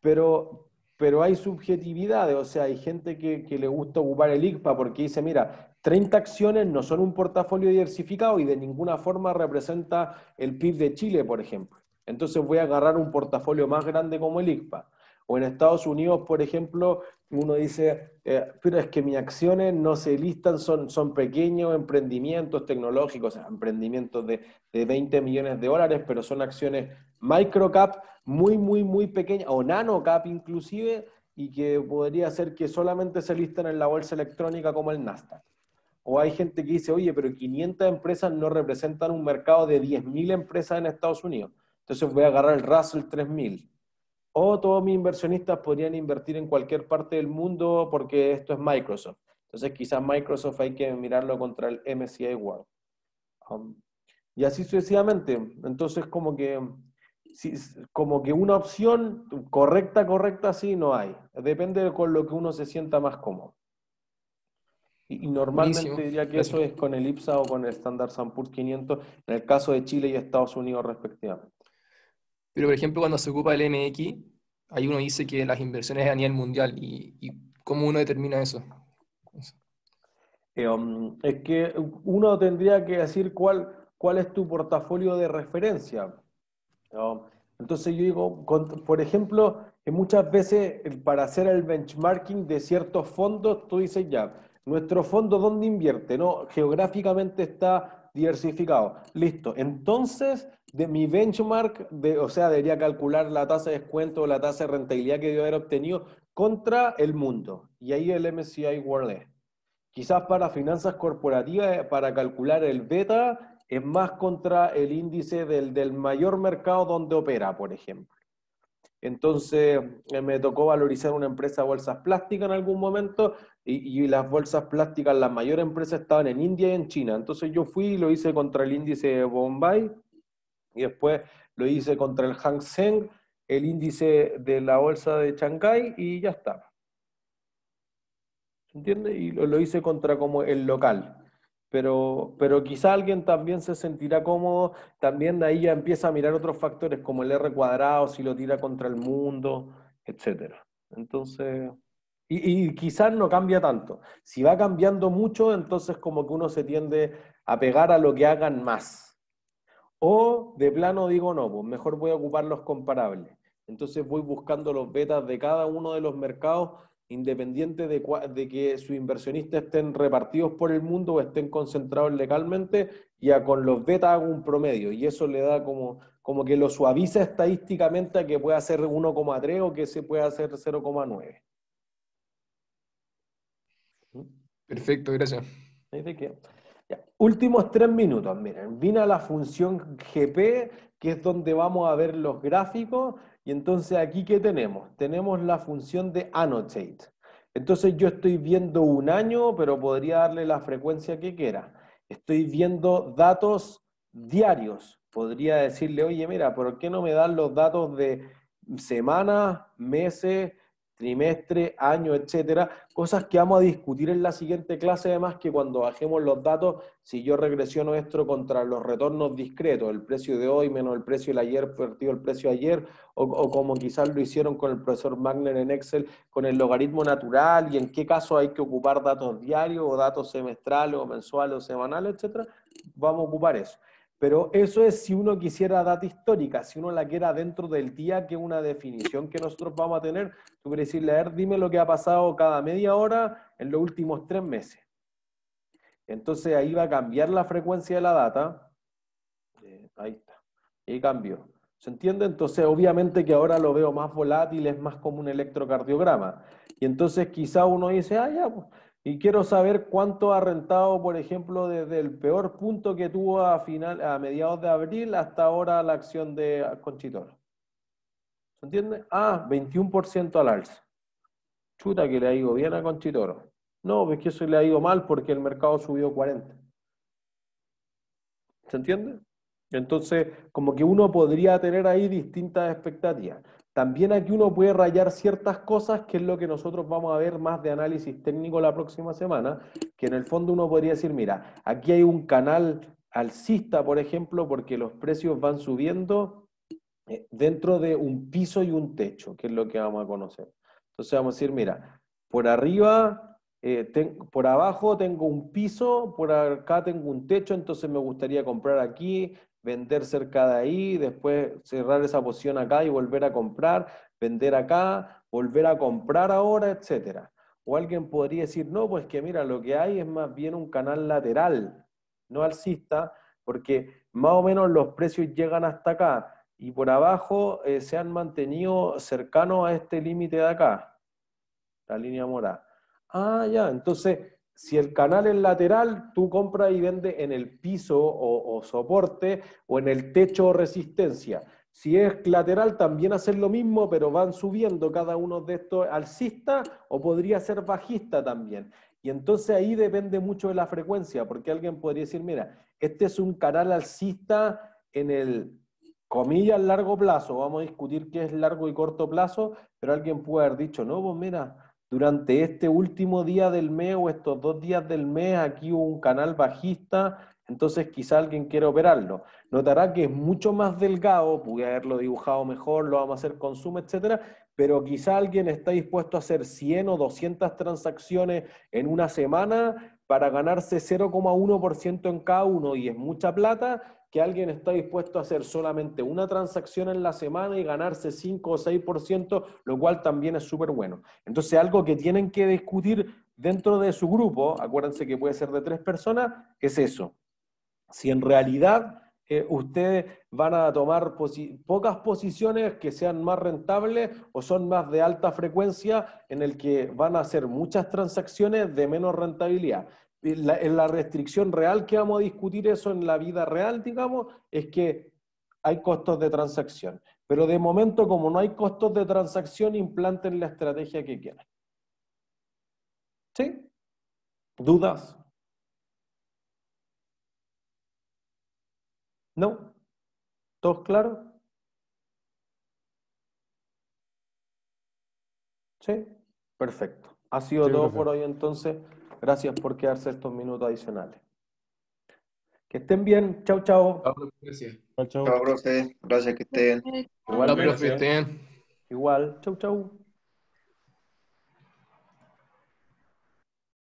pero, pero hay subjetividades, o sea, hay gente que, le gusta ocupar el ICPA porque dice, mira, 30 acciones no son un portafolio diversificado y de ninguna forma representa el PIB de Chile, por ejemplo. Entonces voy a agarrar un portafolio más grande como el ICPA. O en Estados Unidos, por ejemplo, uno dice, eh, pero es que mis acciones no se listan, son, son pequeños emprendimientos tecnológicos, emprendimientos de, de 20 millones de dólares, pero son acciones microcap, muy, muy, muy pequeñas, o nano cap inclusive, y que podría ser que solamente se listan en la bolsa electrónica como el Nasdaq. O hay gente que dice, oye, pero 500 empresas no representan un mercado de 10.000 empresas en Estados Unidos. Entonces voy a agarrar el Russell 3000 o todos mis inversionistas podrían invertir en cualquier parte del mundo porque esto es Microsoft. Entonces quizás Microsoft hay que mirarlo contra el MSCI World. Um, y así sucesivamente. Entonces como que, como que una opción correcta, correcta, sí, no hay. Depende de con lo que uno se sienta más cómodo. Y, normalmente diría que eso es con el IPSA o con el Standard Poor's 500, en el caso de Chile y Estados Unidos respectivamente. Pero, por ejemplo, cuando se ocupa el MX, ahí uno dice que las inversiones a nivel mundial. ¿Y, cómo uno determina eso? Eh, um, es que uno tendría que decir cuál, cuál es tu portafolio de referencia. entonces yo digo, por ejemplo, muchas veces para hacer el benchmarking de ciertos fondos, tú dices ya, nuestro fondo, ¿dónde invierte? No, geográficamente está diversificado. Listo. Entonces, de mi benchmark, de, o sea, debería calcular la tasa de descuento o la tasa de rentabilidad que yo haber obtenido contra el mundo. Y ahí el MSCI World Quizás para finanzas corporativas, eh, para calcular el beta, es más contra el índice del, mayor mercado donde opera, por ejemplo. Entonces, eh, me tocó valorizar una empresa de bolsas plásticas en algún momento y, y las bolsas plásticas, las mayores empresas estaban en India y en China. Entonces yo fui y lo hice contra el índice de Bombay y después lo hice contra el Hang Seng, el índice de la bolsa de Shanghai, y ya está. ¿Se entiende? Y lo, hice contra como el local. Pero, pero quizá alguien también se sentirá cómodo, también ahí ya empieza a mirar otros factores como el R cuadrado, si lo tira contra el mundo, etc. Entonces, y, y quizás no cambia tanto. Si va cambiando mucho, entonces como que uno se tiende a pegar a lo que hagan más. O de plano digo, no, pues mejor voy a ocupar los comparables. Entonces voy buscando los betas de cada uno de los mercados, independiente de, de que sus inversionistas estén repartidos por el mundo o estén concentrados legalmente, ya con los betas hago un promedio y eso le da como, como que lo suaviza estadísticamente a que pueda ser 1,3 o que se pueda hacer 0,9. Perfecto, gracias. Ahí te Últimos tres minutos, miren, vine a la función GP, que es donde vamos a ver los gráficos, y entonces aquí ¿qué tenemos? Tenemos la función de annotate. Entonces yo estoy viendo un año, pero podría darle la frecuencia que quiera. Estoy viendo datos diarios. Podría decirle, oye, mira, ¿por qué no me dan los datos de semanas, meses, trimestre, año, etcétera, cosas que vamos a discutir en la siguiente clase, además que cuando bajemos los datos, si yo regresiono nuestro contra los retornos discretos, el precio de hoy menos el precio del ayer, partido el precio ayer, o, o como quizás lo hicieron con el profesor Magner en Excel, con el logaritmo natural, y en qué caso hay que ocupar datos diarios, o datos semestrales, o mensuales, o semanales, etcétera, vamos a ocupar eso. Pero eso es si uno quisiera data histórica, si uno la quiera dentro del día, que es una definición que nosotros vamos a tener. Tú quieres decirle, a ver, dime lo que ha pasado cada media hora en los últimos tres meses. Entonces ahí va a cambiar la frecuencia de la data. Eh, ahí está. Ahí cambió. ¿Se entiende? Entonces obviamente que ahora lo veo más volátil, es más como un electrocardiograma. Y entonces quizá uno dice, ah, ya, pues, y quiero saber cuánto ha rentado, por ejemplo, desde el peor punto que tuvo a, final, a mediados de abril hasta ahora la acción de Conchitoro. ¿Se entiende? Ah, 21% al alza. Chuta que le ha ido bien a Conchitoro. No, es que eso le ha ido mal porque el mercado subió 40. ¿Se entiende? Entonces, como que uno podría tener ahí distintas expectativas. También aquí uno puede rayar ciertas cosas, que es lo que nosotros vamos a ver más de análisis técnico la próxima semana, que en el fondo uno podría decir, mira, aquí hay un canal alcista, por ejemplo, porque los precios van subiendo eh, dentro de un piso y un techo, que es lo que vamos a conocer. Entonces vamos a decir, mira, por arriba, eh, por abajo tengo un piso, por acá tengo un techo, entonces me gustaría comprar aquí, vender cerca de ahí, después cerrar esa posición acá y volver a comprar, vender acá, volver a comprar ahora, etc. O alguien podría decir, no, pues que mira, lo que hay es más bien un canal lateral, no alcista, porque más o menos los precios llegan hasta acá y por abajo eh, se han mantenido cercanos a este límite de acá, la línea morada. Ah, ya, entonces si el canal es lateral, tú compras y vendes en el piso o, soporte o en el techo o resistencia. Si es lateral, también hacen lo mismo, pero van subiendo cada uno de estos alcista o podría ser bajista también. Y entonces ahí depende mucho de la frecuencia, porque alguien podría decir, mira, este es un canal alcista en el, comillas, largo plazo. Vamos a discutir qué es largo y corto plazo, pero alguien puede haber dicho, no, vos mira, durante este último día del mes o estos dos días del mes, aquí hubo un canal bajista, entonces quizá alguien quiera operarlo. Notará que es mucho más delgado, pude haberlo dibujado mejor, lo vamos a hacer con Zoom, etcétera, pero quizá alguien está dispuesto a hacer 100 o 200 transacciones en una semana para ganarse 0,1% en cada uno y es mucha plata, que alguien está dispuesto a hacer solamente una transacción en la semana y ganarse 5 o 6%, lo cual también es súper bueno. Entonces, algo que tienen que discutir dentro de su grupo, acuérdense que puede ser de tres personas, es eso. Si en realidad eh, ustedes van a tomar pocas posiciones que sean más rentables o son más de alta frecuencia en el que van a hacer muchas transacciones de menos rentabilidad. Eh, la, en eh, la restricción real que vamos a discutir eso en la vida real, digamos, es que hay costos de transacción. Pero de momento, como no hay costos de transacción, implanten la estrategia que quieran. ¿Sí? ¿Dudas? ¿No? ¿Todos claro? ¿Sí? Perfecto. Ha sido todo por hoy entonces. Gracias por quedarse estos minutos adicionales. Que estén bien. Chau, chau. Gracias. Chau, chau. profe. Gracias que estén. Igual, Igual. Chau, chau.